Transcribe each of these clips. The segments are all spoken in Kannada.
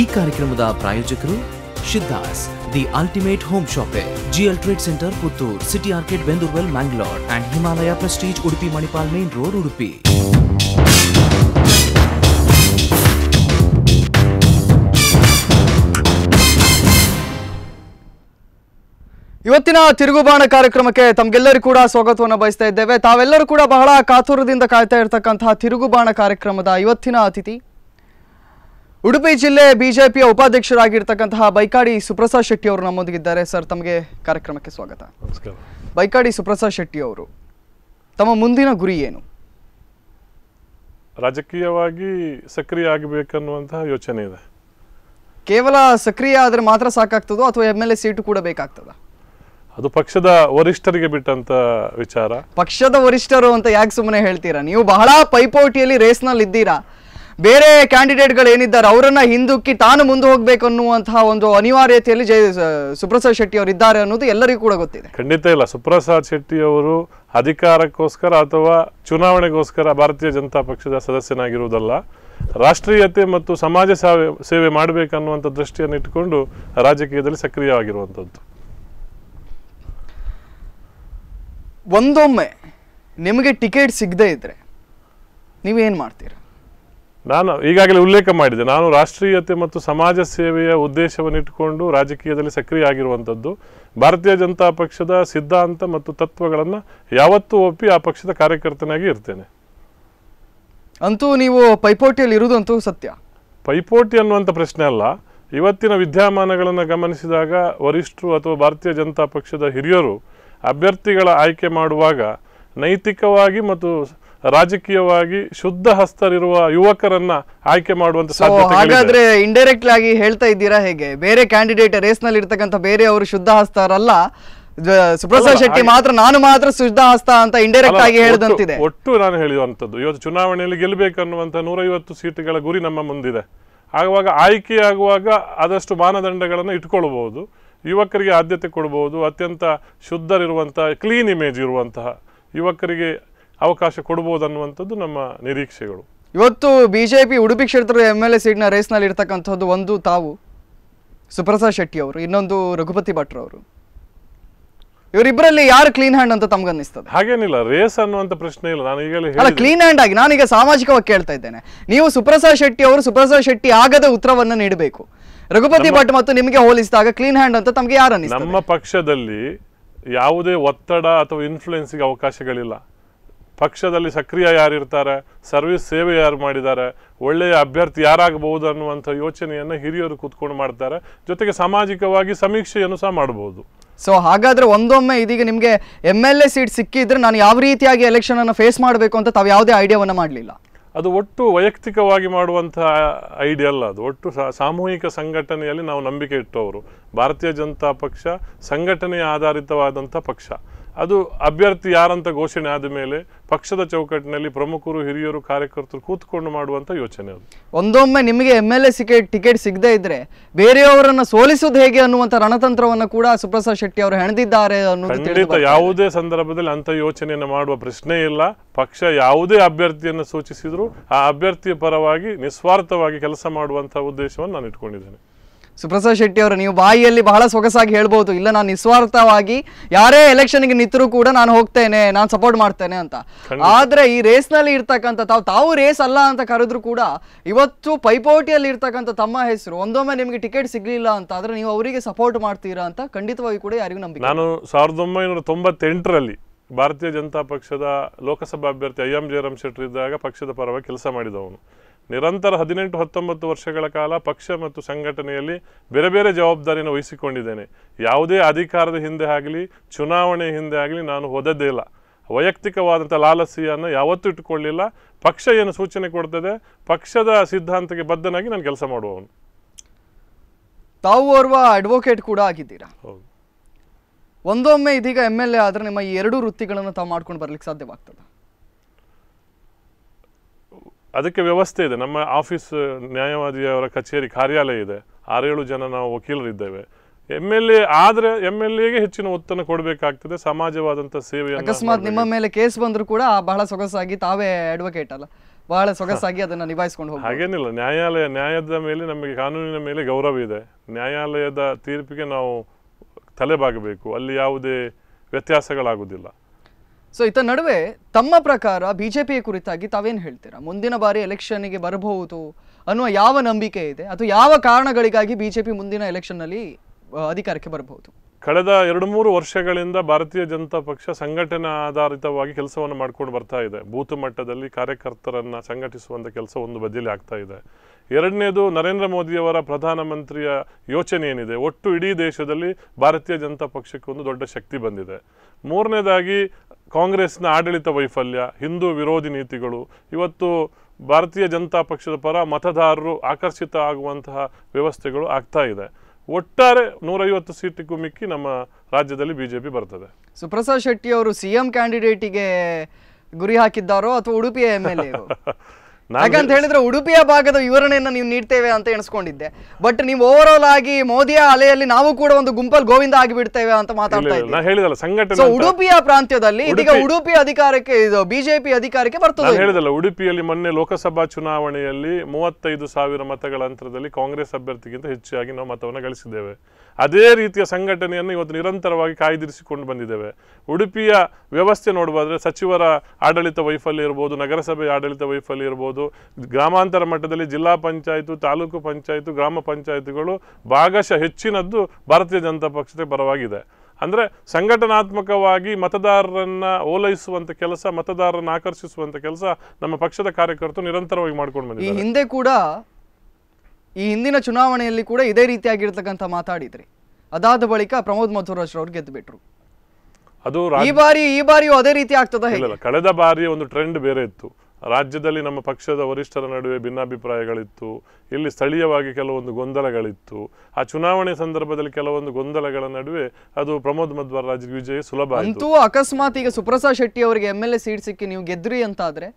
ಈ ಕಾರ್ಯಕ್ರಮದ ಪ್ರಾಯೋಜಕರು Siddhas the ultimate home shopping GL trade centre Puttur city orchid Bendurwell Mangalore and Himalaya prestige Udupi Manipal main road Udupi ಇವತ್ತಿನ ತಿರುಗುಬಾಣ ಕಾರ್ಯಕ್ರಮಕ್ಕೆ ತಮ್ಗೆಲ್ಲರೂ ಕೂಡ ಸ್ವಾಗತವನ್ನು ಬಯಸ್ತಾ ಇದ್ದೇವೆ ತಾವೆಲ್ಲರೂ ಕೂಡ ಬಹಳ ಕಾತುರದಿಂದ ಕಾಯ್ತಾ ಇರತಕ್ಕಂತಹ ತಿರುಗುಬಾಣ ಕಾರ್ಯಕ್ರಮದ ಇವತ್ತಿನ ಅತಿಥಿ ಉಡುಪಿ ಜಿಲ್ಲೆ ಬಿಜೆಪಿಯ ಉಪಾಧ್ಯಕ್ಷರಾಗಿರ್ತಕ್ಕಂತಹ ಬೈಕಾಡಿ ಸುಪ್ರಸಾದ್ ಶೆಟ್ಟಿ ಅವರು ನಮ್ಮೊಂದಿಗಿದ್ದಾರೆ ಸರ್ ತಮಗೆ ಕಾರ್ಯಕ್ರಮಕ್ಕೆ ಸ್ವಾಗತ ಬೈಕಾಡಿ ಸುಪ್ರಸಾದ್ ಶೆಟ್ಟಿ ಅವರು ತಮ್ಮ ಮುಂದಿನ ಗುರಿ ಏನು ರಾಜಕೀಯವಾಗಿ ಸಕ್ರಿಯ ಆಗಬೇಕನ್ನುವಂತಹ ಯೋಚನೆ ಇದೆ ಕೇವಲ ಸಕ್ರಿಯ ಆದರೆ ಮಾತ್ರ ಸಾಕಾಗ್ತದೋ ಅಥವಾ ಎಮ್ ಎಲ್ ಎ ಸೀಟು ಕೂಡ ಬೇಕಾಗ್ತದ ಅದು ಪಕ್ಷದ ವರಿಷ್ಠರಿಗೆ ಬಿಟ್ಟಂತ ವಿಚಾರ ಪಕ್ಷದ ವರಿಷ್ಠರು ಅಂತ ಯಾಕೆ ಸುಮ್ಮನೆ ಹೇಳ್ತೀರಾ ನೀವು ಬಹಳ ಪೈಪೋಟಿಯಲ್ಲಿ ರೇಸ್ನಲ್ಲಿ ಇದ್ದೀರಾ ಬೇರೆ ಕ್ಯಾಂಡಿಡೇಟ್ಗಳು ಏನಿದ್ದಾರೆ ಅವರನ್ನ ಹಿಂದೂಕಿ ತಾನು ಮುಂದೆ ಹೋಗ್ಬೇಕು ಅನ್ನುವಂತಹ ಒಂದು ಅನಿವಾರ್ಯತೆಯಲ್ಲಿ ಜಯ ಸುಪ್ರಸಾದ್ ಶೆಟ್ಟಿ ಅವರು ಇದ್ದಾರೆ ಅನ್ನೋದು ಎಲ್ಲರಿಗೂ ಕೂಡ ಗೊತ್ತಿದೆ ಖಂಡಿತ ಇಲ್ಲ ಸುಪ್ರಸಾದ್ ಶೆಟ್ಟಿ ಅವರು ಅಧಿಕಾರಕ್ಕೋಸ್ಕರ ಅಥವಾ ಚುನಾವಣೆಗೋಸ್ಕರ ಭಾರತೀಯ ಜನತಾ ಪಕ್ಷದ ಸದಸ್ಯನಾಗಿರುವುದಲ್ಲ ರಾಷ್ಟ್ರೀಯತೆ ಮತ್ತು ಸಮಾಜ ಸೇವೆ ಸೇವೆ ಮಾಡಬೇಕನ್ನುವಂಥ ದೃಷ್ಟಿಯನ್ನು ಇಟ್ಟುಕೊಂಡು ರಾಜಕೀಯದಲ್ಲಿ ಸಕ್ರಿಯವಾಗಿರುವಂಥದ್ದು ಒಂದೊಮ್ಮೆ ನಿಮಗೆ ಟಿಕೆಟ್ ಸಿಗದೇ ಇದ್ದರೆ ನೀವೇನು ಮಾಡ್ತೀರಾ ನಾನು ಈಗಾಗಲೇ ಉಲ್ಲೇಖ ಮಾಡಿದೆ ನಾನು ರಾಷ್ಟ್ರೀಯತೆ ಮತ್ತು ಸಮಾಜ ಸೇವೆಯ ಉದ್ದೇಶವನ್ನು ಇಟ್ಟುಕೊಂಡು ರಾಜಕೀಯದಲ್ಲಿ ಸಕ್ರಿಯ ಆಗಿರುವಂಥದ್ದು ಭಾರತೀಯ ಜನತಾ ಪಕ್ಷದ ಸಿದ್ಧಾಂತ ಮತ್ತು ತತ್ವಗಳನ್ನು ಯಾವತ್ತೂ ಒಪ್ಪಿ ಆ ಪಕ್ಷದ ಕಾರ್ಯಕರ್ತನಾಗಿ ಇರ್ತೇನೆ ಅಂತೂ ನೀವು ಪೈಪೋಟಿಯಲ್ಲಿ ಇರುವುದಂತೂ ಸತ್ಯ ಪೈಪೋಟಿ ಅನ್ನುವಂಥ ಪ್ರಶ್ನೆ ಅಲ್ಲ ಇವತ್ತಿನ ವಿದ್ಯಮಾನಗಳನ್ನು ಗಮನಿಸಿದಾಗ ವರಿಷ್ಠರು ಅಥವಾ ಭಾರತೀಯ ಜನತಾ ಪಕ್ಷದ ಹಿರಿಯರು ಅಭ್ಯರ್ಥಿಗಳ ಆಯ್ಕೆ ಮಾಡುವಾಗ ನೈತಿಕವಾಗಿ ಮತ್ತು ರಾಜಕೀಯವಾಗಿ ಶುದ್ಧ ಹಸ್ತರಿರುವ ಯುವಕರನ್ನ ಆಯ್ಕೆ ಮಾಡುವಂತ ಹಾಗಾದ್ರೆ ಇಂಡೈರೆಕ್ಟ್ ಆಗಿ ಹೇಳ್ತಾ ಇದ್ದೀರಾ ಹೇಗೆ ಬೇರೆ ಕ್ಯಾಂಡಿಡೇಟ್ ರೇಸ್ ನಲ್ಲಿ ಇರ್ತಕ್ಕಂಥ ಬೇರೆ ಅವರು ಶುದ್ಧ ಹಸ್ತರಲ್ಲ ಸುಪ್ರಸಾದ್ ಶೆಟ್ಟಿ ಮಾತ್ರ ನಾನು ಮಾತ್ರ ಶುದ್ಧ ಹಸ್ತ ಅಂತ ಇಂಡೈರೆಕ್ಟ್ ಆಗಿ ಹೇಳಿದಂತಿದೆ ಒಟ್ಟು ನಾನು ಹೇಳಿದಂಥದ್ದು ಇವತ್ತು ಚುನಾವಣೆಯಲ್ಲಿ ಗೆಲ್ಲಬೇಕನ್ನುವಂತ ನೂರೈವತ್ತು ಸೀಟುಗಳ ಗುರಿ ನಮ್ಮ ಮುಂದಿದೆ ಆಗುವಾಗ ಆಯ್ಕೆಯಾಗುವಾಗ ಆದಷ್ಟು ಮಾನದಂಡಗಳನ್ನು ಇಟ್ಕೊಳ್ಬಹುದು ಯುವಕರಿಗೆ ಆದ್ಯತೆ ಕೊಡಬಹುದು ಅತ್ಯಂತ ಶುದ್ಧರಿರುವಂತಹ ಕ್ಲೀನ್ ಇಮೇಜ್ ಇರುವಂತಹ ಯುವಕರಿಗೆ ಅವಕಾಶ ಕೊಡಬಹುದು ಅನ್ನುವಂಥದ್ದು ನಮ್ಮ ನಿರೀಕ್ಷೆಗಳು ಇವತ್ತು ಬಿಜೆಪಿ ಉಡುಪಿ ಕ್ಷೇತ್ರದ ಎಮ್ ಎಲ್ ಎ ಸೀಟ್ನ ರೇಸ್ನಲ್ಲಿ ಇರ್ತಕ್ಕಂಥದ್ದು ಒಂದು ತಾವು ಸುಪ್ರಸಾದ್ ಶೆಟ್ಟಿ ಅವರು ಇನ್ನೊಂದು ರಘುಪತಿ ಭಟ್ರು ಅವರು ಇವರಿಬ್ಬರಲ್ಲಿ ಯಾರು ಕ್ಲೀನ್ ಹ್ಯಾಂಡ್ ಅಂತ ತಮ್ಗೆ ಅನ್ನಿಸ್ತದೆ ಹಾಗೇನಿಲ್ಲ ರೇಸ್ ಅನ್ನುವಂತ ಪ್ರಶ್ನೆ ಇಲ್ಲ ನಾನು ಈಗಲೇ ಕ್ಲೀನ್ ಹ್ಯಾಂಡ್ ಆಗಿ ನಾನೀಗ ಸಾಮಾಜಿಕವಾಗಿ ಕೇಳ್ತಾ ಇದ್ದೇನೆ ನೀವು ಸುಪ್ರಸಾದ್ ಶೆಟ್ಟಿ ಅವರು ಸುಪ್ರಸಾದ್ ಶೆಟ್ಟಿ ಆಗದ ಉತ್ತರವನ್ನು ನೀಡಬೇಕು ರಘುಪತಿ ಭಟ್ ಮತ್ತು ನಿಮಗೆ ಹೋಲಿಸಿದಾಗ ಕ್ಲೀನ್ ಹ್ಯಾಂಡ್ ಅಂತ ತಮಗೆ ಯಾರು ಅನ್ನಿಸ್ತದೆ ನಮ್ಮ ಪಕ್ಷದಲ್ಲಿ ಯಾವುದೇ ಒತ್ತಡ ಅಥವಾ ಇನ್ಫ್ಲುಯೆನ್ಸ್ಗೆ ಅವಕಾಶಗಳಿಲ್ಲ ಪಕ್ಷದಲ್ಲಿ ಸಕ್ರಿಯ ಯಾರಿರ್ತಾರೆ ಸರ್ವಿಸ್ ಸೇವೆ ಯಾರು ಮಾಡಿದ್ದಾರೆ ಒಳ್ಳೆಯ ಅಭ್ಯರ್ಥಿ ಯಾರಾಗಬಹುದು ಅನ್ನುವಂಥ ಯೋಚನೆಯನ್ನು ಹಿರಿಯರು ಕೂತ್ಕೊಂಡು ಮಾಡ್ತಾರೆ ಜೊತೆಗೆ ಸಾಮಾಜಿಕವಾಗಿ ಸಮೀಕ್ಷೆಯನ್ನು ಸಹ ಮಾಡಬಹುದು ಸೊ ಹಾಗಾದ್ರೆ ಒಂದೊಮ್ಮೆ ಇದೀಗ ನಿಮಗೆ ಎಮ್ ಎಲ್ ಎ ಸೀಟ್ ಸಿಕ್ಕಿದ್ರೆ ನಾನು ಯಾವ ರೀತಿಯಾಗಿ ಎಲೆಕ್ಷನ್ ಅನ್ನು ಫೇಸ್ ಮಾಡಬೇಕು ಅಂತ ತಾವು ಯಾವುದೇ ಐಡಿಯಾವನ್ನು ಮಾಡಲಿಲ್ಲ ಅದು ಒಟ್ಟು ವೈಯಕ್ತಿಕವಾಗಿ ಮಾಡುವಂಥ ಐಡಿಯಾ ಅಲ್ಲ ಅದು ಒಟ್ಟು ಸಾಮೂಹಿಕ ಸಂಘಟನೆಯಲ್ಲಿ ನಾವು ನಂಬಿಕೆ ಇಟ್ಟವರು ಭಾರತೀಯ ಜನತಾ ಪಕ್ಷ ಸಂಘಟನೆಯ ಆಧಾರಿತವಾದಂಥ ಪಕ್ಷ ಅದು ಅಭ್ಯರ್ಥಿ ಯಾರಂತ ಘೋಷಣೆ ಆದ ಮೇಲೆ ಪಕ್ಷದ ಚೌಕಟ್ಟಿನಲ್ಲಿ ಪ್ರಮುಖರು ಹಿರಿಯರು ಕಾರ್ಯಕರ್ತರು ಕೂತ್ಕೊಂಡು ಮಾಡುವಂತ ಯೋಚನೆ ಅದು ಒಂದೊಮ್ಮೆ ನಿಮಗೆ ಎಮ್ ಎಲ್ ಎ ಟಿಕೆಟ್ ಸಿಗದೇ ಇದ್ರೆ ಬೇರೆಯವರನ್ನ ಸೋಲಿಸೋದು ಹೇಗೆ ಅನ್ನುವಂತ ರಣತಂತ್ರವನ್ನು ಕೂಡ ಸುಪ್ರಸಾದ್ ಶೆಟ್ಟಿ ಅವರು ಹೆಣದಿದ್ದಾರೆ ಅನ್ನೋದು ಯಾವುದೇ ಸಂದರ್ಭದಲ್ಲಿ ಅಂತ ಯೋಚನೆಯನ್ನು ಮಾಡುವ ಪ್ರಶ್ನೆ ಇಲ್ಲ ಪಕ್ಷ ಯಾವುದೇ ಅಭ್ಯರ್ಥಿಯನ್ನು ಸೂಚಿಸಿದ್ರು ಆ ಅಭ್ಯರ್ಥಿಯ ಪರವಾಗಿ ನಿಸ್ವಾರ್ಥವಾಗಿ ಕೆಲಸ ಮಾಡುವಂತಹ ಉದ್ದೇಶವನ್ನು ನಾನು ಇಟ್ಕೊಂಡಿದ್ದೇನೆ ಸುಪ್ರಸಾದ್ ಶೆಟ್ಟಿ ಅವರು ನೀವು ಬಾಯಿಯಲ್ಲಿ ಬಹಳ ಸೊಗಸಾಗಿ ಹೇಳ್ಬೋದು ಇಲ್ಲ ನಾನು ನಿಸ್ವಾರ್ಥವಾಗಿ ಯಾರೇ ಎಲೆಕ್ಷನ್ಗೆ ನಿಂತರೂ ಕೂಡ ನಾನು ಹೋಗ್ತೇನೆ ನಾನು ಸಪೋರ್ಟ್ ಮಾಡ್ತೇನೆ ಅಂತ ಆದರೆ ಈ ರೇಸ್ನಲ್ಲಿ ಇರ್ತಕ್ಕಂಥ ತಾವು ತಾವು ರೇಸ್ ಅಲ್ಲ ಅಂತ ಕರೆದ್ರೂ ಕೂಡ ಇವತ್ತು ಪೈಪೋಟಿಯಲ್ಲಿ ಇರ್ತಕ್ಕಂಥ ತಮ್ಮ ಹೆಸರು ಒಂದೊಮ್ಮೆ ನಿಮಗೆ ಟಿಕೆಟ್ ಸಿಗಲಿಲ್ಲ ಅಂತ ಆದರೆ ನೀವು ಅವರಿಗೆ ಸಪೋರ್ಟ್ ಮಾಡ್ತೀರಾ ಅಂತ ಖಂಡಿತವಾಗಿ ಕೂಡ ಯಾರಿಗೂ ನಂಬಿಕೆ ನಾನು ಸಾವಿರದ ಒಂಬೈನೂರ ತೊಂಬತ್ತೆಂಟರಲ್ಲಿ ಭಾರತೀಯ ಜನತಾ ಪಕ್ಷದ ಲೋಕಸಭಾ ಅಭ್ಯರ್ಥಿ ಐ ಎಂ ಜಯರಾಮ್ ಶೆಟ್ಟರ್ ಇದ್ದಾಗ ಪಕ್ಷದ ಪರವಾಗಿ ಕೆಲಸ ಮಾಡಿದವನು ನಿರಂತರ ಹದಿನೆಂಟು ಹತ್ತೊಂಬತ್ತು ವರ್ಷಗಳ ಕಾಲ ಪಕ್ಷ ಮತ್ತು ಸಂಘಟನೆಯಲ್ಲಿ ಬೇರೆ ಬೇರೆ ಜವಾಬ್ದಾರಿಯನ್ನು ವಹಿಸಿಕೊಂಡಿದ್ದೇನೆ ಯಾವುದೇ ಅಧಿಕಾರದ ಹಿಂದೆ ಆಗಲಿ ಚುನಾವಣೆ ಹಿಂದೆ ಆಗಲಿ ನಾನು ಓದೋದೇ ಇಲ್ಲ ವೈಯಕ್ತಿಕವಾದಂಥ ಲಾಲಸಿಯನ್ನು ಯಾವತ್ತೂ ಇಟ್ಟುಕೊಳ್ಳಿಲ್ಲ ಪಕ್ಷ ಏನು ಸೂಚನೆ ಕೊಡ್ತದೆ ಪಕ್ಷದ ಸಿದ್ಧಾಂತಕ್ಕೆ ಬದ್ಧನಾಗಿ ನಾನು ಕೆಲಸ ಮಾಡುವವನು ತಾವು ಓರ್ವ ಅಡ್ವೊಕೇಟ್ ಕೂಡ ಆಗಿದ್ದೀರಾ ಒಂದೊಮ್ಮೆ ಇದೀಗ ಎಮ್ ಎಲ್ ಎ ಆದರೆ ನಿಮ್ಮ ಈ ಎರಡು ವೃತ್ತಿಗಳನ್ನು ತಾವು ಮಾಡ್ಕೊಂಡು ಬರಲಿಕ್ಕೆ ಸಾಧ್ಯವಾಗ್ತದೆ ಅದಕ್ಕೆ ವ್ಯವಸ್ಥೆ ಇದೆ ನಮ್ಮ ಆಫೀಸ್ ನ್ಯಾಯವಾದಿಯವರ ಕಚೇರಿ ಕಾರ್ಯಾಲಯ ಇದೆ ಆರೇಳು ಜನ ನಾವು ವಕೀಲರಿದ್ದೇವೆ ಎಮ್ ಎಲ್ ಎ ಆದ್ರೆ ಎಮ್ ಎಲ್ ಎಗೆ ಹೆಚ್ಚಿನ ಒತ್ತನ್ನು ಕೊಡಬೇಕಾಗ್ತದೆ ಸಮಾಜವಾದಂತಹ ಸೇವೆ ಅಕಸ್ಮಾತ್ ನಿಮ್ಮ ಮೇಲೆ ಕೇಸ್ ಬಂದ್ರು ಕೂಡ ಬಹಳ ಸೊಗಸಾಗಿ ತಾವೇ ಅಡ್ವೊಕೇಟ್ ಅಲ್ಲ ಬಹಳ ಸೊಗಸಾಗಿ ಅದನ್ನ ನಿಭಾಯಿಸಿಕೊಂಡು ಹೋಗಿ ಹಾಗೇನಿಲ್ಲ ನ್ಯಾಯಾಲಯ ನ್ಯಾಯದ ಮೇಲೆ ನಮಗೆ ಕಾನೂನಿನ ಮೇಲೆ ಗೌರವ ಇದೆ ನ್ಯಾಯಾಲಯದ ತೀರ್ಪಿಗೆ ನಾವು ತಲೆಬಾಗಬೇಕು ಅಲ್ಲಿ ಯಾವುದೇ ವ್ಯತ್ಯಾಸಗಳಾಗುವುದಿಲ್ಲ ಸೊ ಇತ್ತ ನಡುವೆ ತಮ್ಮ ಪ್ರಕಾರ ಬಿಜೆಪಿ ಕುರಿತಾಗಿ ತಾವೇನು ಹೇಳ್ತೀರಾ ಮುಂದಿನ ಬಾರಿ ಎಲೆಕ್ಷನ್ಗೆ ಬರಬಹುದು ಅನ್ನುವ ಯಾವ ನಂಬಿಕೆ ಇದೆ ಅಥವಾ ಯಾವ ಕಾರಣಗಳಿಗಾಗಿ ಬಿಜೆಪಿ ಮುಂದಿನ ನಲ್ಲಿ ಅಧಿಕಾರಕ್ಕೆ ಬರಬಹುದು ಕಳೆದ ಎರಡು ಮೂರು ವರ್ಷಗಳಿಂದ ಭಾರತೀಯ ಜನತಾ ಪಕ್ಷ ಸಂಘಟನೆ ಆಧಾರಿತವಾಗಿ ಕೆಲಸವನ್ನು ಮಾಡ್ಕೊಂಡು ಬರ್ತಾ ಇದೆ ಬೂತ್ ಮಟ್ಟದಲ್ಲಿ ಕಾರ್ಯಕರ್ತರನ್ನು ಸಂಘಟಿಸುವಂಥ ಕೆಲಸ ಒಂದು ಬದಿಯಲ್ಲಿ ಆಗ್ತಾ ಇದೆ ಎರಡನೇದು ನರೇಂದ್ರ ಮೋದಿಯವರ ಪ್ರಧಾನಮಂತ್ರಿಯ ಯೋಚನೆ ಏನಿದೆ ಒಟ್ಟು ಇಡೀ ದೇಶದಲ್ಲಿ ಭಾರತೀಯ ಜನತಾ ಪಕ್ಷಕ್ಕೆ ಒಂದು ದೊಡ್ಡ ಶಕ್ತಿ ಬಂದಿದೆ ಮೂರನೇದಾಗಿ ಕಾಂಗ್ರೆಸ್ನ ಆಡಳಿತ ವೈಫಲ್ಯ ಹಿಂದೂ ವಿರೋಧಿ ನೀತಿಗಳು ಇವತ್ತು ಭಾರತೀಯ ಜನತಾ ಪಕ್ಷದ ಪರ ಮತದಾರರು ಆಕರ್ಷಿತ ಆಗುವಂತಹ ವ್ಯವಸ್ಥೆಗಳು ಆಗ್ತಾ ಇದೆ ಒಟ್ಟಾರೆ ನೂರೈವತ್ತು ಸೀಟಿಗೂ ಮಿಕ್ಕಿ ನಮ್ಮ ರಾಜ್ಯದಲ್ಲಿ ಬಿಜೆಪಿ ಬರ್ತದೆ ಸುಪ್ರಸಾದ್ ಶೆಟ್ಟಿ ಅವರು ಸಿಎಂ ಕ್ಯಾಂಡಿಡೇಟಿಗೆ ಗುರಿ ಹಾಕಿದ್ದಾರೋ ಅಥವಾ ಉಡುಪಿಯ ಎಂ ಎಲ್ ಯಾಕಂತ ಹೇಳಿದ್ರೆ ಉಡುಪಿಯ ಭಾಗದ ವಿವರಣೆಯನ್ನ ನೀವು ನೀಡ್ತೇವೆ ಅಂತ ಎಣಿಸ್ಕೊಂಡಿದ್ದೆ ಬಟ್ ನೀವು ಓವರ್ ಆಲ್ ಆಗಿ ಮೋದಿಯ ಅಲೆಯಲ್ಲಿ ನಾವು ಕೂಡ ಒಂದು ಗುಂಪಲ್ ಗೋವಿಂದ ಆಗಿಬಿಡ್ತೇವೆ ಅಂತ ಮಾತಾಡ್ತಾ ಇದ್ದೀವಿ ಸಂಘಟನೆ ಉಡುಪಿಯ ಪ್ರಾಂತ್ಯದಲ್ಲಿ ಇದೀಗ ಉಡುಪಿ ಅಧಿಕಾರಕ್ಕೆ ಇದು ಬಿಜೆಪಿ ಅಧಿಕಾರಕ್ಕೆ ಬರ್ತದೆ ಹೇಳಿದಲ್ಲ ಉಡುಪಿಯಲ್ಲಿ ಮೊನ್ನೆ ಲೋಕಸಭಾ ಚುನಾವಣೆಯಲ್ಲಿ ಮೂವತ್ತೈದು ಸಾವಿರ ಮತಗಳ ಅಂತರದಲ್ಲಿ ಕಾಂಗ್ರೆಸ್ ಅಭ್ಯರ್ಥಿಗಿಂತ ಹೆಚ್ಚಾಗಿ ನಾವು ಮತವನ್ನು ಗಳಿಸಿದ್ದೇವೆ ಅದೇ ರೀತಿಯ ಸಂಘಟನೆಯನ್ನು ಇವತ್ತು ನಿರಂತರವಾಗಿ ಕಾಯ್ದಿರಿಸಿಕೊಂಡು ಬಂದಿದ್ದೇವೆ ಉಡುಪಿಯ ವ್ಯವಸ್ಥೆ ನೋಡಬಾದ್ರೆ ಸಚಿವರ ಆಡಳಿತ ವೈಫಲ್ಯ ಇರ್ಬೋದು ನಗರಸಭೆ ಆಡಳಿತ ವೈಫಲ್ಯ ಇರ್ಬೋದು ಗ್ರಾಮಾಂತರ ಮಟ್ಟದಲ್ಲಿ ಜಿಲ್ಲಾ ಪಂಚಾಯಿತು ತಾಲೂಕು ಪಂಚಾಯಿತು ಗ್ರಾಮ ಪಂಚಾಯಿತಿಗಳು ಭಾಗಶಃ ಹೆಚ್ಚಿನದ್ದು ಭಾರತೀಯ ಜನತಾ ಪಕ್ಷದ ಪರವಾಗಿದೆ ಅಂದರೆ ಸಂಘಟನಾತ್ಮಕವಾಗಿ ಮತದಾರರನ್ನು ಓಲೈಸುವಂಥ ಕೆಲಸ ಮತದಾರರನ್ನು ಆಕರ್ಷಿಸುವಂಥ ಕೆಲಸ ನಮ್ಮ ಪಕ್ಷದ ಕಾರ್ಯಕರ್ತರು ನಿರಂತರವಾಗಿ ಮಾಡ್ಕೊಂಡು ಬಂದಿದ್ದಾರೆ ಹಿಂದೆ ಕೂಡ ಈ ಹಿಂದಿನ ಚುನಾವಣೆಯಲ್ಲಿ ಕೂಡ ಇದೇ ರೀತಿಯಾಗಿರ್ತಕ್ಕಂಥ ಮಾತಾಡಿದ್ರಿ ಅದಾದ ಬಳಿಕ ಪ್ರಮೋದ್ ಅವರು ಗೆದ್ದು ಬಿಟ್ರು ಅದು ಈ ಬಾರಿ ಈ ಬಾರಿಯೂ ಅದೇ ರೀತಿ ಆಗ್ತದ ಕಳೆದ ಬಾರಿ ಒಂದು ಟ್ರೆಂಡ್ ಬೇರೆ ಇತ್ತು ರಾಜ್ಯದಲ್ಲಿ ನಮ್ಮ ಪಕ್ಷದ ವರಿಷ್ಠರ ನಡುವೆ ಭಿನ್ನಾಭಿಪ್ರಾಯಗಳಿತ್ತು ಇಲ್ಲಿ ಸ್ಥಳೀಯವಾಗಿ ಕೆಲವೊಂದು ಗೊಂದಲಗಳಿತ್ತು ಆ ಚುನಾವಣೆ ಸಂದರ್ಭದಲ್ಲಿ ಕೆಲವೊಂದು ಗೊಂದಲಗಳ ನಡುವೆ ಅದು ಪ್ರಮೋದ್ ಮಧ್ವರಾಜ್ ವಿಜಯ ಸುಲಭ ಅಂತೂ ಅಕಸ್ಮಾತ್ ಈಗ ಸುಪ್ರಸಾದ್ ಶೆಟ್ಟಿ ಅವರಿಗೆ ಎಂ ಎಲ್ ಎ ಸೀಟ್ ಸಿಕ್ಕಿ ನೀವು ಗೆದ್ರಿ ಅಂತಾದ್ರೆ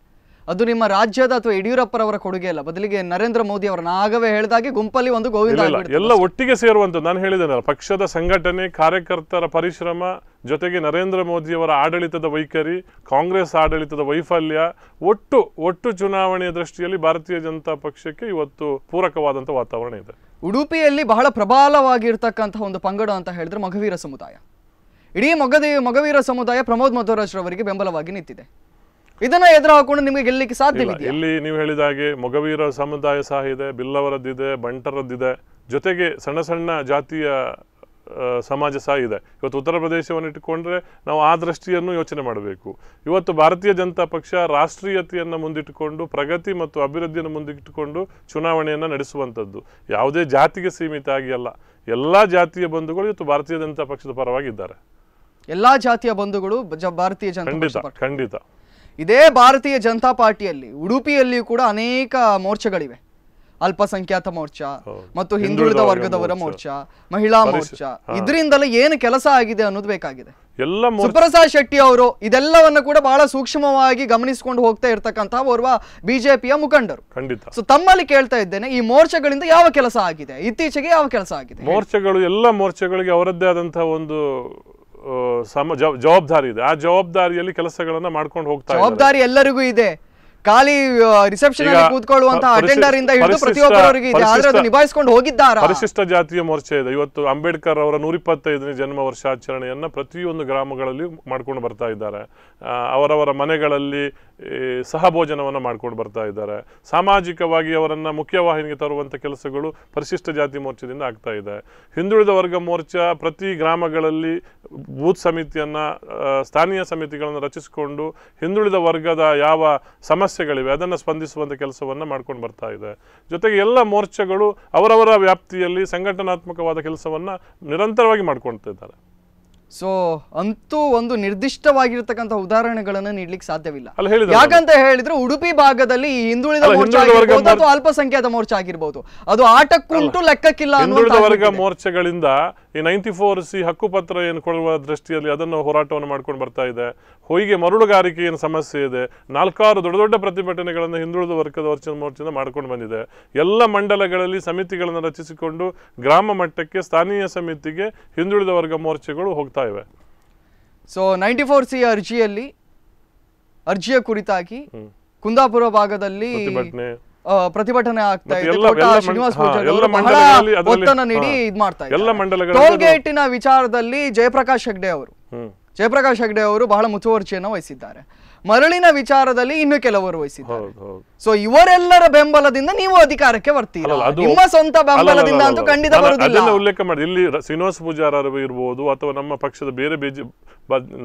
ಅದು ನಿಮ್ಮ ರಾಜ್ಯದ ಅಥವಾ ಯಡಿಯೂರಪ್ಪರವರ ಕೊಡುಗೆ ಅಲ್ಲ ಬದಲಿಗೆ ನರೇಂದ್ರ ಮೋದಿ ಅವರನ್ನ ಆಗವೇ ಹೇಳಿದಾಗೆ ಗುಂಪಲ್ಲಿ ಒಂದು ಗೋವಿಂದ ಎಲ್ಲ ಒಟ್ಟಿಗೆ ಸೇರುವಂತ ನಾನು ಹೇಳಿದ್ದೇನಲ್ಲ ಪಕ್ಷದ ಸಂಘಟನೆ ಕಾರ್ಯಕರ್ತರ ಪರಿಶ್ರಮ ಜೊತೆಗೆ ನರೇಂದ್ರ ಮೋದಿಯವರ ಆಡಳಿತದ ವೈಖರಿ ಕಾಂಗ್ರೆಸ್ ಆಡಳಿತದ ವೈಫಲ್ಯ ಒಟ್ಟು ಒಟ್ಟು ಚುನಾವಣೆಯ ದೃಷ್ಟಿಯಲ್ಲಿ ಭಾರತೀಯ ಜನತಾ ಪಕ್ಷಕ್ಕೆ ಇವತ್ತು ಪೂರಕವಾದಂಥ ವಾತಾವರಣ ಇದೆ ಉಡುಪಿಯಲ್ಲಿ ಬಹಳ ಪ್ರಬಲವಾಗಿರ್ತಕ್ಕಂತಹ ಒಂದು ಪಂಗಡ ಅಂತ ಹೇಳಿದ್ರೆ ಮಘವೀರ ಸಮುದಾಯ ಇಡೀ ಮೊಗದೇ ಮಗವೀರ ಸಮುದಾಯ ಪ್ರಮೋದ್ ಮಧುರಾಜ್ರವರಿಗೆ ಬೆಂಬಲವಾಗಿ ನಿಂತಿದೆ ಇದನ್ನ ಎದುರು ಹಾಕೊಂಡು ನಿಮಗೆ ಗೆಲ್ಲಲಿಕ್ಕೆ ಸಾಧ್ಯವಿಲ್ಲ ಇಲ್ಲಿ ನೀವು ಹೇಳಿದ ಹಾಗೆ ಮೊಗವೀರ ಸಮುದಾಯ ಸಹ ಇದೆ ಬಿಲ್ಲವರದ್ದಿದೆ ಬಂಟರದ್ದಿದೆ ಜೊತೆಗೆ ಸಣ್ಣ ಸಣ್ಣ ಜಾತಿಯ ಸಮಾಜ ಸಹ ಇದೆ ಇವತ್ತು ಉತ್ತರ ಪ್ರದೇಶವನ್ನು ಇಟ್ಟುಕೊಂಡ್ರೆ ನಾವು ಆ ದೃಷ್ಟಿಯನ್ನು ಯೋಚನೆ ಮಾಡಬೇಕು ಇವತ್ತು ಭಾರತೀಯ ಜನತಾ ಪಕ್ಷ ರಾಷ್ಟ್ರೀಯತೆಯನ್ನು ಮುಂದಿಟ್ಟುಕೊಂಡು ಪ್ರಗತಿ ಮತ್ತು ಅಭಿವೃದ್ಧಿಯನ್ನು ಮುಂದಿಟ್ಟುಕೊಂಡು ಚುನಾವಣೆಯನ್ನು ನಡೆಸುವಂಥದ್ದು ಯಾವುದೇ ಜಾತಿಗೆ ಸೀಮಿತ ಆಗಿ ಅಲ್ಲ ಎಲ್ಲ ಜಾತಿಯ ಬಂಧುಗಳು ಇವತ್ತು ಭಾರತೀಯ ಜನತಾ ಪಕ್ಷದ ಪರವಾಗಿದ್ದಾರೆ ಎಲ್ಲಾ ಜಾತಿಯ ಬಂಧುಗಳು ಭಾರತೀಯ ಜನತಾ ಖಂಡಿತ ಖಂಡಿತ ಇದೇ ಭಾರತೀಯ ಜನತಾ ಪಾರ್ಟಿಯಲ್ಲಿ ಉಡುಪಿಯಲ್ಲಿಯೂ ಕೂಡ ಅನೇಕ ಮೋರ್ಚಾಗಳಿವೆ ಅಲ್ಪಸಂಖ್ಯಾತ ಮೋರ್ಚಾ ಮತ್ತು ಹಿಂದುಳಿದ ವರ್ಗದವರ ಮೋರ್ಚಾ ಮಹಿಳಾ ಮೋರ್ಚಾ ಇದರಿಂದಲೇ ಏನು ಕೆಲಸ ಆಗಿದೆ ಅನ್ನೋದು ಬೇಕಾಗಿದೆ ಎಲ್ಲ ಸುಪ್ರಸಾದ್ ಶೆಟ್ಟಿ ಅವರು ಇದೆಲ್ಲವನ್ನ ಕೂಡ ಬಹಳ ಸೂಕ್ಷ್ಮವಾಗಿ ಗಮನಿಸಿಕೊಂಡು ಹೋಗ್ತಾ ಇರ್ತಕ್ಕಂತಹ ಓರ್ವ ಬಿಜೆಪಿಯ ಮುಖಂಡರು ಖಂಡಿತ ಸೊ ತಮ್ಮಲ್ಲಿ ಕೇಳ್ತಾ ಇದ್ದೇನೆ ಈ ಮೋರ್ಚೆಗಳಿಂದ ಯಾವ ಕೆಲಸ ಆಗಿದೆ ಇತ್ತೀಚೆಗೆ ಯಾವ ಕೆಲಸ ಆಗಿದೆ ಮೋರ್ಚೆಗಳು ಎಲ್ಲ ಮೋರ್ಚೆಗಳಿಗೆ ಅವರದ್ದೇ ಆದಂತಹ ಒಂದು ಸಮ ಜವಾಬ್ದಾರಿ ಇದೆ ಆ ಜವಾಬ್ದಾರಿಯಲ್ಲಿ ಕೆಲಸಗಳನ್ನ ಮಾಡ್ಕೊಂಡು ಹೋಗ್ತಾ ಜವಾಬ್ದಾರಿ ಎಲ್ಲರಿಗೂ ಇದೆ ಖಾಲಿ ರಿಸೆಪ್ಷನ್ ಅಲ್ಲಿ ಕೂತ್ಕೊಳ್ಳುವಂತಹ ಅಟೆಂಡರ್ ಇಂದ ಹಿಡಿದು ಪ್ರತಿಯೊಬ್ಬರವರಿಗೆ ಇದೆ ಆದ್ರೆ ಅದು ನಿಭಾಯಿಸಿಕೊಂಡು ಪರಿಶಿಷ್ಟ ಜಾತಿಯ ಮೋರ್ಚೆ ಇದೆ ಇವತ್ತು ಅಂಬೇಡ್ಕರ್ ಅವರ ನೂರ ಇಪ್ಪತ್ತೈದನೇ ಜನ್ಮ ವರ್ಷಾಚರಣೆಯನ್ನ ಪ್ರತಿಯೊಂದು ಗ್ರಾಮಗಳಲ್ಲಿ ಮಾಡ್ಕೊಂಡು ಬರ್ತಾ ಇದ್ದಾರೆ ಅವರವರ ಮನೆಗಳಲ್ಲಿ ಸಹಭೋಜನವನ್ನು ಮಾಡ್ಕೊಂಡು ಬರ್ತಾ ಇದ್ದಾರೆ ಸಾಮಾಜಿಕವಾಗಿ ಅವರನ್ನ ಮುಖ್ಯವಾಹಿನಿಗೆ ತರುವಂತ ಕೆಲಸಗಳು ಪರಿಶಿಷ್ಟ ಜಾತಿ ಮೋರ್ಚಾದಿಂದ ಆಗ್ತಾ ಇದೆ ಹಿಂದುಳಿದ ವರ್ಗ ಮೋರ್ಚಾ ಪ್ರತಿ ಗ್ರಾಮಗಳಲ್ಲಿ ಬೂತ್ ಸಮಿತಿಯನ್ನ ಸ್ಥಾನೀಯ ಸಮಿತಿಗಳನ್ನು ರಚಿಸಿಕೊಂಡು ಹಿಂದುಳಿದ ವರ್ಗದ ಯಾವ ಸಮಸ್ಯೆ ಸಮಸ್ಯೆಗಳಿವೆ ಅದನ್ನು ಸ್ಪಂದಿಸುವಂಥ ಕೆಲಸವನ್ನು ಮಾಡ್ಕೊಂಡು ಬರ್ತಾ ಇದೆ ಜೊತೆಗೆ ಎಲ್ಲ ಮೋರ್ಚಾಗಳು ಅವರವರ ವ್ಯಾಪ್ತಿಯಲ್ಲಿ ಸಂಘಟನಾತ್ಮಕವಾದ ಕೆಲಸವನ್ನು ನಿರಂತರವಾಗಿ ಮಾಡ್ಕೊಳ್ತಾ ಇದ್ದಾರೆ ಸೊ ಅಂತೂ ಒಂದು ನಿರ್ದಿಷ್ಟವಾಗಿರತಕ್ಕಂತ ಉದಾಹರಣೆಗಳನ್ನು ನೀಡ್ಲಿಕ್ಕೆ ಸಾಧ್ಯವಿಲ್ಲ ಯಾಕಂತ ಹೇಳಿದ್ರೆ ಉಡುಪಿ ಭಾಗದಲ್ಲಿ ಈ ಹಿಂದುಳಿದ ಮೋರ್ಚಾ ಅಲ್ಪಸಂಖ್ಯಾತ ಮೋರ್ಚಾ ಆಗಿರ್ಬೋದು ಅದು ಆಟಕ್ಕುಂಟು ಲೆಕ್ಕಕ್ಕಿಲ್ಲ ಹಿಂದುಳಿದ ವರ್ಗ ಮೋರ್ಚೆಗಳಿಂದ ಈ ನೈಂಟಿ ಫೋರ್ ಸಿ ಹಕ್ಕುಪತ್ರ ಏನು ಕೊಡುವ ದೃಷ್ಟಿಯಲ್ಲಿ ಅದನ್ನು ಹೋರಾಟವನ್ನು ಮಾಡ್ಕೊಂಡು ಬರ್ತಾ ಇದೆ ಹೊಯ್ಗೆ ಮರಳುಗಾರಿಕೆ ಏನು ಸಮಸ್ಯೆ ಇದೆ ನಾಲ್ಕಾರು ದೊಡ್ಡ ದೊಡ್ಡ ಪ್ರತಿಭಟನೆಗಳನ್ನು ಹಿಂದುಳಿದ ವರ್ಗದ ವರ್ಚನ ಮೋರ್ಚೆಯಿಂದ ಮಾಡ್ಕೊಂಡು ಬಂದಿದೆ ಎಲ್ಲ ಮಂಡಲಗಳಲ್ಲಿ ಸಮಿತಿಗಳನ್ನು ರಚಿಸಿಕೊಂಡು ಗ್ರಾಮ ಮಟ್ಟಕ್ಕೆ ಸ್ಥಾನೀಯ ಸಮಿತಿಗೆ ಹಿಂದುಳಿದ ವರ್ಗ ಮೋರ್ಚೆಗಳು ಹೋಗ್ತಾ ಬರ್ತಾ ಇವೆ ಸೊ ನೈಂಟಿ ಫೋರ್ ಸಿ ಅರ್ಜಿಯಲ್ಲಿ ಅರ್ಜಿಯ ಕುರಿತಾಗಿ ಕುಂದಾಪುರ ಭಾಗದಲ್ಲಿ ಪ್ರತಿಭಟನೆ ಆಗ್ತಾ ಇದೆ ಟೋಲ್ ಗೇಟಿನ ವಿಚಾರದಲ್ಲಿ ಜಯಪ್ರಕಾಶ್ ಹೆಗ್ಡೆ ಅವರು ಜಯಪ್ರಕಾಶ್ ಹೆಗ್ಡೆ ಅವರು ಬಹಳ ಮುತುವರ್ಜಿಯನ್ನು ವಹಿಸಿದ್ದಾರೆ ಮರಳಿನ ವಿಚಾರದಲ್ಲಿ ಇನ್ನು ಕೆಲವರು ವಹಿಸಿದ್ದಾರೆ ಸೊ ಇವರೆಲ್ಲರ ಬೆಂಬಲದಿಂದ ನೀವು ಅಧಿಕಾರಕ್ಕೆ ಬರ್ತೀರಾ ನಿಮ್ಮ ಸ್ವಂತ ಬೆಂಬಲದಿಂದ ಅಂತೂ ಖಂಡಿತ ಉಲ್ಲೇಖ ಮಾಡಿ ಇಲ್ಲಿ ಶ್ರೀನಿವಾಸ ಪೂಜಾರ ಇರ್ಬೋದು ಅಥವಾ ನಮ್ಮ ಪಕ್ಷದ ಬೇರೆ ಬೇಜಿ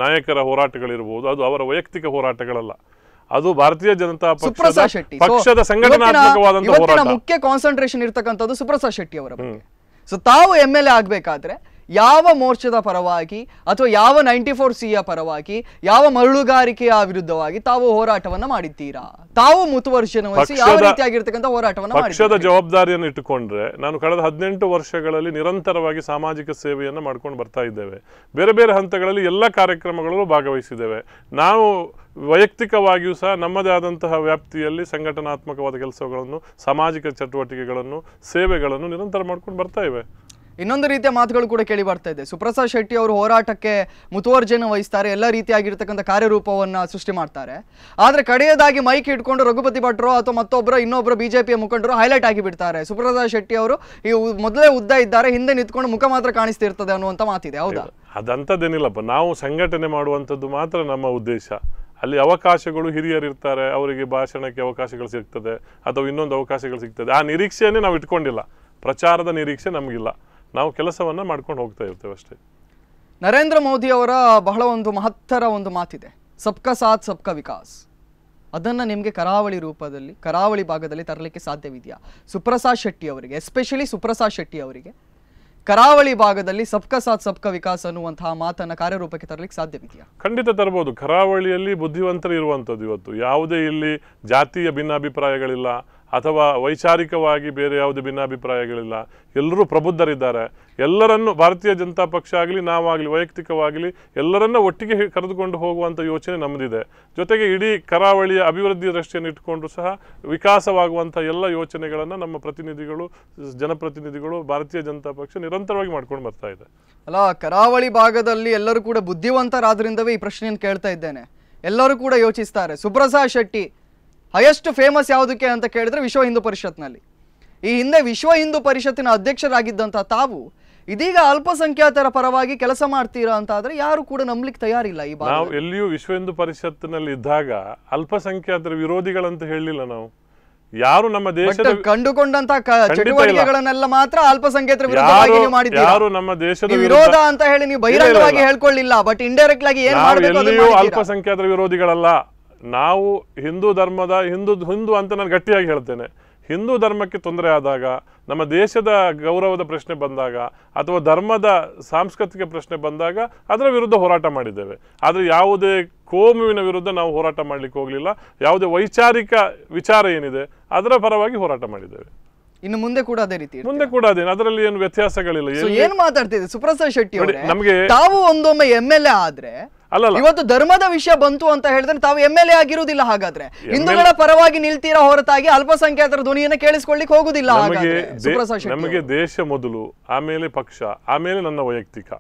ನಾಯಕರ ಹೋರಾಟಗಳಿರ್ಬೋದು ಅದು ಅವರ ವೈಯಕ್ತಿಕ ಹೋರಾಟಗಳಲ್ಲ ಅದು ಭಾರತೀಯ ಜನತಾ ಪಕ್ಷದ ಪಕ್ಷದ ಸಂಘಟನಾತ್ಮಕವಾದಂತಹ ಮುಖ್ಯ ಕಾನ್ಸಂಟ್ರೇಷನ್ ಇರ್ತಕ್ಕಂಥದ್ದು ಸುಪ್ರಸಾದ್ ಶೆಟ್ಟಿ ಅವರ ಸೊ ತಾವು ಎಂ ಎಲ್ ಎ ಆಗ್ಬೇಕಾದ್ರೆ ಯಾವ ಮೋರ್ಚದ ಪರವಾಗಿ ಅಥವಾ ಯಾವ ನೈಂಟಿ ಫೋರ್ ಸಿಯ ಪರವಾಗಿ ಯಾವ ಮರಳುಗಾರಿಕೆಯ ವಿರುದ್ಧವಾಗಿ ತಾವು ಹೋರಾಟವನ್ನ ಮಾಡಿದ್ದೀರಾ ತಾವು ಮುತುವರ್ಷನ ವಹಿಸಿ ಯಾವ ರೀತಿಯಾಗಿರ್ತಕ್ಕಂಥ ಹೋರಾಟವನ್ನು ಪಕ್ಷದ ಜವಾಬ್ದಾರಿಯನ್ನು ಇಟ್ಟುಕೊಂಡ್ರೆ ನಾನು ಕಳೆದ ಹದಿನೆಂಟು ವರ್ಷಗಳಲ್ಲಿ ನಿರಂತರವಾಗಿ ಸಾಮಾಜಿಕ ಸೇವೆಯನ್ನು ಮಾಡ್ಕೊಂಡು ಬರ್ತಾ ಇದ್ದೇವೆ ಬೇರೆ ಬೇರೆ ಹಂತಗಳಲ್ಲಿ ಎಲ್ಲ ಕಾರ್ಯಕ್ರಮಗಳಲ್ಲೂ ಭಾಗವಹಿಸಿದ್ದೇವೆ ನಾವು ವೈಯಕ್ತಿಕವಾಗಿಯೂ ಸಹ ನಮ್ಮದೇ ಆದಂತಹ ವ್ಯಾಪ್ತಿಯಲ್ಲಿ ಸಂಘಟನಾತ್ಮಕವಾದ ಕೆಲಸಗಳನ್ನು ಸಾಮಾಜಿಕ ಚಟುವಟಿಕೆಗಳನ್ನು ಸೇವೆಗಳನ್ನು ನಿರಂತರ ಮಾಡ್ಕೊಂಡು ಬರ್ತಾ ಇವೆ ಇನ್ನೊಂದು ರೀತಿಯ ಮಾತುಗಳು ಕೂಡ ಕೇಳಿ ಬರ್ತಾ ಇದೆ ಸುಪ್ರಸಾದ್ ಶೆಟ್ಟಿ ಅವರು ಹೋರಾಟಕ್ಕೆ ಮುತುವರ್ಜೆಯನ್ನು ವಹಿಸ್ತಾರೆ ಎಲ್ಲ ರೀತಿಯಾಗಿರ್ತಕ್ಕಂಥ ಕಾರ್ಯರೂಪವನ್ನು ಸೃಷ್ಟಿ ಮಾಡ್ತಾರೆ ಆದರೆ ಕಡೆಯದಾಗಿ ಮೈಕ್ ಇಟ್ಕೊಂಡು ರಘುಪತಿ ಭಟ್ರು ಅಥವಾ ಮತ್ತೊಬ್ಬರು ಇನ್ನೊಬ್ಬರು ಬಿಜೆಪಿಯ ಮುಖಂಡರು ಹೈಲೈಟ್ ಆಗಿಬಿಡ್ತಾರೆ ಸುಪ್ರಸಾದ್ ಶೆಟ್ಟಿ ಅವರು ಈ ಮೊದಲೇ ಉದ್ದ ಇದ್ದಾರೆ ಹಿಂದೆ ನಿಂತ್ಕೊಂಡು ಮುಖ ಮಾತ್ರ ಕಾಣಿಸ್ತಿರ್ತದೆ ಅನ್ನುವಂಥ ಮಾತಿದೆ ಹೌದಾ ಅದಂಥದ್ದೇನಿಲ್ಲಪ್ಪ ನಾವು ಸಂಘಟನೆ ಮಾಡುವಂಥದ್ದು ಮಾತ್ರ ನಮ್ಮ ಉದ್ದೇಶ ಅಲ್ಲಿ ಅವಕಾಶಗಳು ಹಿರಿಯರಿರ್ತಾರೆ ಅವರಿಗೆ ಭಾಷಣಕ್ಕೆ ಅವಕಾಶಗಳು ಸಿಗ್ತದೆ ಅಥವಾ ಇನ್ನೊಂದು ಅವಕಾಶಗಳು ಸಿಗ್ತದೆ ಆ ನಿರೀಕ್ಷೆಯನ್ನೇ ನಾವು ಇಟ್ಕೊಂಡಿಲ್ಲ ಪ್ರಚಾರದ ನಿರೀಕ್ಷೆ ನಮಗಿಲ್ಲ ನಾವು ಕೆಲಸವನ್ನ ಮಾಡ್ಕೊಂಡು ಹೋಗ್ತಾ ಇರ್ತೇವೆ ಅಷ್ಟೇ ನರೇಂದ್ರ ಮೋದಿ ಅವರ ಬಹಳ ಒಂದು ಮಹತ್ತರ ಒಂದು ಮಾತಿದೆ ಸಬ್ಕಾ ಸಾಥ್ ಸಬ್ಕಾ ವಿಕಾಸ್ ಅದನ್ನ ನಿಮಗೆ ಕರಾವಳಿ ರೂಪದಲ್ಲಿ ಕರಾವಳಿ ಭಾಗದಲ್ಲಿ ತರಲಿಕ್ಕೆ ಸಾಧ್ಯವಿದೆಯಾ ಸುಪ್ರಸಾದ್ ಶೆಟ್ಟಿ ಅವರಿಗೆ ಎಸ್ಪೆಷಲಿ ಸುಪ್ರಸಾದ್ ಶೆಟ್ಟಿ ಅವರಿಗೆ ಕರಾವಳಿ ಭಾಗದಲ್ಲಿ ಸಬ್ಕಾ ಸಾಥ್ ಸಬ್ಕಾ ವಿಕಾಸ್ ಅನ್ನುವಂತಹ ಮಾತನ್ನು ಕಾರ್ಯರೂಪಕ್ಕೆ ತರಲಿಕ್ಕೆ ಸಾಧ್ಯವಿದೆಯಾ ಖಂಡಿತ ತರಬಹುದು ಕರಾವಳಿಯಲ್ಲಿ ಬುದ್ಧಿವಂತರು ಇರುವಂಥದ್ದು ಇವತ್ತು ಯಾವುದೇ ಇಲ್ಲಿ ಜಾತಿಯ ಭಿನ್ನಾಭಿಪ್ರಾಯಗಳಿಲ್ಲ ಅಥವಾ ವೈಚಾರಿಕವಾಗಿ ಬೇರೆ ಯಾವುದೇ ಭಿನ್ನಾಭಿಪ್ರಾಯಗಳಿಲ್ಲ ಎಲ್ಲರೂ ಪ್ರಬುದ್ಧರಿದ್ದಾರೆ ಎಲ್ಲರನ್ನು ಭಾರತೀಯ ಜನತಾ ಪಕ್ಷ ಆಗಲಿ ನಾವಾಗಲಿ ವೈಯಕ್ತಿಕವಾಗಲಿ ಎಲ್ಲರನ್ನ ಒಟ್ಟಿಗೆ ಕರೆದುಕೊಂಡು ಹೋಗುವಂಥ ಯೋಚನೆ ನಮ್ಮದಿದೆ ಜೊತೆಗೆ ಇಡೀ ಕರಾವಳಿಯ ಅಭಿವೃದ್ಧಿ ದೃಷ್ಟಿಯನ್ನು ಇಟ್ಟುಕೊಂಡು ಸಹ ವಿಕಾಸವಾಗುವಂಥ ಎಲ್ಲ ಯೋಚನೆಗಳನ್ನು ನಮ್ಮ ಪ್ರತಿನಿಧಿಗಳು ಜನಪ್ರತಿನಿಧಿಗಳು ಭಾರತೀಯ ಜನತಾ ಪಕ್ಷ ನಿರಂತರವಾಗಿ ಮಾಡ್ಕೊಂಡು ಬರ್ತಾ ಇದೆ ಅಲ್ಲ ಕರಾವಳಿ ಭಾಗದಲ್ಲಿ ಎಲ್ಲರೂ ಕೂಡ ಬುದ್ಧಿವಂತರಾದ್ರಿಂದವೇ ಈ ಪ್ರಶ್ನೆಯನ್ನು ಕೇಳ್ತಾ ಇದ್ದೇನೆ ಎಲ್ಲರೂ ಕೂಡ ಯೋಚಿಸ್ತಾರೆ ಸುಬ್ರಸಾ ಶೆಟ್ಟಿ ಹೈಯೆಸ್ಟ್ ಫೇಮಸ್ ಯಾವುದಕ್ಕೆ ಅಂತ ಕೇಳಿದ್ರೆ ವಿಶ್ವ ಹಿಂದೂ ಪರಿಷತ್ನಲ್ಲಿ ಈ ಹಿಂದೆ ವಿಶ್ವ ಹಿಂದೂ ಪರಿಷತ್ತಿನ ಅಧ್ಯಕ್ಷರಾಗಿದ್ದಂಥ ತಾವು ಇದೀಗ ಅಲ್ಪಸಂಖ್ಯಾತರ ಪರವಾಗಿ ಕೆಲಸ ಮಾಡ್ತೀರಾ ಅಂತ ಆದ್ರೆ ಯಾರು ಕೂಡ ನಂಬಲಿಕ್ಕೆ ತಯಾರಿಲ್ಲ ಈ ನಾವು ಎಲ್ಲಿಯೂ ವಿಶ್ವ ಹಿಂದೂ ಪರಿಷತ್ನಲ್ಲಿ ಇದ್ದಾಗ ಅಲ್ಪಸಂಖ್ಯಾತರ ವಿರೋಧಿಗಳಂತ ಹೇಳಿಲ್ಲ ನಾವು ಯಾರು ನಮ್ಮ ದೇಶದ ಕಂಡುಕೊಂಡಂತ ಚಟುವಟಿಕೆಗಳನ್ನೆಲ್ಲ ಮಾತ್ರ ಅಲ್ಪಸಂಖ್ಯಾತರ ಯಾರು ನಮ್ಮ ದೇಶದ ವಿರೋಧ ಅಂತ ಹೇಳಿ ನೀವು ಬಹಿರಂಗವಾಗಿ ಹೇಳ್ಕೊಳ್ಳಿಲ್ಲ ಬಟ್ ಇಂಡೈರೆಕ್ಟ್ ಆಗಿ ಏನ್ ಮಾಡಬೇಕು ಅಲ್ಪಸಂಖ್ಯಾತರ ವಿರೋಧಿಗಳಲ್ಲ ನಾವು ಹಿಂದೂ ಧರ್ಮದ ಹಿಂದೂ ಹಿಂದೂ ಅಂತ ನಾನು ಗಟ್ಟಿಯಾಗಿ ಹೇಳ್ತೇನೆ ಹಿಂದೂ ಧರ್ಮಕ್ಕೆ ತೊಂದರೆ ಆದಾಗ ನಮ್ಮ ದೇಶದ ಗೌರವದ ಪ್ರಶ್ನೆ ಬಂದಾಗ ಅಥವಾ ಧರ್ಮದ ಸಾಂಸ್ಕೃತಿಕ ಪ್ರಶ್ನೆ ಬಂದಾಗ ಅದರ ವಿರುದ್ಧ ಹೋರಾಟ ಮಾಡಿದ್ದೇವೆ ಆದರೆ ಯಾವುದೇ ಕೋಮುವಿನ ವಿರುದ್ಧ ನಾವು ಹೋರಾಟ ಮಾಡಲಿಕ್ಕೆ ಹೋಗಲಿಲ್ಲ ಯಾವುದೇ ವೈಚಾರಿಕ ವಿಚಾರ ಏನಿದೆ ಅದರ ಪರವಾಗಿ ಹೋರಾಟ ಮಾಡಿದ್ದೇವೆ ಇನ್ನು ಮುಂದೆ ಕೂಡ ಅದೇ ರೀತಿ ಮುಂದೆ ಕೂಡ ಅದೇ ಅದರಲ್ಲಿ ಏನು ವ್ಯತ್ಯಾಸಗಳಿಲ್ಲ ಏನು ಮಾತಾಡ್ತಿದ್ದೆ ಸುಪ್ರಸಾದ್ ಶೆಟ್ಟಿ ನಮಗೆ ತಾವು ಒಂದೊಮ್ಮೆ ಎಂ ಎಲ್ ಎ ಆದ್ರೆ ಅಲ್ಲ ಇವತ್ತು ಧರ್ಮದ ವಿಷಯ ಬಂತು ಅಂತ ಹೇಳಿದ್ರೆ ತಾವು ಎಂ ಎಲ್ ಎ ಆಗಿರುವುದಿಲ್ಲ ಹಾಗಾದ್ರೆ ಹಿಂದೂಗಳ ಪರವಾಗಿ ನಿಲ್ತೀರಾ ಹೊರತಾಗಿ ಅಲ್ಪಸಂಖ್ಯಾತರ ಧ್ವನಿಯನ್ನು ಕೇಳಿಸ್ಕೊಳ್ಳಿಕ್ ಹೋಗುದಿಲ್ಲ ನಮಗೆ ದೇಶ ಮೊದಲು ಆಮೇಲೆ ಪಕ್ಷ ಆಮೇಲೆ ನನ್ನ ವೈಯಕ್ತಿಕ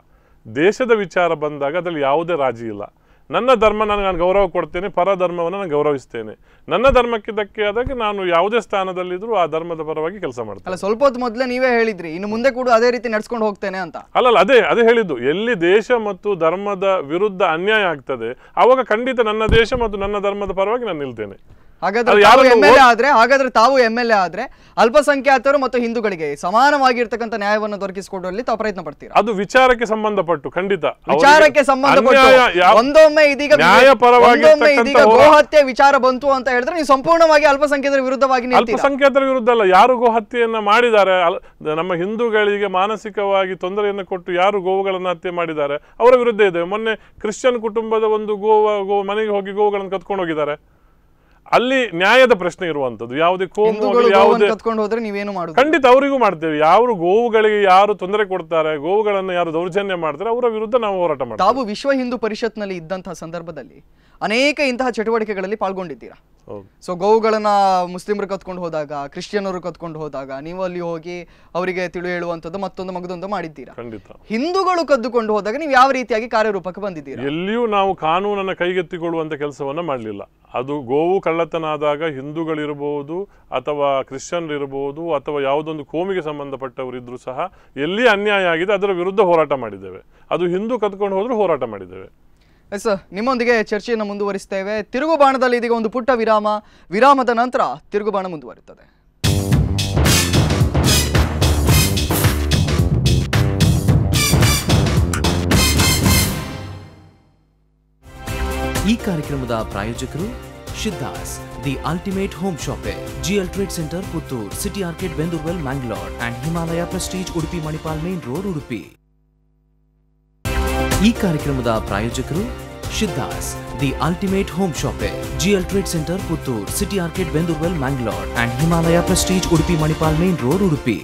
ದೇಶದ ವಿಚಾರ ಬಂದಾಗ ಅದ್ರಲ್ಲಿ ಯಾವುದೇ ರಾಜಿ ಇಲ್ಲ ನನ್ನ ಧರ್ಮ ನನಗೆ ನಾನು ಗೌರವ ಕೊಡ್ತೇನೆ ಪರ ಧರ್ಮವನ್ನು ನಾನು ಗೌರವಿಸ್ತೇನೆ ನನ್ನ ಧರ್ಮಕ್ಕಿದ್ದಕ್ಕೆ ಆದಾಗ ನಾನು ಯಾವುದೇ ಸ್ಥಾನದಲ್ಲಿದ್ದರೂ ಆ ಧರ್ಮದ ಪರವಾಗಿ ಕೆಲಸ ಮಾಡ್ತೇನೆ ಸ್ವಲ್ಪ ಹೊತ್ತು ಮೊದಲೇ ನೀವೇ ಹೇಳಿದ್ರಿ ಇನ್ನು ಮುಂದೆ ಕೂಡ ಅದೇ ರೀತಿ ನಡ್ಸ್ಕೊಂಡು ಹೋಗ್ತೇನೆ ಅಂತ ಅಲ್ಲಲ್ಲ ಅದೇ ಅದೇ ಹೇಳಿದ್ದು ಎಲ್ಲಿ ದೇಶ ಮತ್ತು ಧರ್ಮದ ವಿರುದ್ಧ ಅನ್ಯಾಯ ಆಗ್ತದೆ ಆವಾಗ ಖಂಡಿತ ನನ್ನ ದೇಶ ಮತ್ತು ನನ್ನ ಧರ್ಮದ ಪರವಾಗಿ ನಾನು ನಿಲ್ತೇನೆ ಹಾಗಾದ್ರೆ ಎಂಎಲ್ಎ ಆದ್ರೆ ಹಾಗಾದ್ರೆ ತಾವು ಎ ಆದ್ರೆ ಅಲ್ಪಸಂಖ್ಯಾತರು ಮತ್ತು ಹಿಂದೂಗಳಿಗೆ ಸಮಾನವಾಗಿರ್ತಕ್ಕಂಥ ನ್ಯಾಯವನ್ನು ದೊರಕಿಸಿಕೊಡುವಲ್ಲಿ ತಾವು ಪ್ರಯತ್ನ ಪಡ್ತೀರಾ ಅದು ವಿಚಾರಕ್ಕೆ ಸಂಬಂಧಪಟ್ಟು ಖಂಡಿತ ವಿಚಾರಕ್ಕೆ ಸಂಬಂಧಪಟ್ಟು ಒಂದೊಮ್ಮೆ ಇದೀಗ ವಿಚಾರ ಬಂತು ಅಂತ ಹೇಳಿದ್ರೆ ನೀವು ಸಂಪೂರ್ಣವಾಗಿ ಅಲ್ಪಸಂಖ್ಯಾತರ ವಿರುದ್ಧವಾಗಿ ಅಲ್ಪಸಂಖ್ಯಾತರ ವಿರುದ್ಧ ಅಲ್ಲ ಯಾರು ಗೋಹತ್ಯೆಯನ್ನ ಮಾಡಿದ್ದಾರೆ ನಮ್ಮ ಹಿಂದೂಗಳಿಗೆ ಮಾನಸಿಕವಾಗಿ ತೊಂದರೆಯನ್ನು ಕೊಟ್ಟು ಯಾರು ಗೋವುಗಳನ್ನ ಹತ್ಯೆ ಮಾಡಿದ್ದಾರೆ ಅವರ ವಿರುದ್ಧ ಇದೆ ಮೊನ್ನೆ ಕ್ರಿಶ್ಚಿಯನ್ ಕುಟುಂಬದ ಒಂದು ಗೋವಾ ಮನೆಗೆ ಹೋಗಿ ಗೋವುಗಳನ್ನು ಕತ್ಕೊಂಡು ಹೋಗಿದ್ದಾರೆ ಅಲ್ಲಿ ನ್ಯಾಯದ ಪ್ರಶ್ನೆ ಇರುವಂತದ್ದು ಯಾವುದೇ ಕೋಮು ಯಾವುದೇ ಖಂಡಿತ ಅವರಿಗೂ ಮಾಡ್ತೇವೆ ಯಾರು ಗೋವುಗಳಿಗೆ ಯಾರು ತೊಂದರೆ ಕೊಡ್ತಾರೆ ಗೋವುಗಳನ್ನು ಯಾರು ದೌರ್ಜನ್ಯ ಮಾಡ್ತಾರೆ ಅವರ ವಿರುದ್ಧ ನಾವು ಹೋರಾಟ ಮಾಡ್ತೇವೆ ತಾವು ವಿಶ್ವ ಹಿಂದೂ ಪರಿಷತ್ನಲ್ಲಿ ಇದ್ದಂತಹ ಸಂದರ್ಭದಲ್ಲಿ ಅನೇಕ ಇಂತಹ ಚಟುವಟಿಕೆಗಳಲ್ಲಿ ಪಾಲ್ಗೊಂಡಿದ್ದೀರಾ ಸೊ ಗೋವುಗಳನ್ನ ಮುಸ್ಲಿಮರು ಕತ್ಕೊಂಡು ಹೋದಾಗ ಕ್ರಿಶ್ಚಿಯನರು ಕತ್ಕೊಂಡು ಹೋದಾಗ ನೀವು ಅಲ್ಲಿ ಹೋಗಿ ಅವರಿಗೆ ತಿಳಿ ಹೇಳುವಂಥದ್ದು ಮತ್ತೊಂದು ಮಗದೊಂದು ಮಾಡಿದ್ದೀರಾ ಖಂಡಿತ ಹಿಂದೂಗಳು ಕದ್ದುಕೊಂಡು ಹೋದಾಗ ನೀವು ಯಾವ ರೀತಿಯಾಗಿ ಕಾರ್ಯರೂಪಕ್ಕೆ ಬಂದಿದ್ದೀರಾ ಎಲ್ಲಿಯೂ ನಾವು ಕಾನೂನನ್ನ ಕೈಗೆತ್ತಿಕೊಳ್ಳುವಂತ ಕೆಲಸವನ್ನ ಮಾಡಲಿಲ್ಲ ಅದು ಗೋವು ಕಳ್ಳತನ ಆದಾಗ ಹಿಂದೂಗಳಿರಬಹುದು ಅಥವಾ ಇರಬಹುದು ಅಥವಾ ಯಾವುದೊಂದು ಕೋಮಿಗೆ ಸಂಬಂಧಪಟ್ಟವರಿದ್ರು ಸಹ ಎಲ್ಲಿ ಅನ್ಯಾಯ ಆಗಿದೆ ಅದರ ವಿರುದ್ಧ ಹೋರಾಟ ಮಾಡಿದ್ದೇವೆ ಅದು ಹಿಂದೂ ಕದ್ಕೊಂಡು ಹೋದರೂ ಹೋರಾಟ ಮಾಡಿದ್ದೇವೆ ಎಸ್ ನಿಮ್ಮೊಂದಿಗೆ ಚರ್ಚೆಯನ್ನು ಮುಂದುವರಿಸ್ತೇವೆ ತಿರುಗು ಬಾಣದಲ್ಲಿ ಇದೀಗ ಒಂದು ಪುಟ್ಟ ವಿರಾಮ ವಿರಾಮದ ನಂತರ ತಿರುಗುಬಾಣ ಬಾಣ ಮುಂದುವರಿಯುತ್ತದೆ ಈ ಕಾರ್ಯಕ್ರಮದ ಪ್ರಾಯೋಜಕರು Siddhas the ultimate home shopping GL trade centre Puttur city orchid Bendurwell Mangalore and Himalaya prestige Udupi Manipal main road Udupi ಈ ಕಾರ್ಯಕ್ರಮದ ಪ್ರಾಯೋಜಕರು Siddhas the ultimate home shopping GL trade centre Puttur city orchid Bendurwell Mangalore and Himalaya prestige Udupi Manipal main road Udupi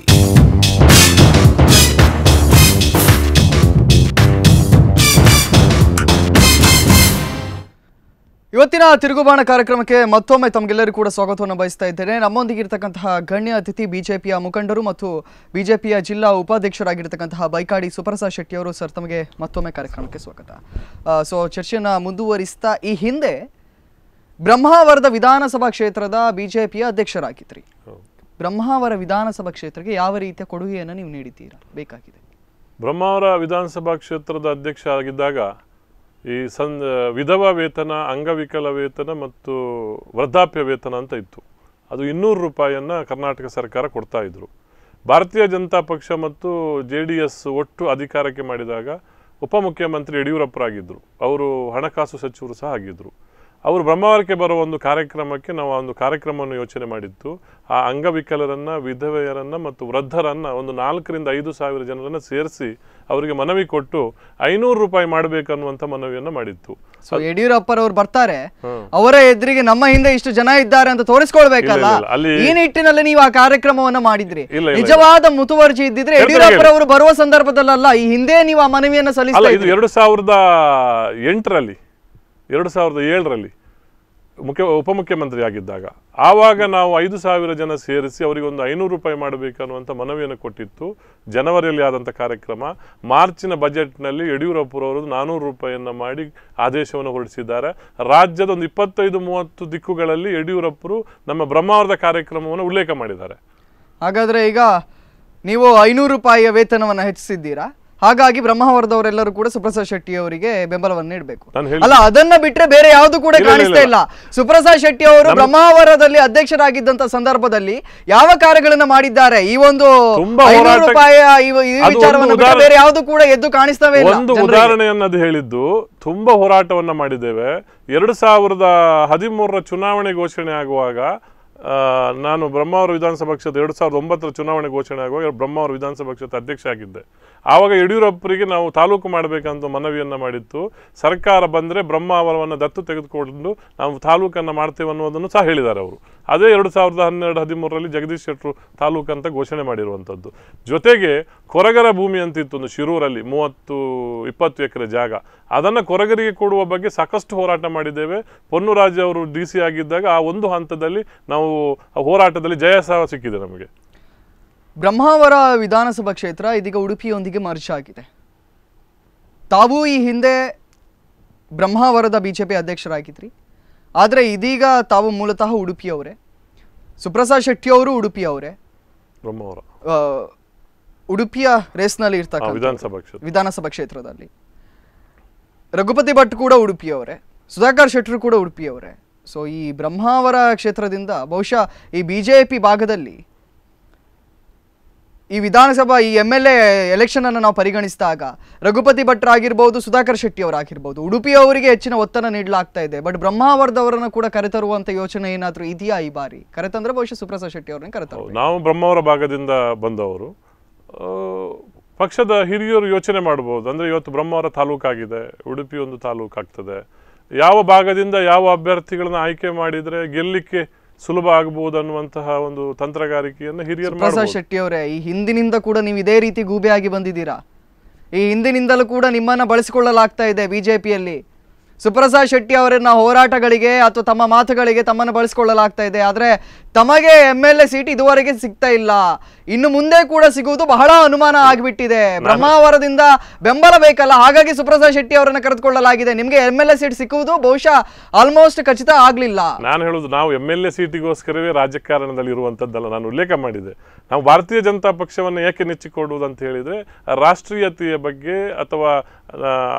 ಇವತ್ತಿನ ತಿರುಗುಬಾಣ ಕಾರ್ಯಕ್ರಮಕ್ಕೆ ಮತ್ತೊಮ್ಮೆ ತಮಗೆಲ್ಲರೂ ಕೂಡ ಸ್ವಾಗತವನ್ನು ಬಯಸ್ತಾ ಇದ್ದೇನೆ ನಮ್ಮೊಂದಿಗೆ ಗಣ್ಯ ಅತಿಥಿ ಬಿಜೆಪಿಯ ಮುಖಂಡರು ಮತ್ತು ಬಿಜೆಪಿಯ ಜಿಲ್ಲಾ ಉಪಾಧ್ಯಕ್ಷರಾಗಿರ್ತಕ್ಕಂತಹ ಬೈಕಾಡಿ ಸುಪ್ರಸಾದ್ ಶೆಟ್ಟಿಯವರು ಅವರು ಸರ್ ತಮಗೆ ಮತ್ತೊಮ್ಮೆ ಕಾರ್ಯಕ್ರಮಕ್ಕೆ ಸ್ವಾಗತ ಸೊ ಚರ್ಚೆಯನ್ನು ಮುಂದುವರಿಸ್ತಾ ಈ ಹಿಂದೆ ಬ್ರಹ್ಮಾವರದ ವಿಧಾನಸಭಾ ಕ್ಷೇತ್ರದ ಬಿಜೆಪಿಯ ಅಧ್ಯಕ್ಷರಾಗಿದ್ರಿ ಬ್ರಹ್ಮಾವರ ವಿಧಾನಸಭಾ ಕ್ಷೇತ್ರಕ್ಕೆ ಯಾವ ರೀತಿಯ ಕೊಡುಗೆಯನ್ನು ನೀವು ನೀಡಿದ್ದೀರಾ ಬೇಕಾಗಿದೆ ಬ್ರಹ್ಮಾವರ ವಿಧಾನಸಭಾ ಕ್ಷೇತ್ರದ ಅಧ್ಯಕ್ಷ ಆಗಿದ್ದಾಗ ಈ ಸನ್ ವಿಧವಾ ವೇತನ ಅಂಗವಿಕಲ ವೇತನ ಮತ್ತು ವೃದ್ಧಾಪ್ಯ ವೇತನ ಅಂತ ಇತ್ತು ಅದು ಇನ್ನೂರು ರೂಪಾಯಿಯನ್ನು ಕರ್ನಾಟಕ ಸರ್ಕಾರ ಕೊಡ್ತಾ ಇದ್ದರು ಭಾರತೀಯ ಜನತಾ ಪಕ್ಷ ಮತ್ತು ಜೆ ಡಿ ಎಸ್ ಒಟ್ಟು ಅಧಿಕಾರಕ್ಕೆ ಮಾಡಿದಾಗ ಉಪಮುಖ್ಯಮಂತ್ರಿ ಯಡಿಯೂರಪ್ಪರಾಗಿದ್ದರು ಅವರು ಹಣಕಾಸು ಸಚಿವರು ಸಹ ಆಗಿದ್ದರು ಅವರು ಬ್ರಹ್ಮವಾರಕ್ಕೆ ಬರೋ ಒಂದು ಕಾರ್ಯಕ್ರಮಕ್ಕೆ ನಾವು ಒಂದು ಕಾರ್ಯಕ್ರಮವನ್ನು ಯೋಚನೆ ಮಾಡಿತ್ತು ಆ ಅಂಗವಿಕಲರನ್ನು ವಿಧವೆಯರನ್ನು ಮತ್ತು ವೃದ್ಧರನ್ನು ಒಂದು ನಾಲ್ಕರಿಂದ ಐದು ಸಾವಿರ ಜನರನ್ನು ಸೇರಿಸಿ ಅವರಿಗೆ ಮನವಿ ಕೊಟ್ಟು ಐನೂರು ರೂಪಾಯಿ ಮಾಡಬೇಕನ್ನುವಂತ ಮನವಿಯನ್ನು ಮಾಡಿತ್ತು ಸೊ ಯಡಿಯೂರಪ್ಪರವ್ರು ಬರ್ತಾರೆ ಅವರ ಎದುರಿಗೆ ನಮ್ಮ ಹಿಂದೆ ಇಷ್ಟು ಜನ ಇದ್ದಾರೆ ಅಂತ ತೋರಿಸ್ಕೊಳ್ಬೇಕಲ್ಲ ಈ ನಿಟ್ಟಿನಲ್ಲಿ ನೀವು ಆ ಕಾರ್ಯಕ್ರಮವನ್ನ ಮಾಡಿದ್ರಿ ನಿಜವಾದ ಮುತುವರ್ಜಿ ಇದ್ದಿದ್ರೆ ಅವರು ಬರುವ ಸಂದರ್ಭದಲ್ಲ ಈ ಹಿಂದೆ ನೀವು ಆ ಮನವಿಯನ್ನು ಸಲ್ಲಿಸಿಲ್ಲ ಇದು ಎರಡು ಸಾವಿರದ ಎಂಟರಲ್ಲಿ ಎರಡು ಸಾವಿರದ ಏಳರಲ್ಲಿ ಮುಖ್ಯ ಉಪಮುಖ್ಯಮಂತ್ರಿ ಆಗಿದ್ದಾಗ ಆವಾಗ ನಾವು ಐದು ಸಾವಿರ ಜನ ಸೇರಿಸಿ ಅವರಿಗೊಂದು ಐನೂರು ರೂಪಾಯಿ ಮಾಡಬೇಕನ್ನುವಂಥ ಮನವಿಯನ್ನು ಕೊಟ್ಟಿತ್ತು ಜನವರಿಯಲ್ಲಿ ಆದಂಥ ಕಾರ್ಯಕ್ರಮ ಮಾರ್ಚಿನ ಬಜೆಟ್ನಲ್ಲಿ ಯಡಿಯೂರಪ್ಪರವರು ನಾನೂರು ರೂಪಾಯಿಯನ್ನು ಮಾಡಿ ಆದೇಶವನ್ನು ಹೊರಡಿಸಿದ್ದಾರೆ ರಾಜ್ಯದ ಒಂದು ಇಪ್ಪತ್ತೈದು ಮೂವತ್ತು ದಿಕ್ಕುಗಳಲ್ಲಿ ಯಡಿಯೂರಪ್ಪರು ನಮ್ಮ ಬ್ರಹ್ಮಾವರದ ಕಾರ್ಯಕ್ರಮವನ್ನು ಉಲ್ಲೇಖ ಮಾಡಿದ್ದಾರೆ ಹಾಗಾದರೆ ಈಗ ನೀವು ಐನೂರು ರೂಪಾಯಿಯ ವೇತನವನ್ನು ಹೆಚ್ಚಿಸಿದ್ದೀರಾ ಹಾಗಾಗಿ ಬ್ರಹ್ಮಾವರದವರೆಲ್ಲರೂ ಕೂಡ ಸುಪ್ರಸಾದ್ ಶೆಟ್ಟಿ ಅವರಿಗೆ ಬೆಂಬಲವನ್ನು ನೀಡಬೇಕು ಅಲ್ಲ ಅದನ್ನ ಬಿಟ್ರೆ ಬೇರೆ ಯಾವುದು ಕೂಡ ಕಾಣಿಸ್ತಾ ಇಲ್ಲ ಸುಪ್ರಸಾದ್ ಶೆಟ್ಟಿ ಅವರು ಬ್ರಹ್ಮಾವರದಲ್ಲಿ ಅಧ್ಯಕ್ಷರಾಗಿದ್ದಂತ ಸಂದರ್ಭದಲ್ಲಿ ಯಾವ ಕಾರ್ಯಗಳನ್ನ ಮಾಡಿದ್ದಾರೆ ಈ ಒಂದು ಈ ವಿಚಾರವನ್ನು ಬೇರೆ ಯಾವುದು ಕೂಡ ಎದ್ದು ಕಾಣಿಸ್ತವೆ ಇಲ್ಲ ಒಂದು ಉದಾಹರಣೆಯನ್ನದು ಹೇಳಿದ್ದು ತುಂಬಾ ಹೋರಾಟವನ್ನ ಮಾಡಿದ್ದೇವೆ ಎರಡು ಸಾವಿರದ ಹದಿಮೂರರ ಚುನಾವಣೆ ಘೋಷಣೆ ಆಗುವಾಗ ನಾನು ಬ್ರಹ್ಮಾವರ ವಿಧಾನಸಭಾ ಕ್ಷೇತ್ರ ಎರಡು ಸಾವಿರದ ಒಂಬತ್ತರ ಚುನಾವಣೆ ಘೋಷಣೆ ಆಗುವಾಗ ಬ್ರಹ್ಮಾವರ ವಿಧಾನಸಭಾ ಕ್ಷೇತ್ರ ಅಧ್ಯಕ್ಷ ಆಗಿದ್ದೆ ಆವಾಗ ಯಡಿಯೂರಪ್ಪರಿಗೆ ನಾವು ತಾಲೂಕು ಮಾಡಬೇಕಂತ ಮನವಿಯನ್ನು ಮಾಡಿತ್ತು ಸರ್ಕಾರ ಬಂದರೆ ಬ್ರಹ್ಮಾವರವನ್ನು ದತ್ತು ತೆಗೆದುಕೊಂಡು ನಾವು ತಾಲೂಕನ್ನು ಮಾಡ್ತೇವೆ ಅನ್ನೋದನ್ನು ಸಹ ಹೇಳಿದ್ದಾರೆ ಅವರು ಅದೇ ಎರಡು ಸಾವಿರದ ಹನ್ನೆರಡು ಹದಿಮೂರರಲ್ಲಿ ಜಗದೀಶ್ ಶೆಟ್ಟರು ತಾಲೂಕು ಅಂತ ಘೋಷಣೆ ಮಾಡಿರುವಂಥದ್ದು ಜೊತೆಗೆ ಕೊರಗರ ಭೂಮಿ ಅಂತಿತ್ತು ಒಂದು ಶಿರೂರಲ್ಲಿ ಮೂವತ್ತು ಇಪ್ಪತ್ತು ಎಕರೆ ಜಾಗ ಅದನ್ನು ಕೊರಗರಿಗೆ ಕೊಡುವ ಬಗ್ಗೆ ಸಾಕಷ್ಟು ಹೋರಾಟ ಮಾಡಿದ್ದೇವೆ ಪೊನ್ನುರಾಜ್ ಅವರು ಡಿ ಸಿ ಆಗಿದ್ದಾಗ ಆ ಒಂದು ಹಂತದಲ್ಲಿ ನಾವು ನಾವು ಹೋರಾಟದಲ್ಲಿ ಜಯ ಸಹ ಸಿಕ್ಕಿದೆ ನಮಗೆ ಬ್ರಹ್ಮಾವರ ವಿಧಾನಸಭಾ ಕ್ಷೇತ್ರ ಇದೀಗ ಉಡುಪಿಯೊಂದಿಗೆ ಮರ್ಜ್ ಆಗಿದೆ ತಾವು ಈ ಹಿಂದೆ ಬ್ರಹ್ಮಾವರದ ಬಿಜೆಪಿ ಅಧ್ಯಕ್ಷರಾಗಿದ್ರಿ ಆದರೆ ಇದೀಗ ತಾವು ಮೂಲತಃ ಉಡುಪಿಯವರೇ ಸುಪ್ರಸಾದ್ ಶೆಟ್ಟಿ ಅವರು ಉಡುಪಿಯವರೇ ಬ್ರಹ್ಮಾವರ ಉಡುಪಿಯ ರೇಸ್ನಲ್ಲಿ ಇರ್ತಕ್ಕಂಥ ವಿಧಾನಸಭಾ ಕ್ಷೇತ್ರ ವಿಧಾನಸಭಾ ಕ್ಷೇತ್ರದಲ್ಲಿ ರಘುಪತಿ ಭಟ್ ಕೂಡ ಉಡುಪಿಯವರೇ ಸುಧಾಕರ್ ಶೆಟ್ಟರು ಕೂಡ ಉಡುಪಿಯವರೇ ಸೊ ಈ ಬ್ರಹ್ಮಾವರ ಕ್ಷೇತ್ರದಿಂದ ಬಹುಶಃ ಈ ಬಿ ಜೆ ಪಿ ಭಾಗದಲ್ಲಿ ಈ ವಿಧಾನಸಭಾ ಈ ಎಮ್ ಎಲ್ ಎ ಎಲೆಕ್ಷನನ್ನು ನಾವು ಪರಿಗಣಿಸಿದಾಗ ರಘುಪತಿ ಆಗಿರ್ಬೋದು ಸುಧಾಕರ್ ಶೆಟ್ಟಿ ಅವರಾಗಿರ್ಬೋದು ಉಡುಪಿಯವರಿಗೆ ಹೆಚ್ಚಿನ ಒತ್ತನ್ನು ನೀಡಲಾಗ್ತಾ ಇದೆ ಬಟ್ ಬ್ರಹ್ಮಾವರದವರನ್ನು ಕೂಡ ಕರೆತರುವಂಥ ಯೋಚನೆ ಏನಾದರೂ ಇದೆಯಾ ಈ ಬಾರಿ ಕರೆತಂದ್ರೆ ಬಹುಶಃ ಸುಪ್ರಸಾದ್ ಶೆಟ್ಟಿ ಅವರನ್ನು ಕರೆತರು ನಾವು ಬ್ರಹ್ಮಾವರ ಭಾಗದಿಂದ ಬಂದವರು ಪಕ್ಷದ ಹಿರಿಯರು ಯೋಚನೆ ಮಾಡ್ಬೋದು ಅಂದ್ರೆ ಇವತ್ತು ಬ್ರಹ್ಮಾವರ ತಾಲೂಕಾಗಿದೆ ಉಡುಪಿ ಒಂದು ತಾಲೂಕಾಗ್ತದೆ ಯಾವ ಭಾಗದಿಂದ ಯಾವ ಅಭ್ಯರ್ಥಿಗಳನ್ನ ಆಯ್ಕೆ ಮಾಡಿದ್ರೆ ಗೆಲ್ಲಿಕ್ಕೆ ಸುಲಭ ಆಗಬಹುದು ಅನ್ನುವಂತಹ ಒಂದು ತಂತ್ರಗಾರಿಕೆಯನ್ನು ಹಿರಿಯರು ಪ್ರಸಾದ್ ಶೆಟ್ಟಿ ಅವರೇ ಈ ಹಿಂದಿನಿಂದ ಕೂಡ ನೀವು ಇದೇ ರೀತಿ ಗೂಬೆ ಆಗಿ ಬಂದಿದ್ದೀರಾ ಈ ಹಿಂದಿನಿಂದಲೂ ಕೂಡ ನಿಮ್ಮನ್ನ ಬಳಸಿಕೊಳ್ಳಲಾಗ್ತಾ ಇದೆ ಬಿಜೆಪಿಯಲ್ಲಿ ಸುಪ್ರಸಾದ್ ಶೆಟ್ಟಿ ಅವರನ್ನ ಹೋರಾಟಗಳಿಗೆ ಅಥವಾ ತಮ್ಮ ಮಾತುಗಳಿಗೆ ತಮ್ಮನ್ನು ಬಳಸಿಕೊಳ್ಳಲಾಗ್ತಾ ಇದೆ ಆದರೆ ತಮಗೆ ಎಂ ಎಲ್ ಎ ಸೀಟ್ ಇದುವರೆಗೆ ಸಿಗ್ತಾ ಇಲ್ಲ ಇನ್ನು ಮುಂದೆ ಕೂಡ ಸಿಗುವುದು ಬಹಳ ಅನುಮಾನ ಆಗಿಬಿಟ್ಟಿದೆ ಬ್ರಹ್ಮಾವರದಿಂದ ಬೆಂಬಲ ಬೇಕಲ್ಲ ಹಾಗಾಗಿ ಸುಪ್ರಸಾದ್ ಶೆಟ್ಟಿ ಅವರನ್ನು ಕರೆದುಕೊಳ್ಳಲಾಗಿದೆ ನಿಮಗೆ ಎಮ್ ಎಲ್ ಎ ಸೀಟ್ ಸಿಕ್ಕುವುದು ಬಹುಶಃ ಆಲ್ಮೋಸ್ಟ್ ಖಚಿತ ಆಗಲಿಲ್ಲ ನಾನು ಹೇಳುದು ನಾವು ಎಮ್ ಎಲ್ ಎ ಸೀಟಿಗೋಸ್ಕರವೇ ರಾಜಕಾರಣದಲ್ಲಿ ಇರುವಂಥದ್ದಲ್ಲ ನಾನು ಉಲ್ಲೇಖ ಮಾಡಿದೆ ನಾವು ಭಾರತೀಯ ಜನತಾ ಪಕ್ಷವನ್ನು ಏಕೆ ನೆಚ್ಚಿಕೊಡುವುದು ಅಂತ ಹೇಳಿದ್ರೆ ರಾಷ್ಟ್ರೀಯತೆಯ ಬಗ್ಗೆ ಅಥವಾ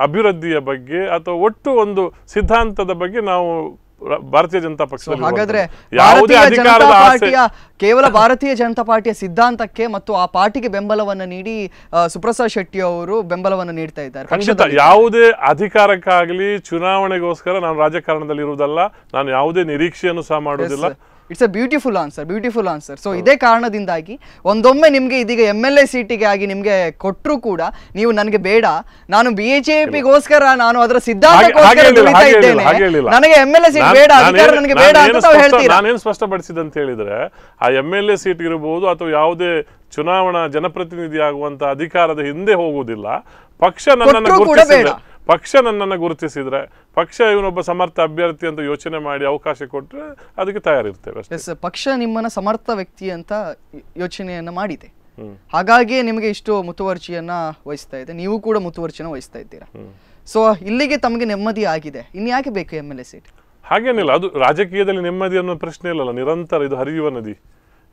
ಅಭಿವೃದ್ಧಿಯ ಬಗ್ಗೆ ಅಥವಾ ಒಟ್ಟು ಒಂದು ಸಿದ್ಧಾಂತದ ಬಗ್ಗೆ ನಾವು ಭಾರತೀಯ ಜನತಾ ಪಕ್ಷದ ಹಾಗಾದ್ರೆ ಕೇವಲ ಭಾರತೀಯ ಜನತಾ ಪಾರ್ಟಿಯ ಸಿದ್ಧಾಂತಕ್ಕೆ ಮತ್ತು ಆ ಪಾರ್ಟಿಗೆ ಬೆಂಬಲವನ್ನು ನೀಡಿ ಸುಪ್ರಸಾದ್ ಶೆಟ್ಟಿ ಅವರು ಬೆಂಬಲವನ್ನು ನೀಡ್ತಾ ಇದ್ದಾರೆ ಖಂಡಿತ ಯಾವುದೇ ಅಧಿಕಾರಕ್ಕಾಗಲಿ ಚುನಾವಣೆಗೋಸ್ಕರ ನಾನು ರಾಜಕಾರಣದಲ್ಲಿ ಇರುವುದಲ್ಲ ನಾನು ಯಾವುದೇ ನಿರೀಕ್ಷೆಯನ್ನು ಸಹ ಮಾಡುವುದಿಲ್ಲ it's a beautiful answer beautiful answer so ಇದೇ ಕಾರಣದಿಂದಾಗಿ ಒಂದೊಮ್ಮೆ ನಿಮಗೆ ಇದೀಗ ಎಮ್ ಎಲ್ ಎ ಸೀಟಿಗೆ ಆಗಿ ನಿಮಗೆ ಕೊಟ್ಟರು ಕೂಡ ನೀವು ನನಗೆ ಬೇಡ ನಾನು ಬಿಜೆಪಿಗೋಸ್ಕರ ನಾನು ಅದರ ಸಿದ್ಧಾಂತ ಇದ್ದೇನೆ ನನಗೆ ಎಮ್ ಎಲ್ ಎ ಸೀಟ್ ಬೇಡ ಅಧಿಕಾರ ನನಗೆ ಬೇಡ ಅಂತ ಹೇಳ್ತೀರಾ ನಾನೇನು ಸ್ಪಷ್ಟಪಡಿಸಿದೆ ಅಂತ ಹೇಳಿದ್ರೆ ಆ ಎಮ್ ಎಲ್ ಎ ಸೀಟ್ ಇರಬಹುದು ಅಥವಾ ಯಾವುದೇ ಚುನಾವಣಾ ಜನಪ್ರತಿನಿಧಿ ಆಗುವಂತ ಅಧಿಕಾರದ ಹಿಂದೆ ಹೋಗುವುದಿಲ್ಲ ಪಕ್ಷ ನನ್ನನ್ನು ಗುರುತಿಸಿದೆ ಪಕ್ಷ ನನ್ನನ್ನು ಗುರುತಿಸಿದರೆ ಪಕ್ಷ ಇವನೊಬ್ಬ ಸಮರ್ಥ ಅಭ್ಯರ್ಥಿ ಅಂತ ಯೋಚನೆ ಮಾಡಿ ಅವಕಾಶ ಕೊಟ್ಟರೆ ಅದಕ್ಕೆ ತಯಾರಿರ್ತೇವೆ ಪಕ್ಷ ನಿಮ್ಮನ್ನು ಸಮರ್ಥ ವ್ಯಕ್ತಿ ಅಂತ ಯೋಚನೆಯನ್ನು ಮಾಡಿದೆ ಹಾಗಾಗಿ ನಿಮಗೆ ಇಷ್ಟು ಮುತುವರ್ಜಿಯನ್ನ ವಹಿಸ್ತಾ ಇದೆ ನೀವು ಕೂಡ ಮುತುವರ್ಜಿನ ವಹಿಸ್ತಾ ಇದ್ದೀರಾ ಸೊ ಇಲ್ಲಿಗೆ ತಮಗೆ ನೆಮ್ಮದಿ ಆಗಿದೆ ಇನ್ಯಾಕೆ ಬೇಕು ಎಮ್ ಎಲ್ ಎ ಸೀಟ್ ಹಾಗೇನಿಲ್ಲ ಅದು ರಾಜಕೀಯದಲ್ಲಿ ನೆಮ್ಮದಿ ಅನ್ನೋ ಪ್ರಶ್ನೆ ಇಲ್ಲಲ್ಲ ನಿರಂತರ ಇದು ಹರಿಯುವ ನದಿ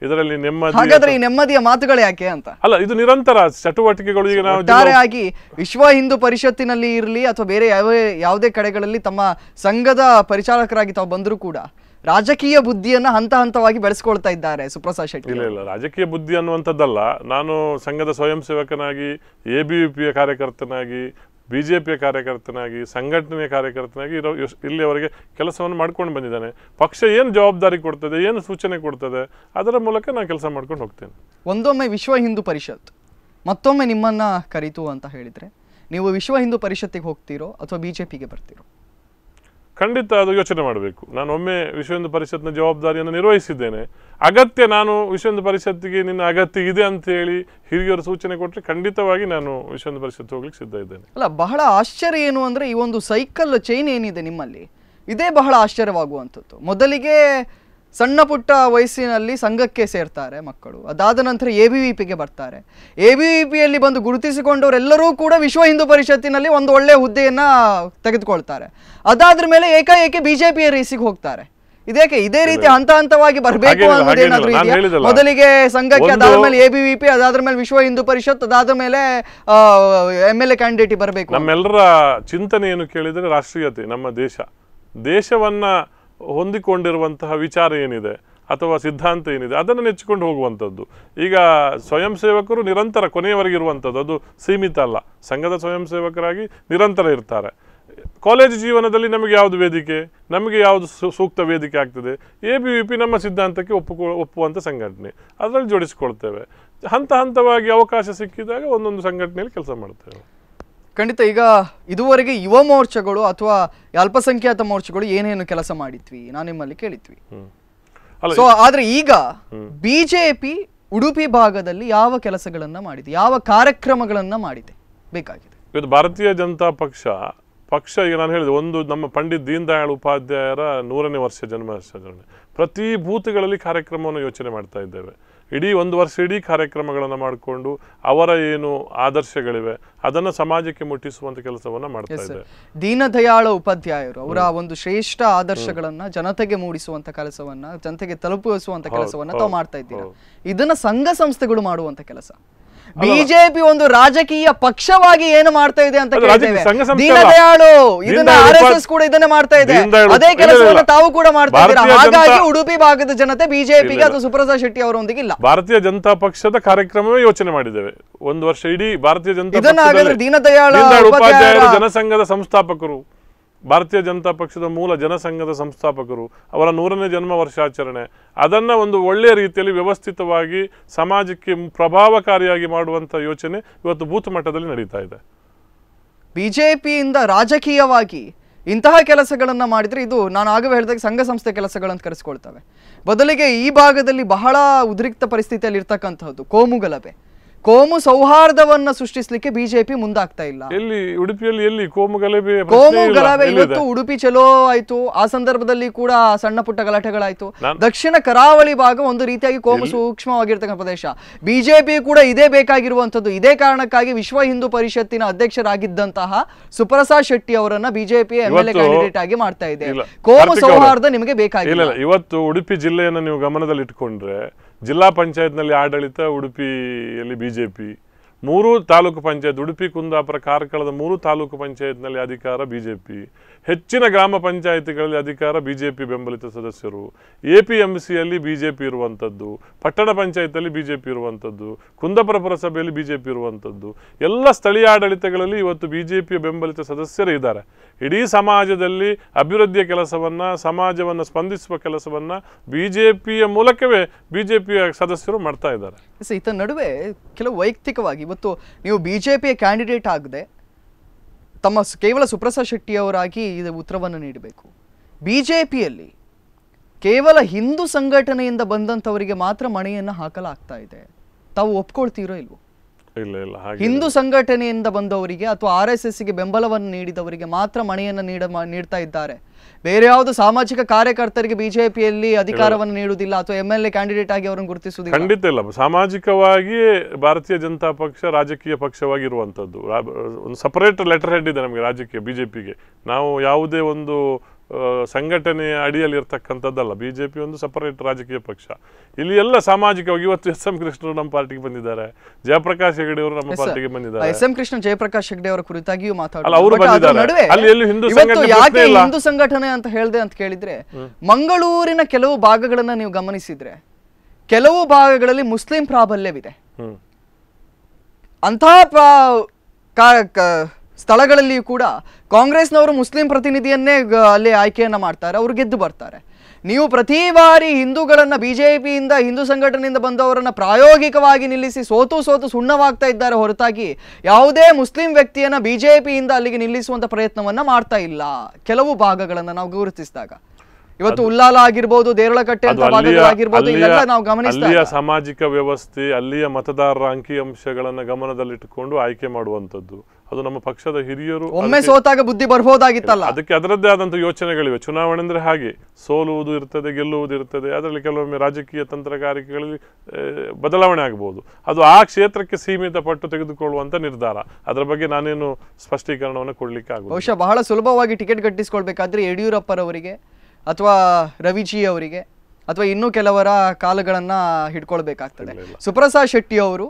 ಇದರಲ್ಲಿ ನೆಮ್ಮದಿ ಹಾಗಾದ್ರೆ ಈ ನೆಮ್ಮದಿಯ ಮಾತುಗಳು ಯಾಕೆ ಅಂತ ಅಲ್ಲ ಇದು ನಿರಂತರ ಚಟುವಟಿಕೆಗಳು ಈಗ ನಾವು ಒಟ್ಟಾರೆಯಾಗಿ ವಿಶ್ವ ಹಿಂದೂ ಪರಿಷತ್ತಿನಲ್ಲಿ ಇರಲಿ ಅಥವಾ ಬೇರೆ ಯಾವ ಯಾವುದೇ ಕಡೆಗಳಲ್ಲಿ ತಮ್ಮ ಸಂಘದ ಪರಿಚಾಲಕರಾಗಿ ತಾವು ಬಂದರೂ ಕೂಡ ರಾಜಕೀಯ ಬುದ್ಧಿಯನ್ನು ಹಂತ ಹಂತವಾಗಿ ಬೆಳೆಸ್ಕೊಳ್ತಾ ಇದ್ದಾರೆ ಸುಪ್ರಸಾದ್ ಶೆಟ್ಟಿ ಇಲ್ಲ ಇಲ್ಲ ರಾಜಕೀಯ ಬುದ್ಧಿ ಅನ್ನುವಂಥದ್ದಲ್ಲ ನಾನು ಸಂಘದ ಸ್ವಯಂ ಸೇವಕನಾಗಿ ಎ ಬಿ ಪಿ ಯ ಕಾರ್ಯಕರ್ತನಾಗಿ ಬಿ ಜೆ ಪಿಯ ಕಾರ್ಯಕರ್ತನಾಗಿ ಸಂಘಟನೆಯ ಕಾರ್ಯಕರ್ತನಾಗಿ ಇರೋ ಇಲ್ಲಿಯವರೆಗೆ ಕೆಲಸವನ್ನು ಮಾಡ್ಕೊಂಡು ಬಂದಿದ್ದಾನೆ ಪಕ್ಷ ಏನು ಜವಾಬ್ದಾರಿ ಕೊಡ್ತದೆ ಏನು ಸೂಚನೆ ಕೊಡ್ತದೆ ಅದರ ಮೂಲಕ ನಾನು ಕೆಲಸ ಮಾಡ್ಕೊಂಡು ಹೋಗ್ತೇನೆ ಒಂದೊಮ್ಮೆ ವಿಶ್ವ ಹಿಂದೂ ಪರಿಷತ್ ಮತ್ತೊಮ್ಮೆ ನಿಮ್ಮನ್ನು ಕರೀತು ಅಂತ ಹೇಳಿದರೆ ನೀವು ವಿಶ್ವ ಹಿಂದೂ ಪರಿಷತ್ತಿಗೆ ಹೋಗ್ತೀರೋ ಅಥವಾ ಬಿ ಜೆ ಪಿಗೆ ಬರ್ತೀರೋ ಖಂಡಿತ ಅದು ಯೋಚನೆ ಮಾಡಬೇಕು ನಾನು ಒಮ್ಮೆ ವಿಶ್ವೇಂದ್ರ ಪರಿಷತ್ನ ಜವಾಬ್ದಾರಿಯನ್ನು ನಿರ್ವಹಿಸಿದ್ದೇನೆ ಅಗತ್ಯ ನಾನು ವಿಶ್ವೇಂದ್ರ ಪರಿಷತ್ತಿಗೆ ನಿನ್ನ ಅಗತ್ಯ ಇದೆ ಅಂತ ಹೇಳಿ ಹಿರಿಯರು ಸೂಚನೆ ಕೊಟ್ಟರೆ ಖಂಡಿತವಾಗಿ ನಾನು ವಿಶ್ವೇಂದ್ರ ಪರಿಷತ್ ಹೋಗ್ಲಿಕ್ಕೆ ಸಿದ್ಧ ಇದ್ದೇನೆ ಅಲ್ಲ ಬಹಳ ಆಶ್ಚರ್ಯ ಏನು ಅಂದರೆ ಈ ಒಂದು ಸೈಕಲ್ ಚೈನ್ ಏನಿದೆ ನಿಮ್ಮಲ್ಲಿ ಇದೇ ಬಹಳ ಆಶ್ಚರ್ಯವಾಗುವಂಥದ್ದು ಮೊದಲಿಗೆ ಸಣ್ಣ ಪುಟ್ಟ ವಯಸ್ಸಿನಲ್ಲಿ ಸಂಘಕ್ಕೆ ಸೇರ್ತಾರೆ ಮಕ್ಕಳು ಅದಾದ ನಂತರ ಎ ಬಿ ವಿ ಪಿಗೆ ಬರ್ತಾರೆ ಎ ಬಿ ವಿ ಪಿಯಲ್ಲಿ ಬಂದು ಗುರುತಿಸಿಕೊಂಡವರೆಲ್ಲರೂ ಕೂಡ ವಿಶ್ವ ಹಿಂದೂ ಪರಿಷತ್ತಿನಲ್ಲಿ ಒಂದು ಒಳ್ಳೆಯ ಹುದ್ದೆಯನ್ನು ತೆಗೆದುಕೊಳ್ತಾರೆ ಅದಾದ್ರ ಮೇಲೆ ಏಕಾಏಕಿ ಬಿಜೆಪಿಯ ಜೆ ಹೋಗ್ತಾರೆ ಇದಕ್ಕೆ ಇದೇ ರೀತಿ ಹಂತ ಹಂತವಾಗಿ ಬರಬೇಕು ಅನ್ನೋದೇನಾದ್ರೂ ಇದೆಯಾ ಮೊದಲಿಗೆ ಸಂಘಕ್ಕೆ ಅದಾದ ಮೇಲೆ ಎ ಬಿ ವಿ ಪಿ ಅದಾದ್ರ ಮೇಲೆ ವಿಶ್ವ ಹಿಂದೂ ಪರಿಷತ್ ಅದಾದ ಮೇಲೆ ಎಮ್ ಎಲ್ ಎ ಕ್ಯಾಂಡಿಡೇಟ್ ಬರಬೇಕು ನಮ್ಮೆಲ್ಲರ ಚಿಂತನೆ ಏನು ಕೇಳಿದ್ರೆ ರಾಷ್ಟ್ರೀಯತೆ ನಮ್ಮ ದೇಶ ದೇಶವನ್ನ ಹೊಂದಿಕೊಂಡಿರುವಂತಹ ವಿಚಾರ ಏನಿದೆ ಅಥವಾ ಸಿದ್ಧಾಂತ ಏನಿದೆ ಅದನ್ನು ನೆಚ್ಚಿಕೊಂಡು ಹೋಗುವಂಥದ್ದು ಈಗ ಸ್ವಯಂ ಸೇವಕರು ನಿರಂತರ ಇರುವಂಥದ್ದು ಅದು ಸೀಮಿತ ಅಲ್ಲ ಸಂಘದ ಸ್ವಯಂ ಸೇವಕರಾಗಿ ನಿರಂತರ ಇರ್ತಾರೆ ಕಾಲೇಜ್ ಜೀವನದಲ್ಲಿ ನಮಗೆ ಯಾವುದು ವೇದಿಕೆ ನಮಗೆ ಯಾವುದು ಸೂಕ್ತ ವೇದಿಕೆ ಆಗ್ತದೆ ಎ ಬಿ ವಿ ಪಿ ನಮ್ಮ ಸಿದ್ಧಾಂತಕ್ಕೆ ಒಪ್ಪು ಒಪ್ಪುವಂಥ ಸಂಘಟನೆ ಅದರಲ್ಲಿ ಜೋಡಿಸಿಕೊಳ್ತೇವೆ ಹಂತ ಹಂತವಾಗಿ ಅವಕಾಶ ಸಿಕ್ಕಿದಾಗ ಒಂದೊಂದು ಸಂಘಟನೆಯಲ್ಲಿ ಕೆಲಸ ಮಾಡ್ತೇವೆ ಖಂಡಿತ ಈಗ ಇದುವರೆಗೆ ಯುವ ಮೋರ್ಚಾಗಳು ಅಥವಾ ಅಲ್ಪಸಂಖ್ಯಾತ ಮೋರ್ಚಾಗಳು ಏನೇನು ಕೆಲಸ ಮಾಡಿದ್ವಿ ನಾನು ನಿಮ್ಮಲ್ಲಿ ಕೇಳಿದ್ವಿ ಸೊ ಆದ್ರೆ ಈಗ ಬಿಜೆಪಿ ಉಡುಪಿ ಭಾಗದಲ್ಲಿ ಯಾವ ಕೆಲಸಗಳನ್ನ ಮಾಡಿದೆ ಯಾವ ಕಾರ್ಯಕ್ರಮಗಳನ್ನ ಮಾಡಿದೆ ಬೇಕಾಗಿದೆ ಇವತ್ತು ಭಾರತೀಯ ಜನತಾ ಪಕ್ಷ ಪಕ್ಷ ಈಗ ನಾನು ಹೇಳಿದೆ ಒಂದು ನಮ್ಮ ಪಂಡಿತ್ ದೀನ್ ದಯಾಳ್ ಉಪಾಧ್ಯಾಯರ ನೂರನೇ ವರ್ಷ ಜನ್ಮಾಷ್ಟಾಚರಣೆ ಪ್ರತಿ ಬೂತ್ಗಳಲ್ಲಿ ಕಾರ್ಯಕ್ರಮವನ್ನು ಯೋಚನೆ ಮಾಡ್ತಾ ಇದ್ದೇವೆ ಇಡೀ ಒಂದು ವರ್ಷ ಇಡೀ ಕಾರ್ಯಕ್ರಮಗಳನ್ನು ಮಾಡಿಕೊಂಡು ಅವರ ಏನು ಆದರ್ಶಗಳಿವೆ ಅದನ್ನು ಸಮಾಜಕ್ಕೆ ಮುಟ್ಟಿಸುವಂತ ಕೆಲಸವನ್ನು ಮಾಡ್ತಾ ಇದೆ ದೀನದಯಾಳ ಉಪಾಧ್ಯಾಯರು ಅವರ ಒಂದು ಶ್ರೇಷ್ಠ ಆದರ್ಶಗಳನ್ನು ಜನತೆಗೆ ಮೂಡಿಸುವಂತ ಕೆಲಸವನ್ನ ಜನತೆಗೆ ತಲುಪಿಸುವಂತ ಕೆಲಸವನ್ನ ತಾವು ಮಾಡ್ತಾ ಇದ್ದೀರಾ ಇದನ್ನ ಸಂಘ ಸಂಸ್ಥೆಗಳು ಮಾಡುವಂತ ಕೆಲಸ ಬಿಜೆಪಿ ಒಂದು ರಾಜಕೀಯ ಪಕ್ಷವಾಗಿ ಏನು ಮಾಡ್ತಾ ಇದೆ ಅಂತ ಕೇಳ್ತೇವೆ ಇದನ್ನ ಆರ್ ಎಸ್ ಎಸ್ ಕೂಡ ಇದನ್ನೇ ಮಾಡ್ತಾ ಇದೆ ಅದೇ ಕೆಲಸ ತಾವು ಕೂಡ ಮಾಡ್ತಾ ಇದ್ದೀರಾ ಹಾಗಾಗಿ ಉಡುಪಿ ಭಾಗದ ಜನತೆ ಬಿಜೆಪಿಗೆ ಅದು ಸುಪ್ರಸಾದ್ ಶೆಟ್ಟಿ ಅವರೊಂದಿಗೆ ಇಲ್ಲ ಭಾರತೀಯ ಜನತಾ ಪಕ್ಷದ ಕಾರ್ಯಕ್ರಮವೇ ಯೋಚನೆ ಮಾಡಿದ್ದೇವೆ ಒಂದು ವರ್ಷ ಇಡೀ ಭಾರತೀಯ ಜನತಾ ಇದನ್ನ ಹಾಗಾದ್ರೆ ಜನಸಂಘದ ಸಂಸ್ಥಾಪಕರು ಭಾರತೀಯ ಜನತಾ ಪಕ್ಷದ ಮೂಲ ಜನಸಂಘದ ಸಂಸ್ಥಾಪಕರು ಅವರ ನೂರನೇ ಜನ್ಮ ವರ್ಷಾಚರಣೆ ಅದನ್ನು ಒಂದು ಒಳ್ಳೆಯ ರೀತಿಯಲ್ಲಿ ವ್ಯವಸ್ಥಿತವಾಗಿ ಸಮಾಜಕ್ಕೆ ಪ್ರಭಾವಕಾರಿಯಾಗಿ ಮಾಡುವಂಥ ಯೋಚನೆ ಇವತ್ತು ಬೂತ್ ಮಟ್ಟದಲ್ಲಿ ನಡೀತಾ ಇದೆ ಬಿಜೆಪಿಯಿಂದ ರಾಜಕೀಯವಾಗಿ ಇಂತಹ ಕೆಲಸಗಳನ್ನು ಮಾಡಿದರೆ ಇದು ನಾನು ಆಗುವ ಹೇಳಿದಾಗ ಸಂಘ ಸಂಸ್ಥೆ ಕೆಲಸಗಳನ್ನು ಕರೆಸ್ಕೊಳ್ತವೆ ಬದಲಿಗೆ ಈ ಭಾಗದಲ್ಲಿ ಬಹಳ ಉದ್ರಿಕ್ತ ಪರಿಸ್ಥಿತಿಯಲ್ಲಿ ಇರ್ತಕ್ಕಂಥದ್ದು ಕೋಮು ಗಲಭೆ ಕೋಮು ಸೌಹಾರ್ದವನ್ನ ಸೃಷ್ಟಿಸಲಿಕ್ಕೆ ಬಿಜೆಪಿ ಮುಂದಾಗ್ತಾ ಇಲ್ಲ ಎಲ್ಲಿ ಉಡುಪಿಯಲ್ಲಿ ಎಲ್ಲಿ ಕೋಮು ಗಲಭೆ ಕೋಮು ಗಲಭೆ ಇವತ್ತು ಉಡುಪಿ ಚಲೋ ಆಯ್ತು ಆ ಸಂದರ್ಭದಲ್ಲಿ ಕೂಡ ಸಣ್ಣ ಪುಟ್ಟ ಗಲಾಟೆಗಳಾಯ್ತು ದಕ್ಷಿಣ ಕರಾವಳಿ ಭಾಗ ಒಂದು ರೀತಿಯಾಗಿ ಕೋಮು ಸೂಕ್ಷ್ಮವಾಗಿರ್ತಕ್ಕಂಥ ಪ್ರದೇಶ ಬಿಜೆಪಿ ಕೂಡ ಇದೇ ಬೇಕಾಗಿರುವಂತದ್ದು ಇದೇ ಕಾರಣಕ್ಕಾಗಿ ವಿಶ್ವ ಹಿಂದೂ ಪರಿಷತ್ತಿನ ಅಧ್ಯಕ್ಷರಾಗಿದ್ದಂತಹ ಸುಪ್ರಸಾದ್ ಶೆಟ್ಟಿ ಅವರನ್ನ BJP M L A candidate ಆಗಿ ಮಾಡ್ತಾ ಇದೆ ಕೋಮು ಸೌಹಾರ್ದ ನಿಮಗೆ ಬೇಕಾಗಿಲ್ಲ ಇವತ್ತು ಉಡುಪಿ ಜಿಲ್ಲೆಯನ್ನು ನೀವು ಗಮನದಲ್ಲಿ ಇಟ್ಕೊಂಡ್ರೆ ಜಿಲ್ಲಾ ಪಂಚಾಯತ್ನಲ್ಲಿ ಆಡಳಿತ ಉಡುಪಿಯಲ್ಲಿ ಬಿ ಜೆ ಪಿ ಮೂರು ತಾಲೂಕು ಪಂಚಾಯತ್ ಉಡುಪಿ ಕುಂದಾಪುರ ಕಾರ್ಕಳದ ಮೂರು ತಾಲೂಕು ಪಂಚಾಯತ್ನಲ್ಲಿ ಅಧಿಕಾರ ಬಿ ಜೆ ಪಿ ಹೆಚ್ಚಿನ ಗ್ರಾಮ ಪಂಚಾಯಿತಿಗಳಲ್ಲಿ ಅಧಿಕಾರ ಬಿ ಜೆ ಪಿ ಬೆಂಬಲಿತ ಸದಸ್ಯರು ಎ ಪಿ ಎಂ ಸಿಯಲ್ಲಿ ಬಿ ಜೆ ಪಿ ಇರುವಂಥದ್ದು ಪಟ್ಟಣ ಪಂಚಾಯತಲ್ಲಿ ಬಿ ಜೆ ಪಿ ಇರುವಂಥದ್ದು ಕುಂದಾಪುರ ಪುರಸಭೆಯಲ್ಲಿ ಬಿ ಜೆ ಪಿ ಇರುವಂಥದ್ದು ಎಲ್ಲ ಸ್ಥಳೀಯ ಆಡಳಿತಗಳಲ್ಲಿ ಇವತ್ತು ಬಿ ಜೆ ಪಿಯ ಬೆಂಬಲಿತ ಸದಸ್ಯರೇ ಇದ್ದಾರೆ ಇಡೀ ಸಮಾಜದಲ್ಲಿ ಅಭಿವೃದ್ಧಿಯ ಕೆಲಸವನ್ನು ಸಮಾಜವನ್ನು ಸ್ಪಂದಿಸುವ ಕೆಲಸವನ್ನು ಬಿ ಜೆ ಪಿಯ ಮೂಲಕವೇ ಬಿ ಜೆ ಪಿಯ ಸದಸ್ಯರು ಮಾಡ್ತಾ ಇದ್ದಾರೆ ಇತ್ತ ನಡುವೆ ಕೆಲವು ವೈಯಕ್ತಿಕವಾಗಿ ಇವತ್ತು ನೀವು ಬಿ ಜೆ ಪಿಯ ಕ್ಯಾಂಡಿಡೇಟ್ ಆಗದೆ ತಮ್ಮ ಕೇವಲ ಸುಪ್ರಸಾದ್ ಶೆಟ್ಟಿಯವರಾಗಿ ಇದು ಉತ್ತರವನ್ನು ನೀಡಬೇಕು ಬಿ ಜೆ ಪಿಯಲ್ಲಿ ಕೇವಲ ಹಿಂದೂ ಸಂಘಟನೆಯಿಂದ ಬಂದಂಥವರಿಗೆ ಮಾತ್ರ ಮಣೆಯನ್ನು ಹಾಕಲಾಗ್ತಾ ಇದೆ ತಾವು ಒಪ್ಕೊಳ್ತೀರೋ ಇಲ್ವೋ ಇಲ್ಲ ಹಿಂದೂ ಸಂಘಟನೆಯಿಂದ ಬಂದವರಿಗೆ ಅಥವಾ ಆರ್ ಎಸ್ ಎಸ್ಗೆ ಬೆಂಬಲವನ್ನು ನೀಡಿದವರಿಗೆ ಮಾತ್ರ ಮನೆಯನ್ನು ನೀಡ ನೀಡ್ತಾ ಇದ್ದಾರೆ ಬೇರೆ ಯಾವುದು ಸಾಮಾಜಿಕ ಕಾರ್ಯಕರ್ತರಿಗೆ ಬಿಜೆಪಿಯಲ್ಲಿ ಅಧಿಕಾರವನ್ನು ನೀಡುವುದಿಲ್ಲ ಅಥವಾ ಎಂ ಎಲ್ ಎ ಕ್ಯಾಂಡಿಡೇಟ್ ಆಗಿ ಅವರನ್ನು ಗುರುತಿಸುವುದಿಲ್ಲ ಖಂಡಿತ ಇಲ್ಲ ಸಾಮಾಜಿಕವಾಗಿ ಭಾರತೀಯ ಜನತಾ ಪಕ್ಷ ರಾಜಕೀಯ ಪಕ್ಷವಾಗಿರುವಂತದ್ದು ಒಂದು ಸಪರೇಟ್ ಲೆಟರ್ ಹೆಡ್ ಇದೆ ನಮಗೆ ರಾಜಕೀಯ ಬಿಜೆಪಿಗೆ ನಾವು ಯಾವುದೇ ಒಂದು ಸಂಘಟನೆಯ ಅಡಿಯಲ್ಲಿ ಇರ್ತಕ್ಕಂಥದ್ದಲ್ಲ ಬಿ ಜೆ ಪಿ ಒಂದು ಸಪರೇಟ್ ರಾಜಕೀಯ ಪಕ್ಷ ಇಲ್ಲಿ ಎಲ್ಲ ಸಾಮಾಜಿಕವಾಗಿ ಇವತ್ತು ಎಸ್ ಎಂ ಕೃಷ್ಣರು ನಮ್ಮ ಪಾರ್ಟಿಗೆ ಬಂದಿದ್ದಾರೆ ಜಯಪ್ರಕಾಶ್ ಹೆಗಡೆ ಅವರು ನಮ್ಮ ಪಾರ್ಟಿಗೆ ಬಂದಿದ್ದಾರೆ ಎಸ್ ಎಂ ಕೃಷ್ಣ ಜಯಪ್ರಕಾಶ್ ಹೆಗಡೆ ಅವರ ಕುರಿತಾಗಿಯೂ ಮಾತಾಡಲ್ಲ ಯಾಕೆ ಹಿಂದೂ ಸಂಘಟನೆ ಅಂತ ಹೇಳಿದೆ ಅಂತ ಕೇಳಿದ್ರೆ ಮಂಗಳೂರಿನ ಕೆಲವು ಭಾಗಗಳನ್ನ ನೀವು ಗಮನಿಸಿದ್ರೆ ಕೆಲವು ಭಾಗಗಳಲ್ಲಿ ಮುಸ್ಲಿಂ ಪ್ರಾಬಲ್ಯವಿದೆ ಅಂತಹ ಸ್ಥಳಗಳಲ್ಲಿಯೂ ಕೂಡ ಕಾಂಗ್ರೆಸ್ನವರು ಮುಸ್ಲಿಂ ಪ್ರತಿನಿಧಿಯನ್ನೇ ಅಲ್ಲಿ ಆಯ್ಕೆಯನ್ನು ಮಾಡ್ತಾರೆ ಅವರು ಗೆದ್ದು ಬರ್ತಾರೆ ನೀವು ಪ್ರತಿ ಬಾರಿ ಹಿಂದೂಗಳನ್ನು ಬಿ ಜೆ ಪಿಯಿಂದ ಹಿಂದೂ ಸಂಘಟನೆಯಿಂದ ಬಂದವರನ್ನು ಪ್ರಾಯೋಗಿಕವಾಗಿ ನಿಲ್ಲಿಸಿ ಸೋತು ಸೋತು ಸುಣ್ಣವಾಗ್ತಾ ಇದ್ದಾರೆ ಹೊರತಾಗಿ ಯಾವುದೇ ಮುಸ್ಲಿಂ ವ್ಯಕ್ತಿಯನ್ನು ಬಿ ಜೆ ಪಿಯಿಂದ ಅಲ್ಲಿಗೆ ನಿಲ್ಲಿಸುವಂಥ ಪ್ರಯತ್ನವನ್ನು ಮಾಡ್ತಾ ಇಲ್ಲ ಕೆಲವು ಭಾಗಗಳನ್ನು ನಾವು ಗುರುತಿಸಿದಾಗ ಇವತ್ತು ಉಲ್ಲಾಲ ಆಗಿರ್ಬೋದು ದೇರಳಕಟ್ಟೆ ಅಲ್ಲಿಯ ಸಾಮಾಜಿಕ ವ್ಯವಸ್ಥೆ ಅಲ್ಲಿಯ ಮತದಾರರ ಅಂಕಿಅಂಶಗಳನ್ನು ಗಮನದಲ್ಲಿಟ್ಟುಕೊಂಡು ಆಯ್ಕೆ ಮಾಡುವಂಥದ್ದು ಅದು ನಮ್ಮ ಪಕ್ಷದ ಹಿರಿಯರು ಒಮ್ಮೆ ಸೋತಾಗ ಬುದ್ಧಿ ಬರ್ಬೋದಾಗಿತ್ತಲ್ಲ ಅದಕ್ಕೆ ಅದರದ್ದೇ ಆದಂತಹ ಯೋಚನೆಗಳಿವೆ ಚುನಾವಣೆ ಅಂದ್ರೆ ಹಾಗೆ ಸೋಲುವುದು ಇರ್ತದೆ ಗೆಲ್ಲುವುದು ಇರ್ತದೆ ಅದರಲ್ಲಿ ಕೆಲವೊಮ್ಮೆ ರಾಜಕೀಯ ತಂತ್ರಗಾರಿಕೆಗಳಲ್ಲಿ ಬದಲಾವಣೆ ಆಗಬಹುದು ಅದು ಆ ಕ್ಷೇತ್ರಕ್ಕೆ ಸೀಮಿತ ಪಟ್ಟು ತೆಗೆದುಕೊಳ್ಳುವಂತ ನಿರ್ಧಾರ ಅದರ ಬಗ್ಗೆ ನಾನೇನು ಸ್ಪಷ್ಟೀಕರಣವನ್ನು ಕೊಡ್ಲಿಕ್ಕೆ ಆಗುತ್ತೆ ಬಹುಶಃ ಬಹಳ ಸುಲಭವಾಗಿ ಟಿಕೆಟ್ ಕಟ್ಟಿಸಿಕೊಳ್ಬೇಕಾದ್ರೆ ಯಡಿಯೂರಪ್ಪರವರಿಗೆ ಅಥವಾ ರವಿಜಿ ಅವರಿಗೆ ಅಥವಾ ಇನ್ನೂ ಕೆಲವರ ಕಾಲಗಳನ್ನು ಹಿಡ್ಕೊಳ್ಬೇಕಾಗ್ತದೆ ಸುಪ್ರಸಾದ್ ಶೆಟ್ಟಿ ಅವರು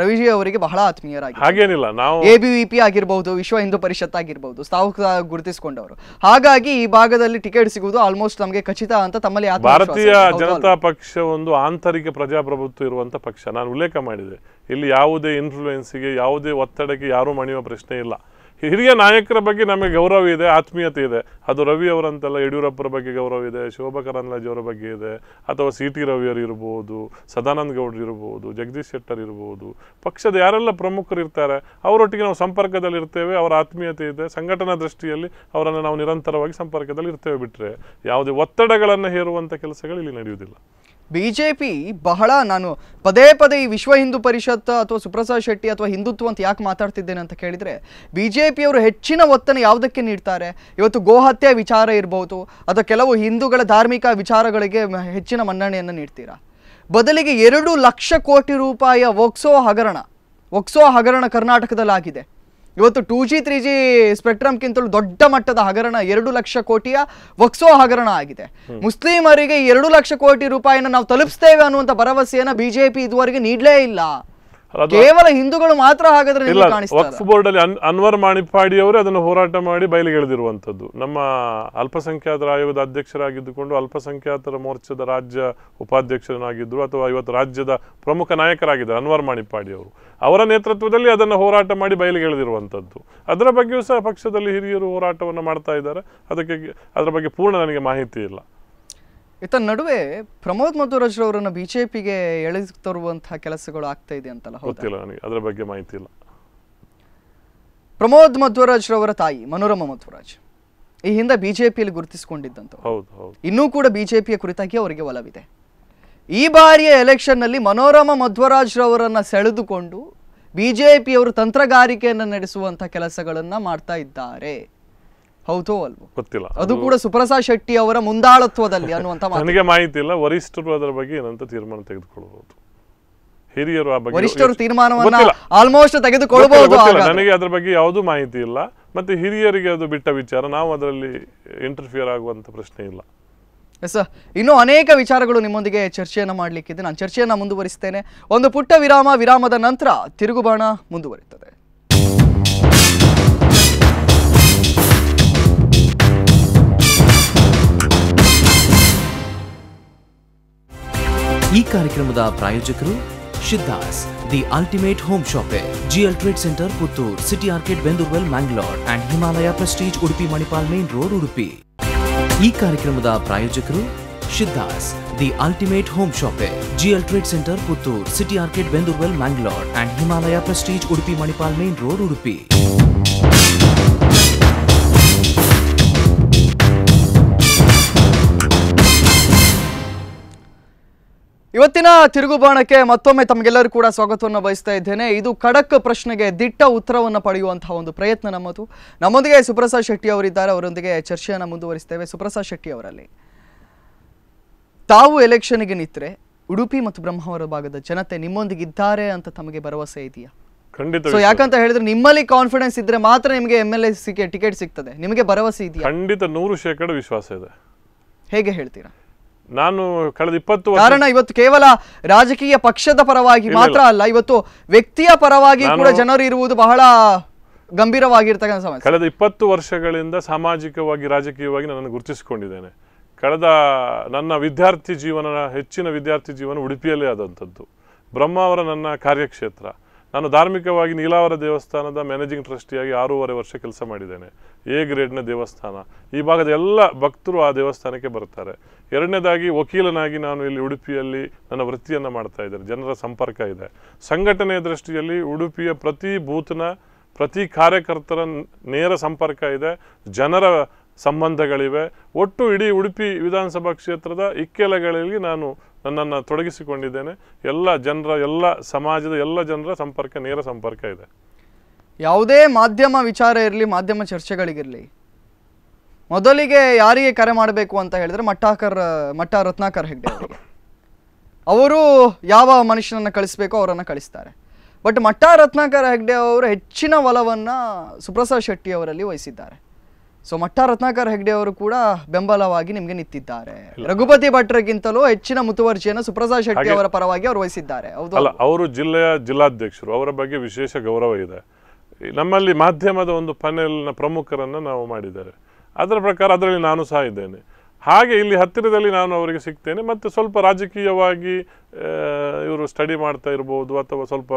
ರವಿಜಿ ಅವರಿಗೆ ಬಹಳ ಆತ್ಮೀಯರಾಗಿ ಹಾಗೇನಿಲ್ಲ ನಾವು ಎಬಿವಿಪಿ ಆಗಿರಬಹುದು ವಿಶ್ವ ಹಿಂದೂ ಪರಿಷತ್ ಆಗಿರಬಹುದು ತಾವು ಗುರುತಿಸಿಕೊಂಡವರು ಹಾಗಾಗಿ ಈ ಭಾಗದಲ್ಲಿ ಟಿಕೆಟ್ ಸಿಗುವುದು ಆಲ್ಮೋಸ್ಟ್ ನಮಗೆ ಖಚಿತ ಅಂತ ತಮ್ಮಲ್ಲಿ ಭಾರತೀಯ ಜನತಾ ಪಕ್ಷ ಒಂದು ಆಂತರಿಕ ಪ್ರಜಾಪ್ರಭುತ್ವ ಇರುವಂತ ಪಕ್ಷ ನಾನು ಉಲ್ಲೇಖ ಮಾಡಿದೆ ಇಲ್ಲಿ ಯಾವುದೇ ಇನ್ಫ್ಲೂಯೆನ್ಸ್ಗೆ ಯಾವುದೇ ಒತ್ತಡಕ್ಕೆ ಯಾರು ಮಣಿಯುವ ಪ್ರಶ್ನೆ ಇಲ್ಲ ಹಿರಿಯ ನಾಯಕರ ಬಗ್ಗೆ ನಮಗೆ ಗೌರವ ಇದೆ ಆತ್ಮೀಯತೆ ಇದೆ ಅದು ರವಿ ಅವರಂತಲ್ಲ ಯಡಿಯೂರಪ್ಪರ ಬಗ್ಗೆ ಗೌರವ ಇದೆ ಶೋಭಾ ಕರಂದ್ಲಾಜ್ ಅವರ ಬಗ್ಗೆ ಇದೆ ಅಥವಾ ಸಿ ಟಿ ರವಿಯವರು ಇರ್ಬೋದು ಸದಾನಂದ ಗೌಡರು ಇರ್ಬೋದು ಜಗದೀಶ್ ಶೆಟ್ಟರ್ ಇರ್ಬೋದು ಪಕ್ಷದ ಯಾರೆಲ್ಲ ಪ್ರಮುಖರು ಇರ್ತಾರೆ ಅವರೊಟ್ಟಿಗೆ ನಾವು ಸಂಪರ್ಕದಲ್ಲಿ ಇರ್ತೇವೆ ಅವರ ಆತ್ಮೀಯತೆ ಇದೆ ಸಂಘಟನಾ ದೃಷ್ಟಿಯಲ್ಲಿ ಅವರನ್ನು ನಾವು ನಿರಂತರವಾಗಿ ಸಂಪರ್ಕದಲ್ಲಿ ಇರ್ತೇವೆ ಬಿಟ್ಟರೆ ಯಾವುದೇ ಒತ್ತಡಗಳನ್ನು ಹೇರುವಂಥ ಕೆಲಸಗಳು ಇಲ್ಲಿ ನಡೆಯುವುದಿಲ್ಲ ಬಿ ಜೆ ಪಿ ಬಹಳ ನಾನು ಪದೇ ಪದೇ ಈ ವಿಶ್ವ ಹಿಂದೂ ಪರಿಷತ್ ಅಥವಾ ಸುಪ್ರಸಾದ್ ಶೆಟ್ಟಿ ಅಥವಾ ಹಿಂದುತ್ವ ಅಂತ ಯಾಕೆ ಮಾತಾಡ್ತಿದ್ದೇನೆ ಅಂತ ಕೇಳಿದರೆ ಬಿ ಜೆ ಪಿಯವರು ಹೆಚ್ಚಿನ ಒತ್ತನ್ನು ಯಾವುದಕ್ಕೆ ನೀಡ್ತಾರೆ ಇವತ್ತು ಗೋಹತ್ಯೆ ವಿಚಾರ ಇರ್ಬೋದು ಅಥವಾ ಕೆಲವು ಹಿಂದೂಗಳ ಧಾರ್ಮಿಕ ವಿಚಾರಗಳಿಗೆ ಹೆಚ್ಚಿನ ಮನ್ನಣೆಯನ್ನು ನೀಡ್ತೀರಾ ಬದಲಿಗೆ ಎರಡು ಲಕ್ಷ ಕೋಟಿ ರೂಪಾಯಿಯ ಒಕ್ಸೋ ಹಗರಣ ಒಕ್ಸೋ ಹಗರಣ ಕರ್ನಾಟಕದಲ್ಲಾಗಿದೆ ಇವತ್ತು ಟೂ ಜಿ ತ್ರೀ ಜಿ ಸ್ಪೆಕ್ಟ್ರಮ್ಗಿಂತಲೂ ದೊಡ್ಡ ಮಟ್ಟದ ಹಗರಣ ಎರಡು ಲಕ್ಷ ಕೋಟಿಯ ವಕ್ಸೋ ಹಗರಣ ಆಗಿದೆ ಮುಸ್ಲಿಮರಿಗೆ ಎರಡು ಲಕ್ಷ ಕೋಟಿ ರೂಪಾಯಿನ ನಾವು ತಲುಪಿಸ್ತೇವೆ ಅನ್ನುವಂಥ ಭರವಸೆಯನ್ನು ಬಿಜೆಪಿ ಇದುವರೆಗೆ ನೀಡಲೇ ಇಲ್ಲ ಕೇವಲ ಹಿಂದೂಗಳು ಮಾತ್ರ ಹಾಗಾದ್ರೆ ವಕ್ಫ್ ಬೋರ್ಡ್ ಅಲ್ಲಿ ಅನ್ವರ್ ಮಾಣಿಪಾಡಿ ಅವರು ಅದನ್ನು ಹೋರಾಟ ಮಾಡಿ ಬಯಲಿಗೆ ನಮ್ಮ ಅಲ್ಪಸಂಖ್ಯಾತರ ಆಯೋಗದ ಅಧ್ಯಕ್ಷರಾಗಿದ್ದುಕೊಂಡು ಅಲ್ಪಸಂಖ್ಯಾತರ ಮೋರ್ಚಾದ ರಾಜ್ಯ ಉಪಾಧ್ಯಕ್ಷರನ್ನಾಗಿದ್ದರು ಅಥವಾ ಇವತ್ತು ರಾಜ್ಯದ ಪ್ರಮುಖ ನಾಯಕರಾಗಿದ್ದಾರೆ ಅನ್ವರ್ ಮಾಣಿಪಾಡಿ ಅವರು ಅವರ ನೇತೃತ್ವದಲ್ಲಿ ಅದನ್ನು ಹೋರಾಟ ಮಾಡಿ ಬಯಲಿಗೆ ಅದರ ಬಗ್ಗೆಯೂ ಸಹ ಪಕ್ಷದಲ್ಲಿ ಹಿರಿಯರು ಹೋರಾಟವನ್ನು ಮಾಡ್ತಾ ಇದ್ದಾರೆ ಅದಕ್ಕೆ ಅದರ ಬಗ್ಗೆ ಪೂರ್ಣ ನನಗೆ ಮಾಹಿತಿ ಇಲ್ಲ ಇತ್ತ ನಡುವೆ ಪ್ರಮೋದ್ ಮಧುರಾಜ್ ಅವರನ್ನು ಬಿಜೆಪಿಗೆ ತರುವಂತಹ ಕೆಲಸಗಳು ಆಗ್ತಾ ಇದೆ ಅಂತಲ್ಲ ಗೊತ್ತಿಲ್ಲ ನನಗೆ ಅದರ ಬಗ್ಗೆ ಮಾಹಿತಿ ಇಲ್ಲ ಪ್ರಮೋದ್ ಮಧ್ವರಾಜ್ ರವರ ತಾಯಿ ಮನೋರಮ ಮಧ್ವರಾಜ್ ಈ ಹಿಂದೆ ಬಿಜೆಪಿಯಲ್ಲಿ ಗುರುತಿಸಿಕೊಂಡಿದ್ದಂತ ಹೌದು ಹೌದು ಇನ್ನೂ ಕೂಡ ಬಿಜೆಪಿಯ ಕುರಿತಾಗಿ ಅವರಿಗೆ ಒಲವಿದೆ ಈ ಬಾರಿಯ ಎಲೆಕ್ಷನ್ ನಲ್ಲಿ ಮನೋರಮ ಮಧ್ವರಾಜ್ ರವರನ್ನ ಸೆಳೆದುಕೊಂಡು ಬಿಜೆಪಿಯವರು ತಂತ್ರಗಾರಿಕೆಯನ್ನು ನಡೆಸುವಂತಹ ಕೆಲಸಗಳನ್ನ ಮಾಡ್ತಾ ಇದ್ದಾರೆ ಹೌದು ಅಲ್ವಾ ಗೊತ್ತಿಲ್ಲ ಅದು ಕೂಡ ಸುಪ್ರಸಾದ್ ಶೆಟ್ಟಿ ಅವರ ಮುಂದಾಳತ್ವದಲ್ಲಿ ಅನ್ನುವಂತ ನನಗೆ ಮಾಹಿತಿ ಇಲ್ಲ ವರಿಷ್ಠರು ಅದರ ಬಗ್ಗೆ ಏನಂತ ತೀರ್ಮಾನ ತೆಗೆದುಕೊಳ್ಳಬಹುದು ಹಿರಿಯರು ಆ ಬಗ್ಗೆ ವರಿಷ್ಠರು ತೀರ್ಮಾನವನ್ನ ಆಲ್ಮೋಸ್ಟ್ ತೆಗೆದುಕೊಳ್ಳಬಹುದು ನನಗೆ ಅದರ ಬಗ್ಗೆ ಯಾವುದು ಮಾಹಿತಿ ಇಲ್ಲ ಮತ್ತೆ ಹಿರಿಯರಿಗೆ ಅದು ಬಿಟ್ಟ ವಿಚಾರ ನಾವು ಅದರಲ್ಲಿ ಇಂಟರ್ಫಿಯರ್ ಆಗುವಂತ ಪ್ರಶ್ನೆ ಇಲ್ಲ ಎಸ್ ಇನ್ನೂ ಅನೇಕ ವಿಚಾರಗಳು ನಿಮ್ಮೊಂದಿಗೆ ಚರ್ಚೆಯನ್ನು ಮಾಡಲಿಕ್ಕಿದೆ ನಾನು ಚರ್ಚೆಯನ್ನು ಮುಂದುವರಿಸ್ತೇನೆ ಒಂದು ಪುಟ್ಟ ವಿರಾಮ ವಿರಾಮದ ನಂತರ ತಿರುಗುಬಾಣ ಮುಂದುವರಿತದೆ ಈ ಕಾರ್ಯಕ್ರಮದ ಪ್ರಾಯೋಜಕರು Siddhas the ultimate home shop a GL trade centre Puttur city orchid Bendurwell Mangaluru and Himalaya prestige Udupi Manipal main road Udupi ಈ ಕಾರ್ಯಕ್ರಮದ ಪ್ರಾಯೋಜಕರು Siddhas the ultimate home shop a GL trade centre Puttur city orchid Bendurwell Mangaluru and Himalaya prestige Udupi Manipal main road Udupi ಇವತ್ತಿನ ತಿರುಗು ಬಾಣಕ್ಕೆ ಮತ್ತೊಮ್ಮೆ ತಮಗೆಲ್ಲರೂ ಕೂಡ ಸ್ವಾಗತವನ್ನು ಬಯಸ್ತಾ ಇದ್ದೇನೆ ಇದು ಖಡಕ್ ಪ್ರಶ್ನೆಗೆ ದಿಟ್ಟ ಉತ್ತರವನ್ನು ಪಡೆಯುವಂತಹ ಒಂದು ಪ್ರಯತ್ನ ನಮ್ಮದು ನಮ್ಮೊಂದಿಗೆ ಸುಪ್ರಸಾದ್ ಶೆಟ್ಟಿ ಅವರಿದ್ದಾರೆ ಅವರೊಂದಿಗೆ ಚರ್ಚೆಯನ್ನು ಮುಂದುವರಿಸ್ತೇವೆ ಸುಪ್ರಸಾದ್ ಶೆಟ್ಟಿ ಅವರಲ್ಲಿ ತಾವು ಎಲೆಕ್ಷನ್ಗೆ ನಿಂತರೆ ಉಡುಪಿ ಮತ್ತು ಬ್ರಹ್ಮಾವರ ಭಾಗದ ಜನತೆ ನಿಮ್ಮೊಂದಿಗೆ ಇದ್ದಾರೆ ಅಂತ ತಮಗೆ ಭರವಸೆ ಇದೆಯಾ ಖಂಡಿತ ಸೊ ಯಾಕಂತ ಹೇಳಿದ್ರೆ ನಿಮ್ಮಲ್ಲಿ ಕಾನ್ಫಿಡೆನ್ಸ್ ಇದ್ರೆ ಮಾತ್ರ ನಿಮಗೆ ಎಮ್ ಎಲ್ ಎ ಟಿಕೆಟ್ ಸಿಗ್ತದೆ ನಿಮಗೆ ಭರವಸೆ ಇದೆಯಾ ಖಂಡಿತ ನೂರು ಶೇಕಡ ವಿಶ್ವಾಸ ಇದೆ ಹೇಗೆ ಹೇಳ್ತೀರಾ ನಾನು ಕಳೆದ ಇಪ್ಪತ್ತು ಕಾರಣ ಇವತ್ತು ಕೇವಲ ರಾಜಕೀಯ ಪಕ್ಷದ ಪರವಾಗಿ ಮಾತ್ರ ಅಲ್ಲ ಇವತ್ತು ವ್ಯಕ್ತಿಯ ಪರವಾಗಿ ಕೂಡ ಜನರು ಇರುವುದು ಬಹಳ ಗಂಭೀರವಾಗಿರ್ತಕ್ಕಂಥ ಸಮಸ್ಯೆ ಕಳೆದ ಇಪ್ಪತ್ತು ವರ್ಷಗಳಿಂದ ಸಾಮಾಜಿಕವಾಗಿ ರಾಜಕೀಯವಾಗಿ ನನ್ನನ್ನು ಗುರುತಿಸಿಕೊಂಡಿದ್ದೇನೆ ಕಳೆದ ನನ್ನ ವಿದ್ಯಾರ್ಥಿ ಜೀವನ ಹೆಚ್ಚಿನ ವಿದ್ಯಾರ್ಥಿ ಜೀವನ ಉಡುಪಿಯಲ್ಲೇ ಆದಂಥದ್ದು ಬ್ರಹ್ಮ ಅವರ ನನ್ನ ಕಾರ್ಯಕ್ಷೇತ್ರ ನಾನು ಧಾರ್ಮಿಕವಾಗಿ ನೀಲಾವರ ದೇವಸ್ಥಾನದ ಮ್ಯಾನೇಜಿಂಗ್ ಟ್ರಸ್ಟಿಯಾಗಿ ಆರೂವರೆ ವರ್ಷ ಕೆಲಸ ಮಾಡಿದ್ದೇನೆ ಎ ಗ್ರೇಡ್ನ ದೇವಸ್ಥಾನ ಈ ಭಾಗದ ಎಲ್ಲ ಭಕ್ತರು ಆ ದೇವಸ್ಥಾನಕ್ಕೆ ಬರ್ತಾರೆ ಎರಡನೇದಾಗಿ ವಕೀಲನಾಗಿ ನಾನು ಇಲ್ಲಿ ಉಡುಪಿಯಲ್ಲಿ ನನ್ನ ವೃತ್ತಿಯನ್ನು ಮಾಡ್ತಾ ಇದ್ದೇನೆ ಜನರ ಸಂಪರ್ಕ ಇದೆ ಸಂಘಟನೆಯ ದೃಷ್ಟಿಯಲ್ಲಿ ಉಡುಪಿಯ ಪ್ರತಿ ಬೂತ್ನ ಪ್ರತಿ ಕಾರ್ಯಕರ್ತರ ನೇರ ಸಂಪರ್ಕ ಇದೆ ಜನರ ಸಂಬಂಧಗಳಿವೆ ಒಟ್ಟು ಇಡೀ ಉಡುಪಿ ವಿಧಾನಸಭಾ ಕ್ಷೇತ್ರದ ಇಕ್ಕೆಲಗಳಲ್ಲಿ ನಾನು ನನ್ನನ್ನು ತೊಡಗಿಸಿಕೊಂಡಿದ್ದೇನೆ ಎಲ್ಲ ಜನರ ಎಲ್ಲ ಸಮಾಜದ ಎಲ್ಲ ಜನರ ಸಂಪರ್ಕ ನೇರ ಸಂಪರ್ಕ ಇದೆ ಯಾವುದೇ ಮಾಧ್ಯಮ ವಿಚಾರ ಇರಲಿ ಮಾಧ್ಯಮ ಚರ್ಚೆಗಳಿಗಿರಲಿ ಮೊದಲಿಗೆ ಯಾರಿಗೆ ಕರೆ ಮಾಡಬೇಕು ಅಂತ ಹೇಳಿದ್ರೆ ಮಟ್ಟಾಕರ್ ಮಟ್ಟ ರತ್ನಾಕರ್ ಹೆಗ್ಡೆ ಅವರು ಯಾವ ಮನುಷ್ಯನನ್ನು ಕಳಿಸ್ಬೇಕೋ ಅವರನ್ನು ಕಳಿಸ್ತಾರೆ ಬಟ್ ಮಟ್ಟ ರತ್ನಾಕರ್ ಹೆಗ್ಡೆ ಅವರು ಹೆಚ್ಚಿನ ಒಲವನ್ನು ಸುಪ್ರಸಾದ್ ಶೆಟ್ಟಿ ಅವರಲ್ಲಿ ವಹಿಸಿದ್ದಾರೆ ಸೊ ಮಠ ರತ್ನಾಕರ್ ಹೆಗ್ಡೆ ಅವರು ಕೂಡ ಬೆಂಬಲವಾಗಿ ನಿಮಗೆ ನಿಂತಿದ್ದಾರೆ ರಘುಪತಿ ಭಟ್ರಿಗಿಂತಲೂ ಹೆಚ್ಚಿನ ಮುತುವರ್ಜಿಯನ್ನು ಸುಪ್ರಸಾದ್ ಶೆಟ್ಟಿ ಅವರ ಪರವಾಗಿ ಅವರು ವಹಿಸಿದ್ದಾರೆ ಅವರು ಜಿಲ್ಲೆಯ ಜಿಲ್ಲಾಧ್ಯಕ್ಷರು ಅವರ ಬಗ್ಗೆ ವಿಶೇಷ ಗೌರವ ಇದೆ ನಮ್ಮಲ್ಲಿ ಮಾಧ್ಯಮದ ಒಂದು ನ ಪ್ರಮುಖರನ್ನು ನಾವು ಮಾಡಿದ್ದಾರೆ ಅದರ ಪ್ರಕಾರ ಅದರಲ್ಲಿ ನಾನು ಸಹ ಇದ್ದೇನೆ ಹಾಗೆ ಇಲ್ಲಿ ಹತ್ತಿರದಲ್ಲಿ ನಾನು ಅವರಿಗೆ ಸಿಗ್ತೇನೆ ಮತ್ತು ಸ್ವಲ್ಪ ರಾಜಕೀಯವಾಗಿ ಇವರು ಸ್ಟಡಿ ಮಾಡ್ತಾ ಇರ್ಬೋದು ಅಥವಾ ಸ್ವಲ್ಪ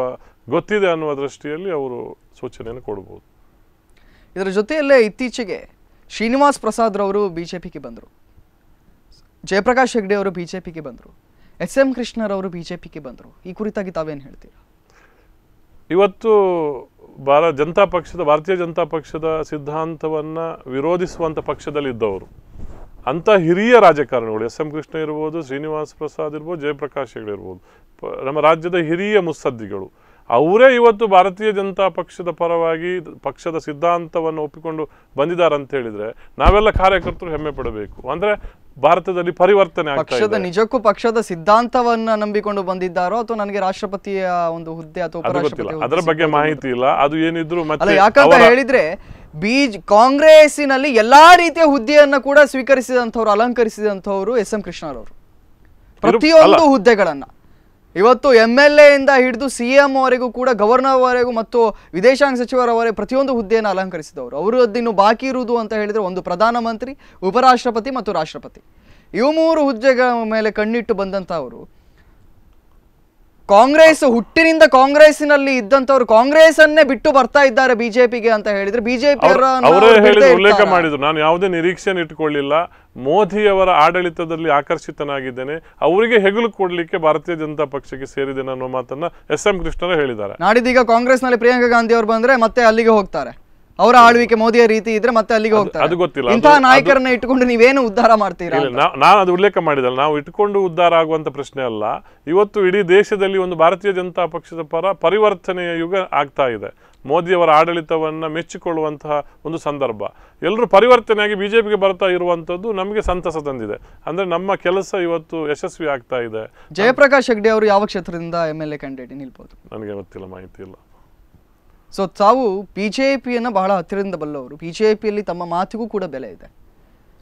ಗೊತ್ತಿದೆ ಅನ್ನುವ ದೃಷ್ಟಿಯಲ್ಲಿ ಅವರು ಸೂಚನೆಯನ್ನು ಕೊಡ್ಬೋದು ಇದರ ಜೊತೆಯಲ್ಲೇ ಇತ್ತೀಚೆಗೆ ಶ್ರೀನಿವಾಸ್ ಪ್ರಸಾದ್ರವರು ಬಿ ಜೆ ಪಿಗೆ ಬಂದರು ಜಯಪ್ರಕಾಶ್ ಹೆಗ್ಡೆ ಅವರು ಬಿ ಜೆ ಪಿಗೆ ಬಂದರು ಎಸ್ ಎಂ ಕೃಷ್ಣರವರು ಬಿ ಜೆ ಪಿಗೆ ಬಂದರು ಈ ಕುರಿತಾಗಿ ತಾವೇನು ಹೇಳ್ತೀರಾ ಇವತ್ತು ಭಾರ ಜನತಾ ಪಕ್ಷದ ಭಾರತೀಯ ಜನತಾ ಪಕ್ಷದ ಸಿದ್ಧಾಂತವನ್ನು ವಿರೋಧಿಸುವಂಥ ಇದ್ದವರು ಅಂಥ ಹಿರಿಯ ರಾಜಕಾರಣಿಗಳು ಎಸ್ ಎಂ ಕೃಷ್ಣ ಇರ್ಬೋದು ಶ್ರೀನಿವಾಸ್ ಪ್ರಸಾದ್ ಇರ್ಬೋದು ಜಯಪ್ರಕಾಶ್ ಹೆಗ್ಡೆ ಇರ್ಬೋದು ನಮ್ಮ ರಾಜ್ಯದ ಹಿರಿಯ ಮುಸ್ಸದ್ದಿಗಳು ಅವರೇ ಇವತ್ತು ಭಾರತೀಯ ಜನತಾ ಪಕ್ಷದ ಪರವಾಗಿ ಪಕ್ಷದ ಸಿದ್ಧಾಂತವನ್ನು ಒಪ್ಪಿಕೊಂಡು ಬಂದಿದ್ದಾರೆ ಅಂತ ಹೇಳಿದ್ರೆ ನಾವೆಲ್ಲ ಕಾರ್ಯಕರ್ತರು ಹೆಮ್ಮೆ ಪಡಬೇಕು ಅಂದ್ರೆ ಭಾರತದಲ್ಲಿ ಪರಿವರ್ತನೆ ಪಕ್ಷದ ನಿಜಕ್ಕೂ ಪಕ್ಷದ ಸಿದ್ಧಾಂತವನ್ನ ನಂಬಿಕೊಂಡು ಬಂದಿದ್ದಾರೋ ಅಥವಾ ನನಗೆ ರಾಷ್ಟ್ರಪತಿಯ ಒಂದು ಹುದ್ದೆ ಅಥವಾ ಅದರ ಬಗ್ಗೆ ಮಾಹಿತಿ ಇಲ್ಲ ಅದು ಏನಿದ್ರು ಮತ್ತೆ ಯಾಕಂತ ಹೇಳಿದ್ರೆ ಬೀಜ್ ಕಾಂಗ್ರೆಸ್ನಲ್ಲಿ ಎಲ್ಲಾ ರೀತಿಯ ಹುದ್ದೆಯನ್ನ ಕೂಡ ಸ್ವೀಕರಿಸಿದಂಥವ್ರು ಅಲಂಕರಿಸಿದಂಥವ್ರು ಎಸ್ ಎಂ ಕೃಷ್ಣರವರು ಪ್ರತಿಯೊಂದು ಹುದ್ದೆಗಳನ್ನ ಇವತ್ತು ಎಂ ಎಲ್ ಎಂದ ಹಿಡಿದು ಸಿ ಎಂ ಅವರೆಗೂ ಕೂಡ ಗವರ್ನರ್ವರೆಗೂ ಮತ್ತು ವಿದೇಶಾಂಗ ಸಚಿವರವರೆಗೆ ಪ್ರತಿಯೊಂದು ಹುದ್ದೆಯನ್ನು ಅಲಂಕರಿಸಿದವರು ಅವರದ್ದಿನ್ನು ಬಾಕಿ ಇರುವುದು ಅಂತ ಹೇಳಿದರೆ ಒಂದು ಪ್ರಧಾನಮಂತ್ರಿ ಉಪರಾಷ್ಟ್ರಪತಿ ಮತ್ತು ರಾಷ್ಟ್ರಪತಿ ಇವು ಮೂರು ಹುದ್ದೆಗಳ ಮೇಲೆ ಕಣ್ಣಿಟ್ಟು ಬಂದಂಥ ಅವರು ಕಾಂಗ್ರೆಸ್ ಹುಟ್ಟಿನಿಂದ ಕಾಂಗ್ರೆಸ್ನಲ್ಲಿ ಇದ್ದಂತವ್ರು ಕಾಂಗ್ರೆಸ್ ಅನ್ನೇ ಬಿಟ್ಟು ಬರ್ತಾ ಇದ್ದಾರೆ ಬಿಜೆಪಿಗೆ ಅಂತ ಹೇಳಿದ್ರೆ ಬಿಜೆಪಿ ಉಲ್ಲೇಖ ಮಾಡಿದ್ರು ನಾನು ಯಾವುದೇ ನಿರೀಕ್ಷೆ ಇಟ್ಕೊಳ್ಳಿಲ್ಲ ಮೋದಿ ಅವರ ಆಡಳಿತದಲ್ಲಿ ಆಕರ್ಷಿತನಾಗಿದ್ದೇನೆ ಅವರಿಗೆ ಹೆಗಲು ಕೊಡ್ಲಿಕ್ಕೆ ಭಾರತೀಯ ಜನತಾ ಪಕ್ಷಕ್ಕೆ ಸೇರಿದ್ದೇನೆ ಅನ್ನೋ ಮಾತನ್ನ ಎಸ್ ಎಂ ಕೃಷ್ಣರು ಹೇಳಿದ್ದಾರೆ ನಾಡಿದೀಗ ಕಾಂಗ್ರೆಸ್ನಲ್ಲಿ ಪ್ರಿಯಾಂಕಾ ಗಾಂಧಿ ಅವರು ಬಂದ್ರೆ ಮತ್ತೆ ಅಲ್ಲಿಗೆ ಹೋಗ್ತಾರೆ ಅವರ ಆಳ್ವಿಕೆ ಮೋದಿಯ ರೀತಿ ಇದ್ರೆ ಮತ್ತೆ ಅಲ್ಲಿಗೆ ಹೋಗ್ತಾರೆ ಅದು ಗೊತ್ತಿಲ್ಲ ಇಂತಹ ನಾಯಕರನ್ನ ಇಟ್ಕೊಂಡು ನೀವೇನು ಉದ್ಧಾರ ಮಾಡ್ತೀರಾ ನಾನು ಅದು ಉಲ್ಲೇಖ ಮಾಡಿದಲ್ಲ ನಾವು ಇಟ್ಕೊಂಡು ಉದ್ಧಾರ ಆಗುವಂತ ಪ್ರಶ್ನೆ ಅಲ್ಲ ಇವತ್ತು ಇಡೀ ದೇಶದಲ್ಲಿ ಒಂದು ಭಾರತೀಯ ಜನತಾ ಪಕ್ಷದ ಪರ ಪರಿವರ್ತನೆಯ ಯುಗ ಆಗ್ತಾ ಇದೆ ಮೋದಿಯವರ ಆಡಳಿತವನ್ನು ಮೆಚ್ಚಿಕೊಳ್ಳುವಂತಹ ಒಂದು ಸಂದರ್ಭ ಎಲ್ಲರೂ ಪರಿವರ್ತನೆಯಾಗಿ ಬಿ ಜೆ ಬರ್ತಾ ಇರುವಂಥದ್ದು ನಮಗೆ ಸಂತಸ ತಂದಿದೆ ಅಂದರೆ ನಮ್ಮ ಕೆಲಸ ಇವತ್ತು ಯಶಸ್ವಿ ಆಗ್ತಾ ಇದೆ ಜಯಪ್ರಕಾಶ್ ಹೆಗ್ಡೆ ಅವರು ಯಾವ ಕ್ಷೇತ್ರದಿಂದ ಎಮ್ ಎಲ್ ಎ ಕ್ಯಾಂಡಿಡೇಟ್ ನಿಲ್ಬೋದು ನನಗೆ ಗೊತ್ತಿಲ್ಲ ಮಾಹಿತಿ ಇಲ್ಲ ಸೊ ತಾವು ಬಿ ಜೆ ಪಿಯನ್ನು ಬಹಳ ಹತ್ತಿರದಿಂದ ಬಲ್ಲವರು ಬಿ ಜೆ ಪಿಯಲ್ಲಿ ತಮ್ಮ ಮಾತಿಗೂ ಕೂಡ ಬೆಲೆ ಇದೆ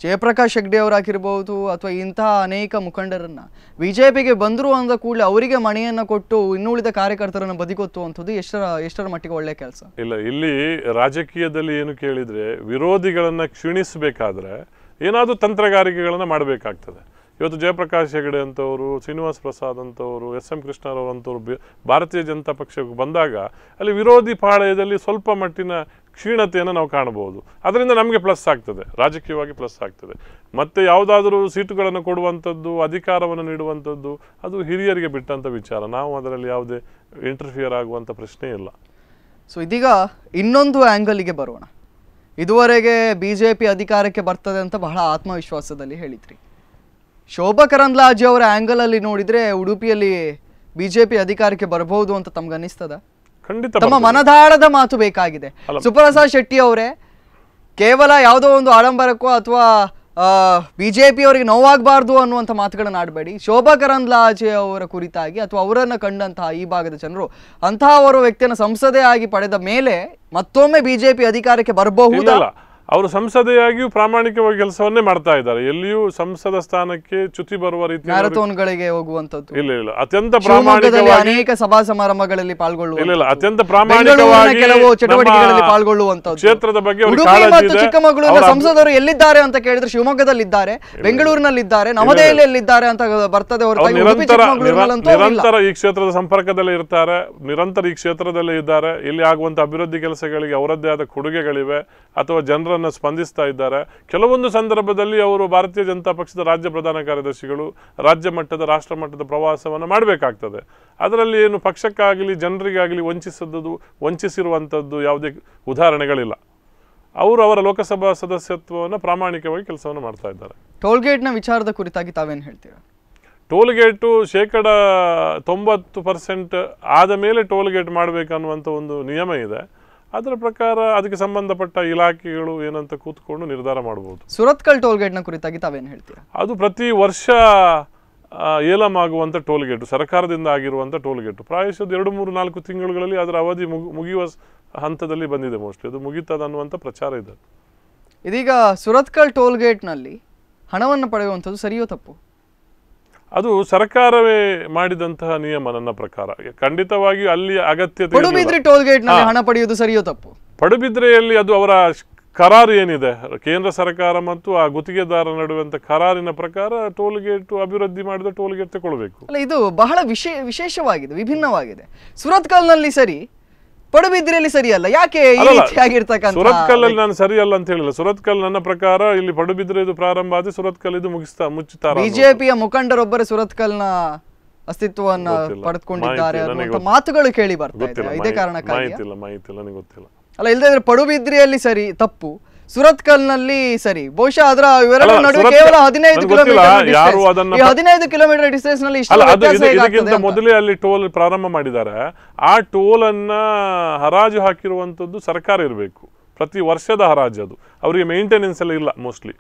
ಜಯಪ್ರಕಾಶ್ ಹೆಗ್ಡೆ ಅವರಾಗಿರ್ಬೋದು ಅಥವಾ ಇಂತಹ ಅನೇಕ ಮುಖಂಡರನ್ನು ಬಿ ಜೆ ಪಿಗೆ ಬಂದರು ಅಂದ ಕೂಡಲೇ ಅವರಿಗೆ ಮಣಿಯನ್ನು ಕೊಟ್ಟು ಇನ್ನುಳಿದ ಕಾರ್ಯಕರ್ತರನ್ನು ಬದಿಗೊತ್ತುವಂಥದ್ದು ಎಷ್ಟರ ಎಷ್ಟರ ಮಟ್ಟಿಗೆ ಒಳ್ಳೆ ಕೆಲಸ ಇಲ್ಲ ಇಲ್ಲಿ ರಾಜಕೀಯದಲ್ಲಿ ಏನು ಕೇಳಿದರೆ ವಿರೋಧಿಗಳನ್ನು ಕ್ಷೀಣಿಸಬೇಕಾದ್ರೆ ಏನಾದರೂ ತಂತ್ರಗಾರಿಕೆಗಳನ್ನು ಮಾಡಬೇಕಾಗ್ತದೆ ಇವತ್ತು ಜಯಪ್ರಕಾಶ್ ಹೆಗಡೆ ಅಂತವರು ಶ್ರೀನಿವಾಸ್ ಪ್ರಸಾದ್ ಅಂತವರು ಎಸ್ ಎಂ ಕೃಷ್ಣರವರು ಅಂತವರು ಭಾರತೀಯ ಜನತಾ ಪಕ್ಷಕ್ಕೆ ಬಂದಾಗ ಅಲ್ಲಿ ವಿರೋಧಿ ಪಾಳಯದಲ್ಲಿ ಸ್ವಲ್ಪ ಮಟ್ಟಿನ ಕ್ಷೀಣತೆಯನ್ನು ನಾವು ಕಾಣಬಹುದು ಅದರಿಂದ ನಮಗೆ ಪ್ಲಸ್ ಆಗ್ತದೆ ರಾಜಕೀಯವಾಗಿ ಪ್ಲಸ್ ಆಗ್ತದೆ ಮತ್ತೆ ಯಾವುದಾದರೂ ಸೀಟುಗಳನ್ನು ಕೊಡುವಂಥದ್ದು ಅಧಿಕಾರವನ್ನು ನೀಡುವಂಥದ್ದು ಅದು ಹಿರಿಯರಿಗೆ ಬಿಟ್ಟಂಥ ವಿಚಾರ ನಾವು ಅದರಲ್ಲಿ ಯಾವುದೇ ಇಂಟರ್ಫಿಯರ್ ಆಗುವಂಥ ಪ್ರಶ್ನೆ ಇಲ್ಲ ಸೊ ಇದೀಗ ಇನ್ನೊಂದು ಆ್ಯಂಗಲಿಗೆ ಬರೋಣ ಇದುವರೆಗೆ ಬಿ ಜೆ ಪಿ ಅಧಿಕಾರಕ್ಕೆ ಬರ್ತದೆ ಅಂತ ಬಹಳ ಆತ್ಮವಿಶ್ವಾಸದಲ್ಲಿ ಹೇಳಿದ್ರಿ ಶೋಭಾ ಕರಂದ್ಲಾಜಿ ಅವರ ಅಲ್ಲಿ ನೋಡಿದ್ರೆ ಉಡುಪಿಯಲ್ಲಿ ಬಿಜೆಪಿ ಅಧಿಕಾರಕ್ಕೆ ಬರಬಹುದು ಅಂತ ತಮ್ಗೆ ಅನಿಸ್ತದ ಖಂಡಿತ ತಮ್ಮ ಮನದಾಳದ ಮಾತು ಬೇಕಾಗಿದೆ ಸುಪ್ರಸಾದ್ ಶೆಟ್ಟಿ ಅವರೇ ಕೇವಲ ಯಾವುದೋ ಒಂದು ಆಡಂಬರಕ್ಕೋ ಅಥವಾ ಬಿಜೆಪಿ ಅವರಿಗೆ ನೋವಾಗಬಾರ್ದು ಅನ್ನುವಂಥ ಮಾತುಗಳನ್ನು ಆಡಬೇಡಿ ಶೋಭಾ ಕರಂದ್ಲಾಜೆ ಅವರ ಕುರಿತಾಗಿ ಅಥವಾ ಅವರನ್ನು ಕಂಡಂತಹ ಈ ಭಾಗದ ಜನರು ಅವರ ವ್ಯಕ್ತಿಯನ್ನು ಸಂಸದೆ ಆಗಿ ಪಡೆದ ಮೇಲೆ ಮತ್ತೊಮ್ಮೆ ಬಿಜೆಪಿ ಅಧಿಕಾರಕ್ಕೆ ಬರಬಹುದಲ್ಲ ಅವರು ಸಂಸದೆಯಾಗಿಯೂ ಪ್ರಾಮಾಣಿಕವಾಗಿ ಕೆಲಸವನ್ನೇ ಮಾಡ್ತಾ ಇದ್ದಾರೆ ಎಲ್ಲಿಯೂ ಸಂಸದ ಸ್ಥಾನಕ್ಕೆ ಚ್ಯುತಿ ಬರುವ ರೀತಿ ಮ್ಯಾರಥಾನ್ಗಳಿಗೆ ಹೋಗುವಂತದ್ದು ಇಲ್ಲ ಇಲ್ಲ ಅತ್ಯಂತ ಪ್ರಾಮಾಣಿಕವಾಗಿ ಅನೇಕ ಸಭಾ ಸಮಾರಂಭಗಳಲ್ಲಿ ಪಾಲ್ಗೊಳ್ಳುವ ಇಲ್ಲ ಇಲ್ಲ ಅತ್ಯಂತ ಪ್ರಾಮಾಣಿಕವಾಗಿ ಕೆಲವು ಚಟುವಟಿಕೆಗಳಲ್ಲಿ ಪಾಲ್ಗೊಳ್ಳುವಂತದ್ದು ಕ್ಷೇತ್ರದ ಬಗ್ಗೆ ಮತ್ತು ಚಿಕ್ಕಮಗಳೂರಿನ ಸಂಸದರು ಎಲ್ಲಿದ್ದಾರೆ ಅಂತ ಕೇಳಿದ್ರೆ ಶಿವಮೊಗ್ಗದಲ್ಲಿದ್ದಾರೆ ಬೆಂಗಳೂರಿನಲ್ಲಿದ್ದಾರೆ ನವದೆಹಲಿಯಲ್ಲಿದ್ದಾರೆ ಅಂತ ಬರ್ತದೆ ನಿರಂತರ ಈ ಕ್ಷೇತ್ರದ ಸಂಪರ್ಕದಲ್ಲಿ ಇರ್ತಾರೆ ನಿರಂತರ ಈ ಕ್ಷೇತ್ರದಲ್ಲಿ ಇದ್ದಾರೆ ಇಲ್ಲಿ ಆಗುವಂತ ಅಭಿವೃದ್ಧಿ ಕೆಲಸಗಳಿಗೆ ಅವರದ್ದೇ ಆದ ಕೊಡುಗೆಗಳಿವೆ ಅಥವಾ ಜನರ ದೂರನ್ನು ಸ್ಪಂದಿಸ್ತಾ ಇದ್ದಾರೆ ಕೆಲವೊಂದು ಸಂದರ್ಭದಲ್ಲಿ ಅವರು ಭಾರತೀಯ ಜನತಾ ಪಕ್ಷದ ರಾಜ್ಯ ಪ್ರಧಾನ ಕಾರ್ಯದರ್ಶಿಗಳು ರಾಜ್ಯ ಮಟ್ಟದ ರಾಷ್ಟ್ರ ಮಟ್ಟದ ಪ್ರವಾಸವನ್ನು ಮಾಡಬೇಕಾಗ್ತದೆ ಅದರಲ್ಲಿ ಏನು ಪಕ್ಷಕ್ಕಾಗಲಿ ಜನರಿಗಾಗಲಿ ವಂಚಿಸಿದ್ದುದು ವಂಚಿಸಿರುವಂಥದ್ದು ಯಾವುದೇ ಉದಾಹರಣೆಗಳಿಲ್ಲ ಅವರು ಅವರ ಲೋಕಸಭಾ ಸದಸ್ಯತ್ವವನ್ನು ಪ್ರಾಮಾಣಿಕವಾಗಿ ಕೆಲಸವನ್ನು ಮಾಡ್ತಾ ಇದ್ದಾರೆ ಟೋಲ್ಗೇಟ್ನ ವಿಚಾರದ ಕುರಿತಾಗಿ ತಾವೇನು ಹೇಳ್ತೀರಾ ಟೋಲ್ಗೇಟು ಶೇಕಡ ತೊಂಬತ್ತು ಪರ್ಸೆಂಟ್ ಆದ ಮೇಲೆ ಟೋಲ್ಗೇಟ್ ಮಾಡಬೇಕನ್ನುವಂಥ ಒಂದು ನಿಯಮ ಇದೆ ಅದರ ಪ್ರಕಾರ ಅದಕ್ಕೆ ಸಂಬಂಧಪಟ್ಟ ಇಲಾಖೆಗಳು ಏನಂತ ಕೂತ್ಕೊಂಡು ನಿರ್ಧಾರ ಮಾಡಬಹುದು ಸುರತ್ಕಲ್ ಟೋಲ್ ಗೇಟ್ನ ಕುರಿತಾಗಿ ತಾವೇನು ಹೇಳ್ತೀರಾ ಅದು ಪ್ರತಿ ವರ್ಷ ಏಲಂ ಆಗುವಂಥ ಟೋಲ್ ಗೇಟು ಸರ್ಕಾರದಿಂದ ಆಗಿರುವಂಥ ಗೇಟು ಪ್ರಾಯಶಃ ಎರಡು ಮೂರು ನಾಲ್ಕು ತಿಂಗಳುಗಳಲ್ಲಿ ಅದರ ಅವಧಿ ಮುಗಿಯುವ ಹಂತದಲ್ಲಿ ಬಂದಿದೆ ಮೋಸ್ಟ್ಲಿ ಅದು ಮುಗಿತದ ಅನ್ನುವಂಥ ಪ್ರಚಾರ ಇದೆ ಇದೀಗ ಸುರತ್ಕಲ್ ಟೋಲ್ ಗೇಟ್ನಲ್ಲಿ ಹಣವನ್ನು ಪಡೆಯುವಂಥದ್ದು ಸರಿಯೋ ತಪ್ಪು ಅದು ಸರ್ಕಾರವೇ ಮಾಡಿದಂತಹ ನಿಯಮ ನನ್ನ ಪ್ರಕಾರ ಖಂಡಿತವಾಗಿ ಅಲ್ಲಿ ಅಗತ್ಯತೆ ಟೋಲ್ ಗೇಟ್ ಹಣ ಪಡೆಯುವುದು ಸರಿಯೋ ತಪ್ಪು ಪಡುಬಿದ್ರೆಯಲ್ಲಿ ಅದು ಅವರ ಕರಾರು ಏನಿದೆ ಕೇಂದ್ರ ಸರ್ಕಾರ ಮತ್ತು ಆ ಗುತ್ತಿಗೆದಾರ ನಡುವಂತ ಕರಾರಿನ ಪ್ರಕಾರ ಟೋಲ್ ಗೇಟ್ ಅಭಿವೃದ್ಧಿ ಮಾಡಿದ ಟೋಲ್ ಗೇಟ್ ತಗೊಳ್ಬೇಕು ಅಲ್ಲ ಇದು ಬಹಳ ವಿಶೇಷವಾಗಿದೆ ವಿಭಿನ್ನವಾಗಿದೆ ಸುರತ್ಕಲ್ನಲ್ಲಿ ಸರಿ ಪಡುಬಿದ್ರೆಯಲ್ಲಿ ಸರಿಯಲ್ಲ ಯಾಕೆ ಈ ರೀತಿಯಾಗಿರ್ತಕ್ಕಂಥ ಅಲ್ಲಿ ನಾನು ಸರಿಯಲ್ಲ ಅಂತ ಹೇಳಿಲ್ಲ ಸುರತ್ಕಲ್ ನನ್ನ ಪ್ರಕಾರ ಇಲ್ಲಿ ಪಡುಬಿದ್ರೆ ಇದು ಪ್ರಾರಂಭ ಆದ್ರೆ ಸುರತ್ಕಲ್ ಇದು ಮುಗಿಸ್ತಾ ಮುಚ್ಚುತ್ತಾರೆ ಬಿಜೆಪಿಯ ಮುಖಂಡರೊಬ್ಬರೇ ಸುರತ್ಕಲ್ನ ಅಸ್ತಿತ್ವವನ್ನ ಪಡೆದುಕೊಂಡಿದ್ದಾರೆ ಮಾತುಗಳು ಕೇಳಿ ಬರ್ತಾ ಇದೆ ಇದೇ ಕಾರಣಕ್ಕಾಗಿ ಮಾಹಿತಿ ಇಲ್ಲ ಮಾಹಿತಿ ಇಲ್ಲ ಗೊತ್ತಿಲ್ಲ ಅಲ್ಲ ಇಲ್ಲದೆ ಪಡುಬಿದ್ರೆಯಲ್ಲಿ ಸರಿ ತಪ್ಪು ಸುರತ್ಕಲ್ನಲ್ಲಿ ಸರಿ ಬಹುಶಃ ಅದರ ಇವೆರಡರ ನಡುವೆ ಕೇವಲ ಹದಿನೈದು ಕಿಲೋಮೀಟರ್ ಹದಿನೈದು ಕಿಲೋಮೀಟರ್ ಡಿಸ್ಟೆನ್ಸ್ ನಲ್ಲಿ ಇದಕ್ಕಿಂತ ಮೊದಲೇ ಅಲ್ಲಿ ಟೋಲ್ ಪ್ರಾರಂಭ ಮಾಡಿದ್ದಾರೆ ಆ ಟೋಲ್ ಅನ್ನ ಹರಾಜು ಹಾಕಿರುವಂತದ್ದು ಸರ್ಕಾರ ಇರಬೇಕು ಪ್ರತಿ ವರ್ಷದ ಹರಾಜು ಅದು ಅವರಿಗೆ ಮೇಂಟೆನೆನ್ಸ್ ಎಲ್ಲ ಇಲ್ಲ ಮೋಸ್ಟ್ಲಿ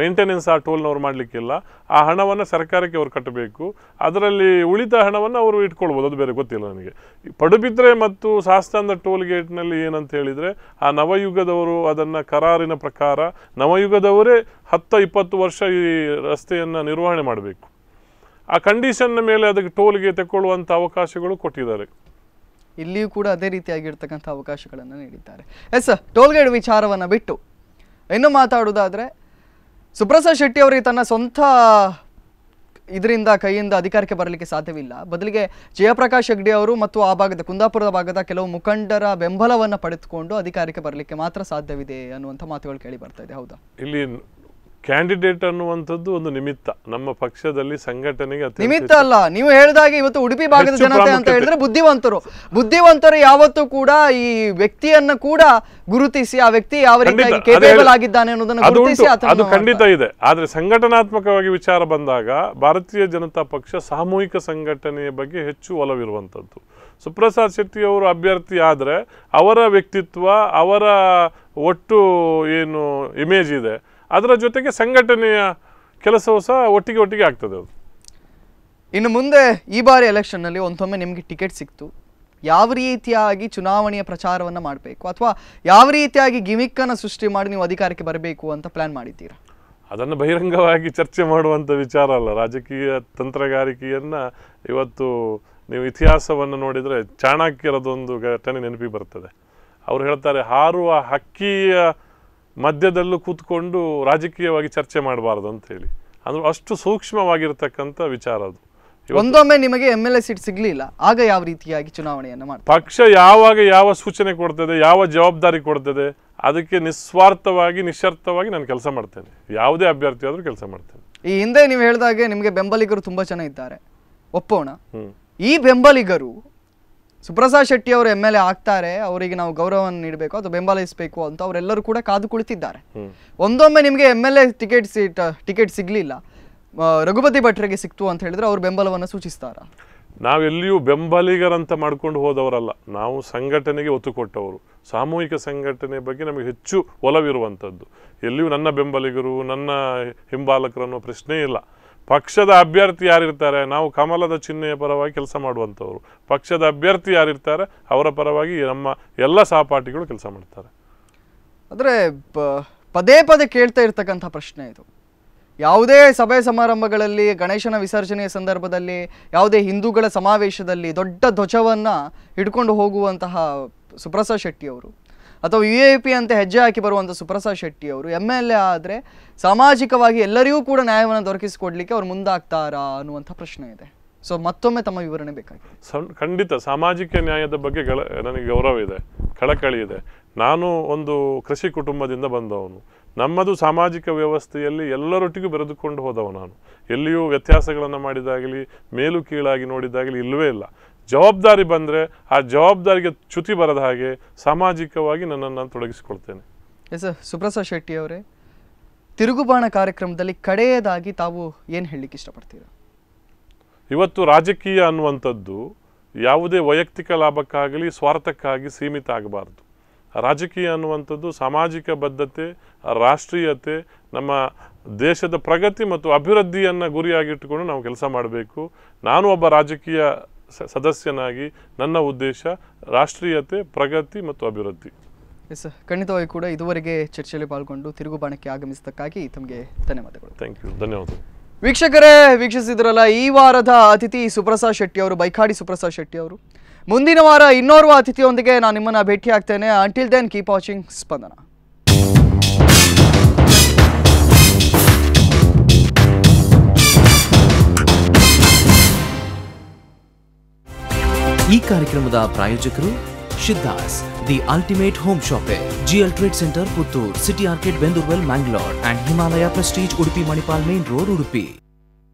ಮೇಂಟೆನೆನ್ಸ್ ಆ ಟೋಲ್ನವ್ರು ಮಾಡಲಿಕ್ಕಿಲ್ಲ ಆ ಹಣವನ್ನು ಸರ್ಕಾರಕ್ಕೆ ಅವರು ಕಟ್ಟಬೇಕು ಅದರಲ್ಲಿ ಉಳಿದ ಹಣವನ್ನು ಅವರು ಇಟ್ಕೊಳ್ಬೋದು ಅದು ಬೇರೆ ಗೊತ್ತಿಲ್ಲ ನನಗೆ ಪಡುಬಿದ್ರೆ ಮತ್ತು ಸಾಸ್ತಾಂದ ಟೋಲ್ ಗೇಟ್ನಲ್ಲಿ ಏನಂತ ಹೇಳಿದರೆ ಆ ನವಯುಗದವರು ಅದನ್ನು ಕರಾರಿನ ಪ್ರಕಾರ ನವಯುಗದವರೇ ಹತ್ತು ಇಪ್ಪತ್ತು ವರ್ಷ ಈ ರಸ್ತೆಯನ್ನು ನಿರ್ವಹಣೆ ಮಾಡಬೇಕು ಆ ಕಂಡೀಷನ್ನ ಮೇಲೆ ಅದಕ್ಕೆ ಟೋಲ್ಗೆ ತಗೊಳ್ಳುವಂಥ ಅವಕಾಶಗಳು ಕೊಟ್ಟಿದ್ದಾರೆ ಇಲ್ಲಿಯೂ ಕೂಡ ಅದೇ ರೀತಿಯಾಗಿರ್ತಕ್ಕಂಥ ಅವಕಾಶಗಳನ್ನು ನೀಡಿದ್ದಾರೆ ಎಸ್ ಟೋಲ್ಗೇಟ್ ವಿಚಾರವನ್ನು ಬಿಟ್ಟು ಇನ್ನು ಮಾತಾಡೋದಾದರೆ ಸುಪ್ರಸಾದ್ ಶೆಟ್ಟಿ ಅವರಿಗೆ ತನ್ನ ಸ್ವಂತ ಇದರಿಂದ ಕೈಯಿಂದ ಅಧಿಕಾರಕ್ಕೆ ಬರಲಿಕ್ಕೆ ಸಾಧ್ಯವಿಲ್ಲ ಬದಲಿಗೆ ಜಯಪ್ರಕಾಶ್ ಹೆಗ್ಡೆ ಅವರು ಮತ್ತು ಆ ಭಾಗದ ಕುಂದಾಪುರದ ಭಾಗದ ಕೆಲವು ಮುಖಂಡರ ಬೆಂಬಲವನ್ನು ಪಡೆದುಕೊಂಡು ಅಧಿಕಾರಕ್ಕೆ ಬರಲಿಕ್ಕೆ ಮಾತ್ರ ಸಾಧ್ಯವಿದೆ ಅನ್ನುವಂಥ ಮಾತುಗಳು ಕೇಳಿ ಬರ್ತಾ ಇದೆ ಹೌದಾ ಇಲ್ಲಿ ಕ್ಯಾಂಡಿಡೇಟ್ ಅನ್ನುವಂಥದ್ದು ಒಂದು ನಿಮಿತ್ತ ನಮ್ಮ ಪಕ್ಷದಲ್ಲಿ ಸಂಘಟನೆಗೆ ನಿಮಿತ್ತ ಅಲ್ಲ ನೀವು ಹೇಳಿದಾಗೆ ಇವತ್ತು ಉಡುಪಿ ಭಾಗದ ಜನತೆ ಅಂತ ಹೇಳಿದ್ರೆ ಬುದ್ಧಿವಂತರು ಬುದ್ಧಿವಂತರು ಯಾವತ್ತು ಕೂಡ ಈ ವ್ಯಕ್ತಿಯನ್ನ ಕೂಡ ಗುರುತಿಸಿ ಆ ವ್ಯಕ್ತಿ ಯಾವ ರೀತಿ ಆಗಿದ್ದಾನೆ ಅನ್ನೋದನ್ನು ಗುರುತಿಸಿ ಅದು ಖಂಡಿತ ಇದೆ ಆದ್ರೆ ಸಂಘಟನಾತ್ಮಕವಾಗಿ ವಿಚಾರ ಬಂದಾಗ ಭಾರತೀಯ ಜನತಾ ಪಕ್ಷ ಸಾಮೂಹಿಕ ಸಂಘಟನೆಯ ಬಗ್ಗೆ ಹೆಚ್ಚು ಒಲವಿರುವಂತದ್ದು ಸುಪ್ರಸಾದ್ ಶೆಟ್ಟಿ ಅವರು ಅಭ್ಯರ್ಥಿ ಆದ್ರೆ ಅವರ ವ್ಯಕ್ತಿತ್ವ ಅವರ ಒಟ್ಟು ಏನು ಇಮೇಜ್ ಇದೆ ಅದರ ಜೊತೆಗೆ ಸಂಘಟನೆಯ ಕೆಲಸವೂ ಸಹ ಒಟ್ಟಿಗೆ ಒಟ್ಟಿಗೆ ಆಗ್ತದೆ ಅದು ಇನ್ನು ಮುಂದೆ ಈ ಬಾರಿ ಎಲೆಕ್ಷನ್ನಲ್ಲಿ ಒಂದೊಮ್ಮೆ ನಿಮಗೆ ಟಿಕೆಟ್ ಸಿಕ್ತು ಯಾವ ರೀತಿಯಾಗಿ ಚುನಾವಣೆಯ ಪ್ರಚಾರವನ್ನು ಮಾಡಬೇಕು ಅಥವಾ ಯಾವ ರೀತಿಯಾಗಿ ಗಿಮಿಕ್ಕನ್ನು ಸೃಷ್ಟಿ ಮಾಡಿ ನೀವು ಅಧಿಕಾರಕ್ಕೆ ಬರಬೇಕು ಅಂತ ಪ್ಲ್ಯಾನ್ ಮಾಡಿದ್ದೀರಾ ಅದನ್ನು ಬಹಿರಂಗವಾಗಿ ಚರ್ಚೆ ಮಾಡುವಂಥ ವಿಚಾರ ಅಲ್ಲ ರಾಜಕೀಯ ತಂತ್ರಗಾರಿಕೆಯನ್ನು ಇವತ್ತು ನೀವು ಇತಿಹಾಸವನ್ನು ನೋಡಿದರೆ ಚಾಣಕ್ಯರದೊಂದು ಘಟನೆ ನೆನಪಿಗೆ ಬರ್ತದೆ ಅವರು ಹೇಳ್ತಾರೆ ಹಾರುವ ಹಕ್ಕಿಯ ಮಧ್ಯದಲ್ಲೂ ಕೂತ್ಕೊಂಡು ರಾಜಕೀಯವಾಗಿ ಚರ್ಚೆ ಮಾಡಬಾರ್ದು ಅಂತ ಹೇಳಿ ಅಂದ್ರೆ ಅಷ್ಟು ಸೂಕ್ಷ್ಮವಾಗಿರ್ತಕ್ಕಂಥ ವಿಚಾರ ಅದು ಒಂದೊಮ್ಮೆ ನಿಮಗೆ ಎಮ್ ಎಲ್ ಎ ಸೀಟ್ ಸಿಗಲಿಲ್ಲ ಆಗ ಯಾವ ರೀತಿಯಾಗಿ ಚುನಾವಣೆಯನ್ನು ಮಾಡಿ ಪಕ್ಷ ಯಾವಾಗ ಯಾವ ಸೂಚನೆ ಕೊಡ್ತದೆ ಯಾವ ಜವಾಬ್ದಾರಿ ಕೊಡ್ತದೆ ಅದಕ್ಕೆ ನಿಸ್ವಾರ್ಥವಾಗಿ ನಿಶರ್ಥವಾಗಿ ನಾನು ಕೆಲಸ ಮಾಡ್ತೇನೆ ಯಾವುದೇ ಅಭ್ಯರ್ಥಿ ಆದರೂ ಕೆಲಸ ಮಾಡ್ತೇನೆ ಈ ಹಿಂದೆ ನೀವು ಹೇಳಿದಾಗೆ ನಿಮಗೆ ಬೆಂಬಲಿಗರು ತುಂಬ ಜನ ಇದ್ದಾರೆ ಒಪ್ಪೋಣ ಈ ಬೆಂಬಲಿಗರು ಸುಪ್ರಸಾದ್ ಶೆಟ್ಟಿ ಅವರು ಎಮ್ ಎಲ್ ಎ ಆಗ್ತಾರೆ ಅವರಿಗೆ ನಾವು ಗೌರವ ನೀಡಬೇಕು ಅಥವಾ ಬೆಂಬಲಿಸಬೇಕು ಅಂತ ಅವರೆಲ್ಲರೂ ಕೂಡ ಕಾದು ಕುಳಿತಿದ್ದಾರೆ ಒಂದೊಮ್ಮೆ ನಿಮಗೆ M L A ticket seat ticket ಸಿಗಲಿಲ್ಲ ರಘುಪತಿ ಭಟ್ರಿಗೆ ಸಿಕ್ತು ಅಂತ ಹೇಳಿದ್ರೆ ಅವರು ಬೆಂಬಲವನ್ನು ಸೂಚಿಸ್ತಾರ ನಾವೆಲ್ಲಿಯೂ ಬೆಂಬಲಿಗರಂತ ಮಾಡ್ಕೊಂಡು ಹೋದವರಲ್ಲ ನಾವು ಸಂಘಟನೆಗೆ ಒತ್ತು ಕೊಟ್ಟವರು ಸಾಮೂಹಿಕ ಸಂಘಟನೆ ಬಗ್ಗೆ ನಮಗೆ ಹೆಚ್ಚು ಒಲವಿರುವಂಥದ್ದು ಎಲ್ಲಿಯೂ ನನ್ನ ಬೆಂಬಲಿಗರು ನನ್ನ ಹಿಂಬಾಲಕರು ಅನ್ನೋ ಪ್ರಶ್ನೆ ಇಲ್ಲ ಪಕ್ಷದ ಅಭ್ಯರ್ಥಿ ಯಾರಿರ್ತಾರೆ ನಾವು ಕಮಲದ ಚಿಹ್ನೆಯ ಪರವಾಗಿ ಕೆಲಸ ಮಾಡುವಂಥವ್ರು ಪಕ್ಷದ ಅಭ್ಯರ್ಥಿ ಯಾರಿರ್ತಾರೆ ಅವರ ಪರವಾಗಿ ನಮ್ಮ ಎಲ್ಲ ಸಹಪಾಠಿಗಳು ಕೆಲಸ ಮಾಡ್ತಾರೆ ಅಂದರೆ ಪದೇ ಪದೇ ಕೇಳ್ತಾ ಇರ್ತಕ್ಕಂಥ ಪ್ರಶ್ನೆ ಇದು ಯಾವುದೇ ಸಭೆ ಸಮಾರಂಭಗಳಲ್ಲಿ ಗಣೇಶನ ವಿಸರ್ಜನೆಯ ಸಂದರ್ಭದಲ್ಲಿ ಯಾವುದೇ ಹಿಂದೂಗಳ ಸಮಾವೇಶದಲ್ಲಿ ದೊಡ್ಡ ಧ್ವಜವನ್ನು ಹಿಡ್ಕೊಂಡು ಹೋಗುವಂತಹ ಸುಪ್ರಸಾದ್ ಶೆಟ್ಟಿಯವರು ಅಥವಾ ಯು ಎ ಪಿ ಅಂತ ಹೆಜ್ಜೆ ಹಾಕಿ ಬರುವಂಥ ಸುಪ್ರಸಾದ್ ಶೆಟ್ಟಿ ಅವರು ಎಮ್ ಎಲ್ ಎ ಆದರೆ ಸಾಮಾಜಿಕವಾಗಿ ಎಲ್ಲರಿಗೂ ಕೂಡ ನ್ಯಾಯವನ್ನು ದೊರಕಿಸಿಕೊಡ್ಲಿಕ್ಕೆ ಅವ್ರು ಮುಂದಾಗ್ತಾರಾ ಅನ್ನುವಂಥ ಪ್ರಶ್ನೆ ಇದೆ ಸೊ ಮತ್ತೊಮ್ಮೆ ತಮ್ಮ ವಿವರಣೆ ಬೇಕಾಗಿದೆ ಖಂಡಿತ ಸಾಮಾಜಿಕ ನ್ಯಾಯದ ಬಗ್ಗೆ ನನಗೆ ಗೌರವ ಇದೆ ಕಳಕಳಿ ಇದೆ ನಾನು ಒಂದು ಕೃಷಿ ಕುಟುಂಬದಿಂದ ಬಂದವನು ನಮ್ಮದು ಸಾಮಾಜಿಕ ವ್ಯವಸ್ಥೆಯಲ್ಲಿ ಎಲ್ಲರೊಟ್ಟಿಗೂ ಬೆರೆದುಕೊಂಡು ಹೋದವನು ನಾನು ಎಲ್ಲಿಯೂ ವ್ಯತ್ಯಾಸಗಳನ್ನು ಮಾಡಿದಾಗಲಿ ಮೇಲು ಕೀಳಾಗಿ ನೋಡಿದಾಗಲಿ ಇಲ್ಲವೇ ಇಲ್ಲ ಜವಾಬ್ದಾರಿ ಬಂದರೆ ಆ ಜವಾಬ್ದಾರಿಗೆ ಚ್ಯುತಿ ಬರದ ಹಾಗೆ ಸಾಮಾಜಿಕವಾಗಿ ನನ್ನನ್ನು ನಾನು ತೊಡಗಿಸಿಕೊಳ್ತೇನೆ ಎಸ್ ಸುಪ್ರಸಾ ಶೆಟ್ಟಿ ಅವರೇ ತಿರುಗುಬಾಣ ಕಾರ್ಯಕ್ರಮದಲ್ಲಿ ಕಡೆಯದಾಗಿ ತಾವು ಏನು ಹೇಳಲಿಕ್ಕೆ ಇಷ್ಟಪಡ್ತೀರಾ ಇವತ್ತು ರಾಜಕೀಯ ಅನ್ನುವಂಥದ್ದು ಯಾವುದೇ ವೈಯಕ್ತಿಕ ಲಾಭಕ್ಕಾಗಲಿ ಸ್ವಾರ್ಥಕ್ಕಾಗಿ ಸೀಮಿತ ಆಗಬಾರ್ದು ರಾಜಕೀಯ ಅನ್ನುವಂಥದ್ದು ಸಾಮಾಜಿಕ ಬದ್ಧತೆ ರಾಷ್ಟ್ರೀಯತೆ ನಮ್ಮ ದೇಶದ ಪ್ರಗತಿ ಮತ್ತು ಅಭಿವೃದ್ಧಿಯನ್ನು ಗುರಿಯಾಗಿಟ್ಟುಕೊಂಡು ನಾವು ಕೆಲಸ ಮಾಡಬೇಕು ನಾನು ಒಬ್ಬ ರಾಜಕೀಯ ಸದಸ್ಯನಾಗಿ ನನ್ನ ಉದ್ದೇಶ ರಾಷ್ಟ್ರೀಯತೆ ಪ್ರಗತಿ ಮತ್ತು ಅಭಿವೃದ್ಧಿ ಎಸ್ ಖಂಡಿತವಾಗಿ ಕೂಡ ಇದುವರೆಗೆ ಚರ್ಚೆಯಲ್ಲಿ ಪಾಲ್ಗೊಂಡು ತಿರುಗು ಬಾಣಕ್ಕೆ ಆಗಮಿಸಿದ್ದಕ್ಕಾಗಿ ತಮಗೆ ಧನ್ಯವಾದಗಳು ಥ್ಯಾಂಕ್ ಯು ಧನ್ಯವಾದ ವೀಕ್ಷಕರೇ ವೀಕ್ಷಿಸಿದ್ರಲ್ಲ ಈ ವಾರದ ಅತಿಥಿ ಸುಪ್ರಸಾದ್ ಶೆಟ್ಟಿ ಅವರು ಬೈಕಾಡಿ ಸುಪ್ರಸಾದ್ ಶೆಟ್ಟಿ ಅವರು ಮುಂದಿನ ವಾರ ಇನ್ನೋರ್ವ ಅತಿಥಿಯೊಂದಿಗೆ ನಾನು ನಿಮ್ಮನ್ನು ಆಗ್ತೇನೆ until then keep watching Spandana ಈ ಕಾರ್ಯಕ್ರಮದ ಪ್ರಾಯೋಜಕರು Siddhas the ultimate home shopping GL trade centre Puttur city orchid Bendurwell Mangalore and Himalaya prestige Udupi Manipal main road Udupi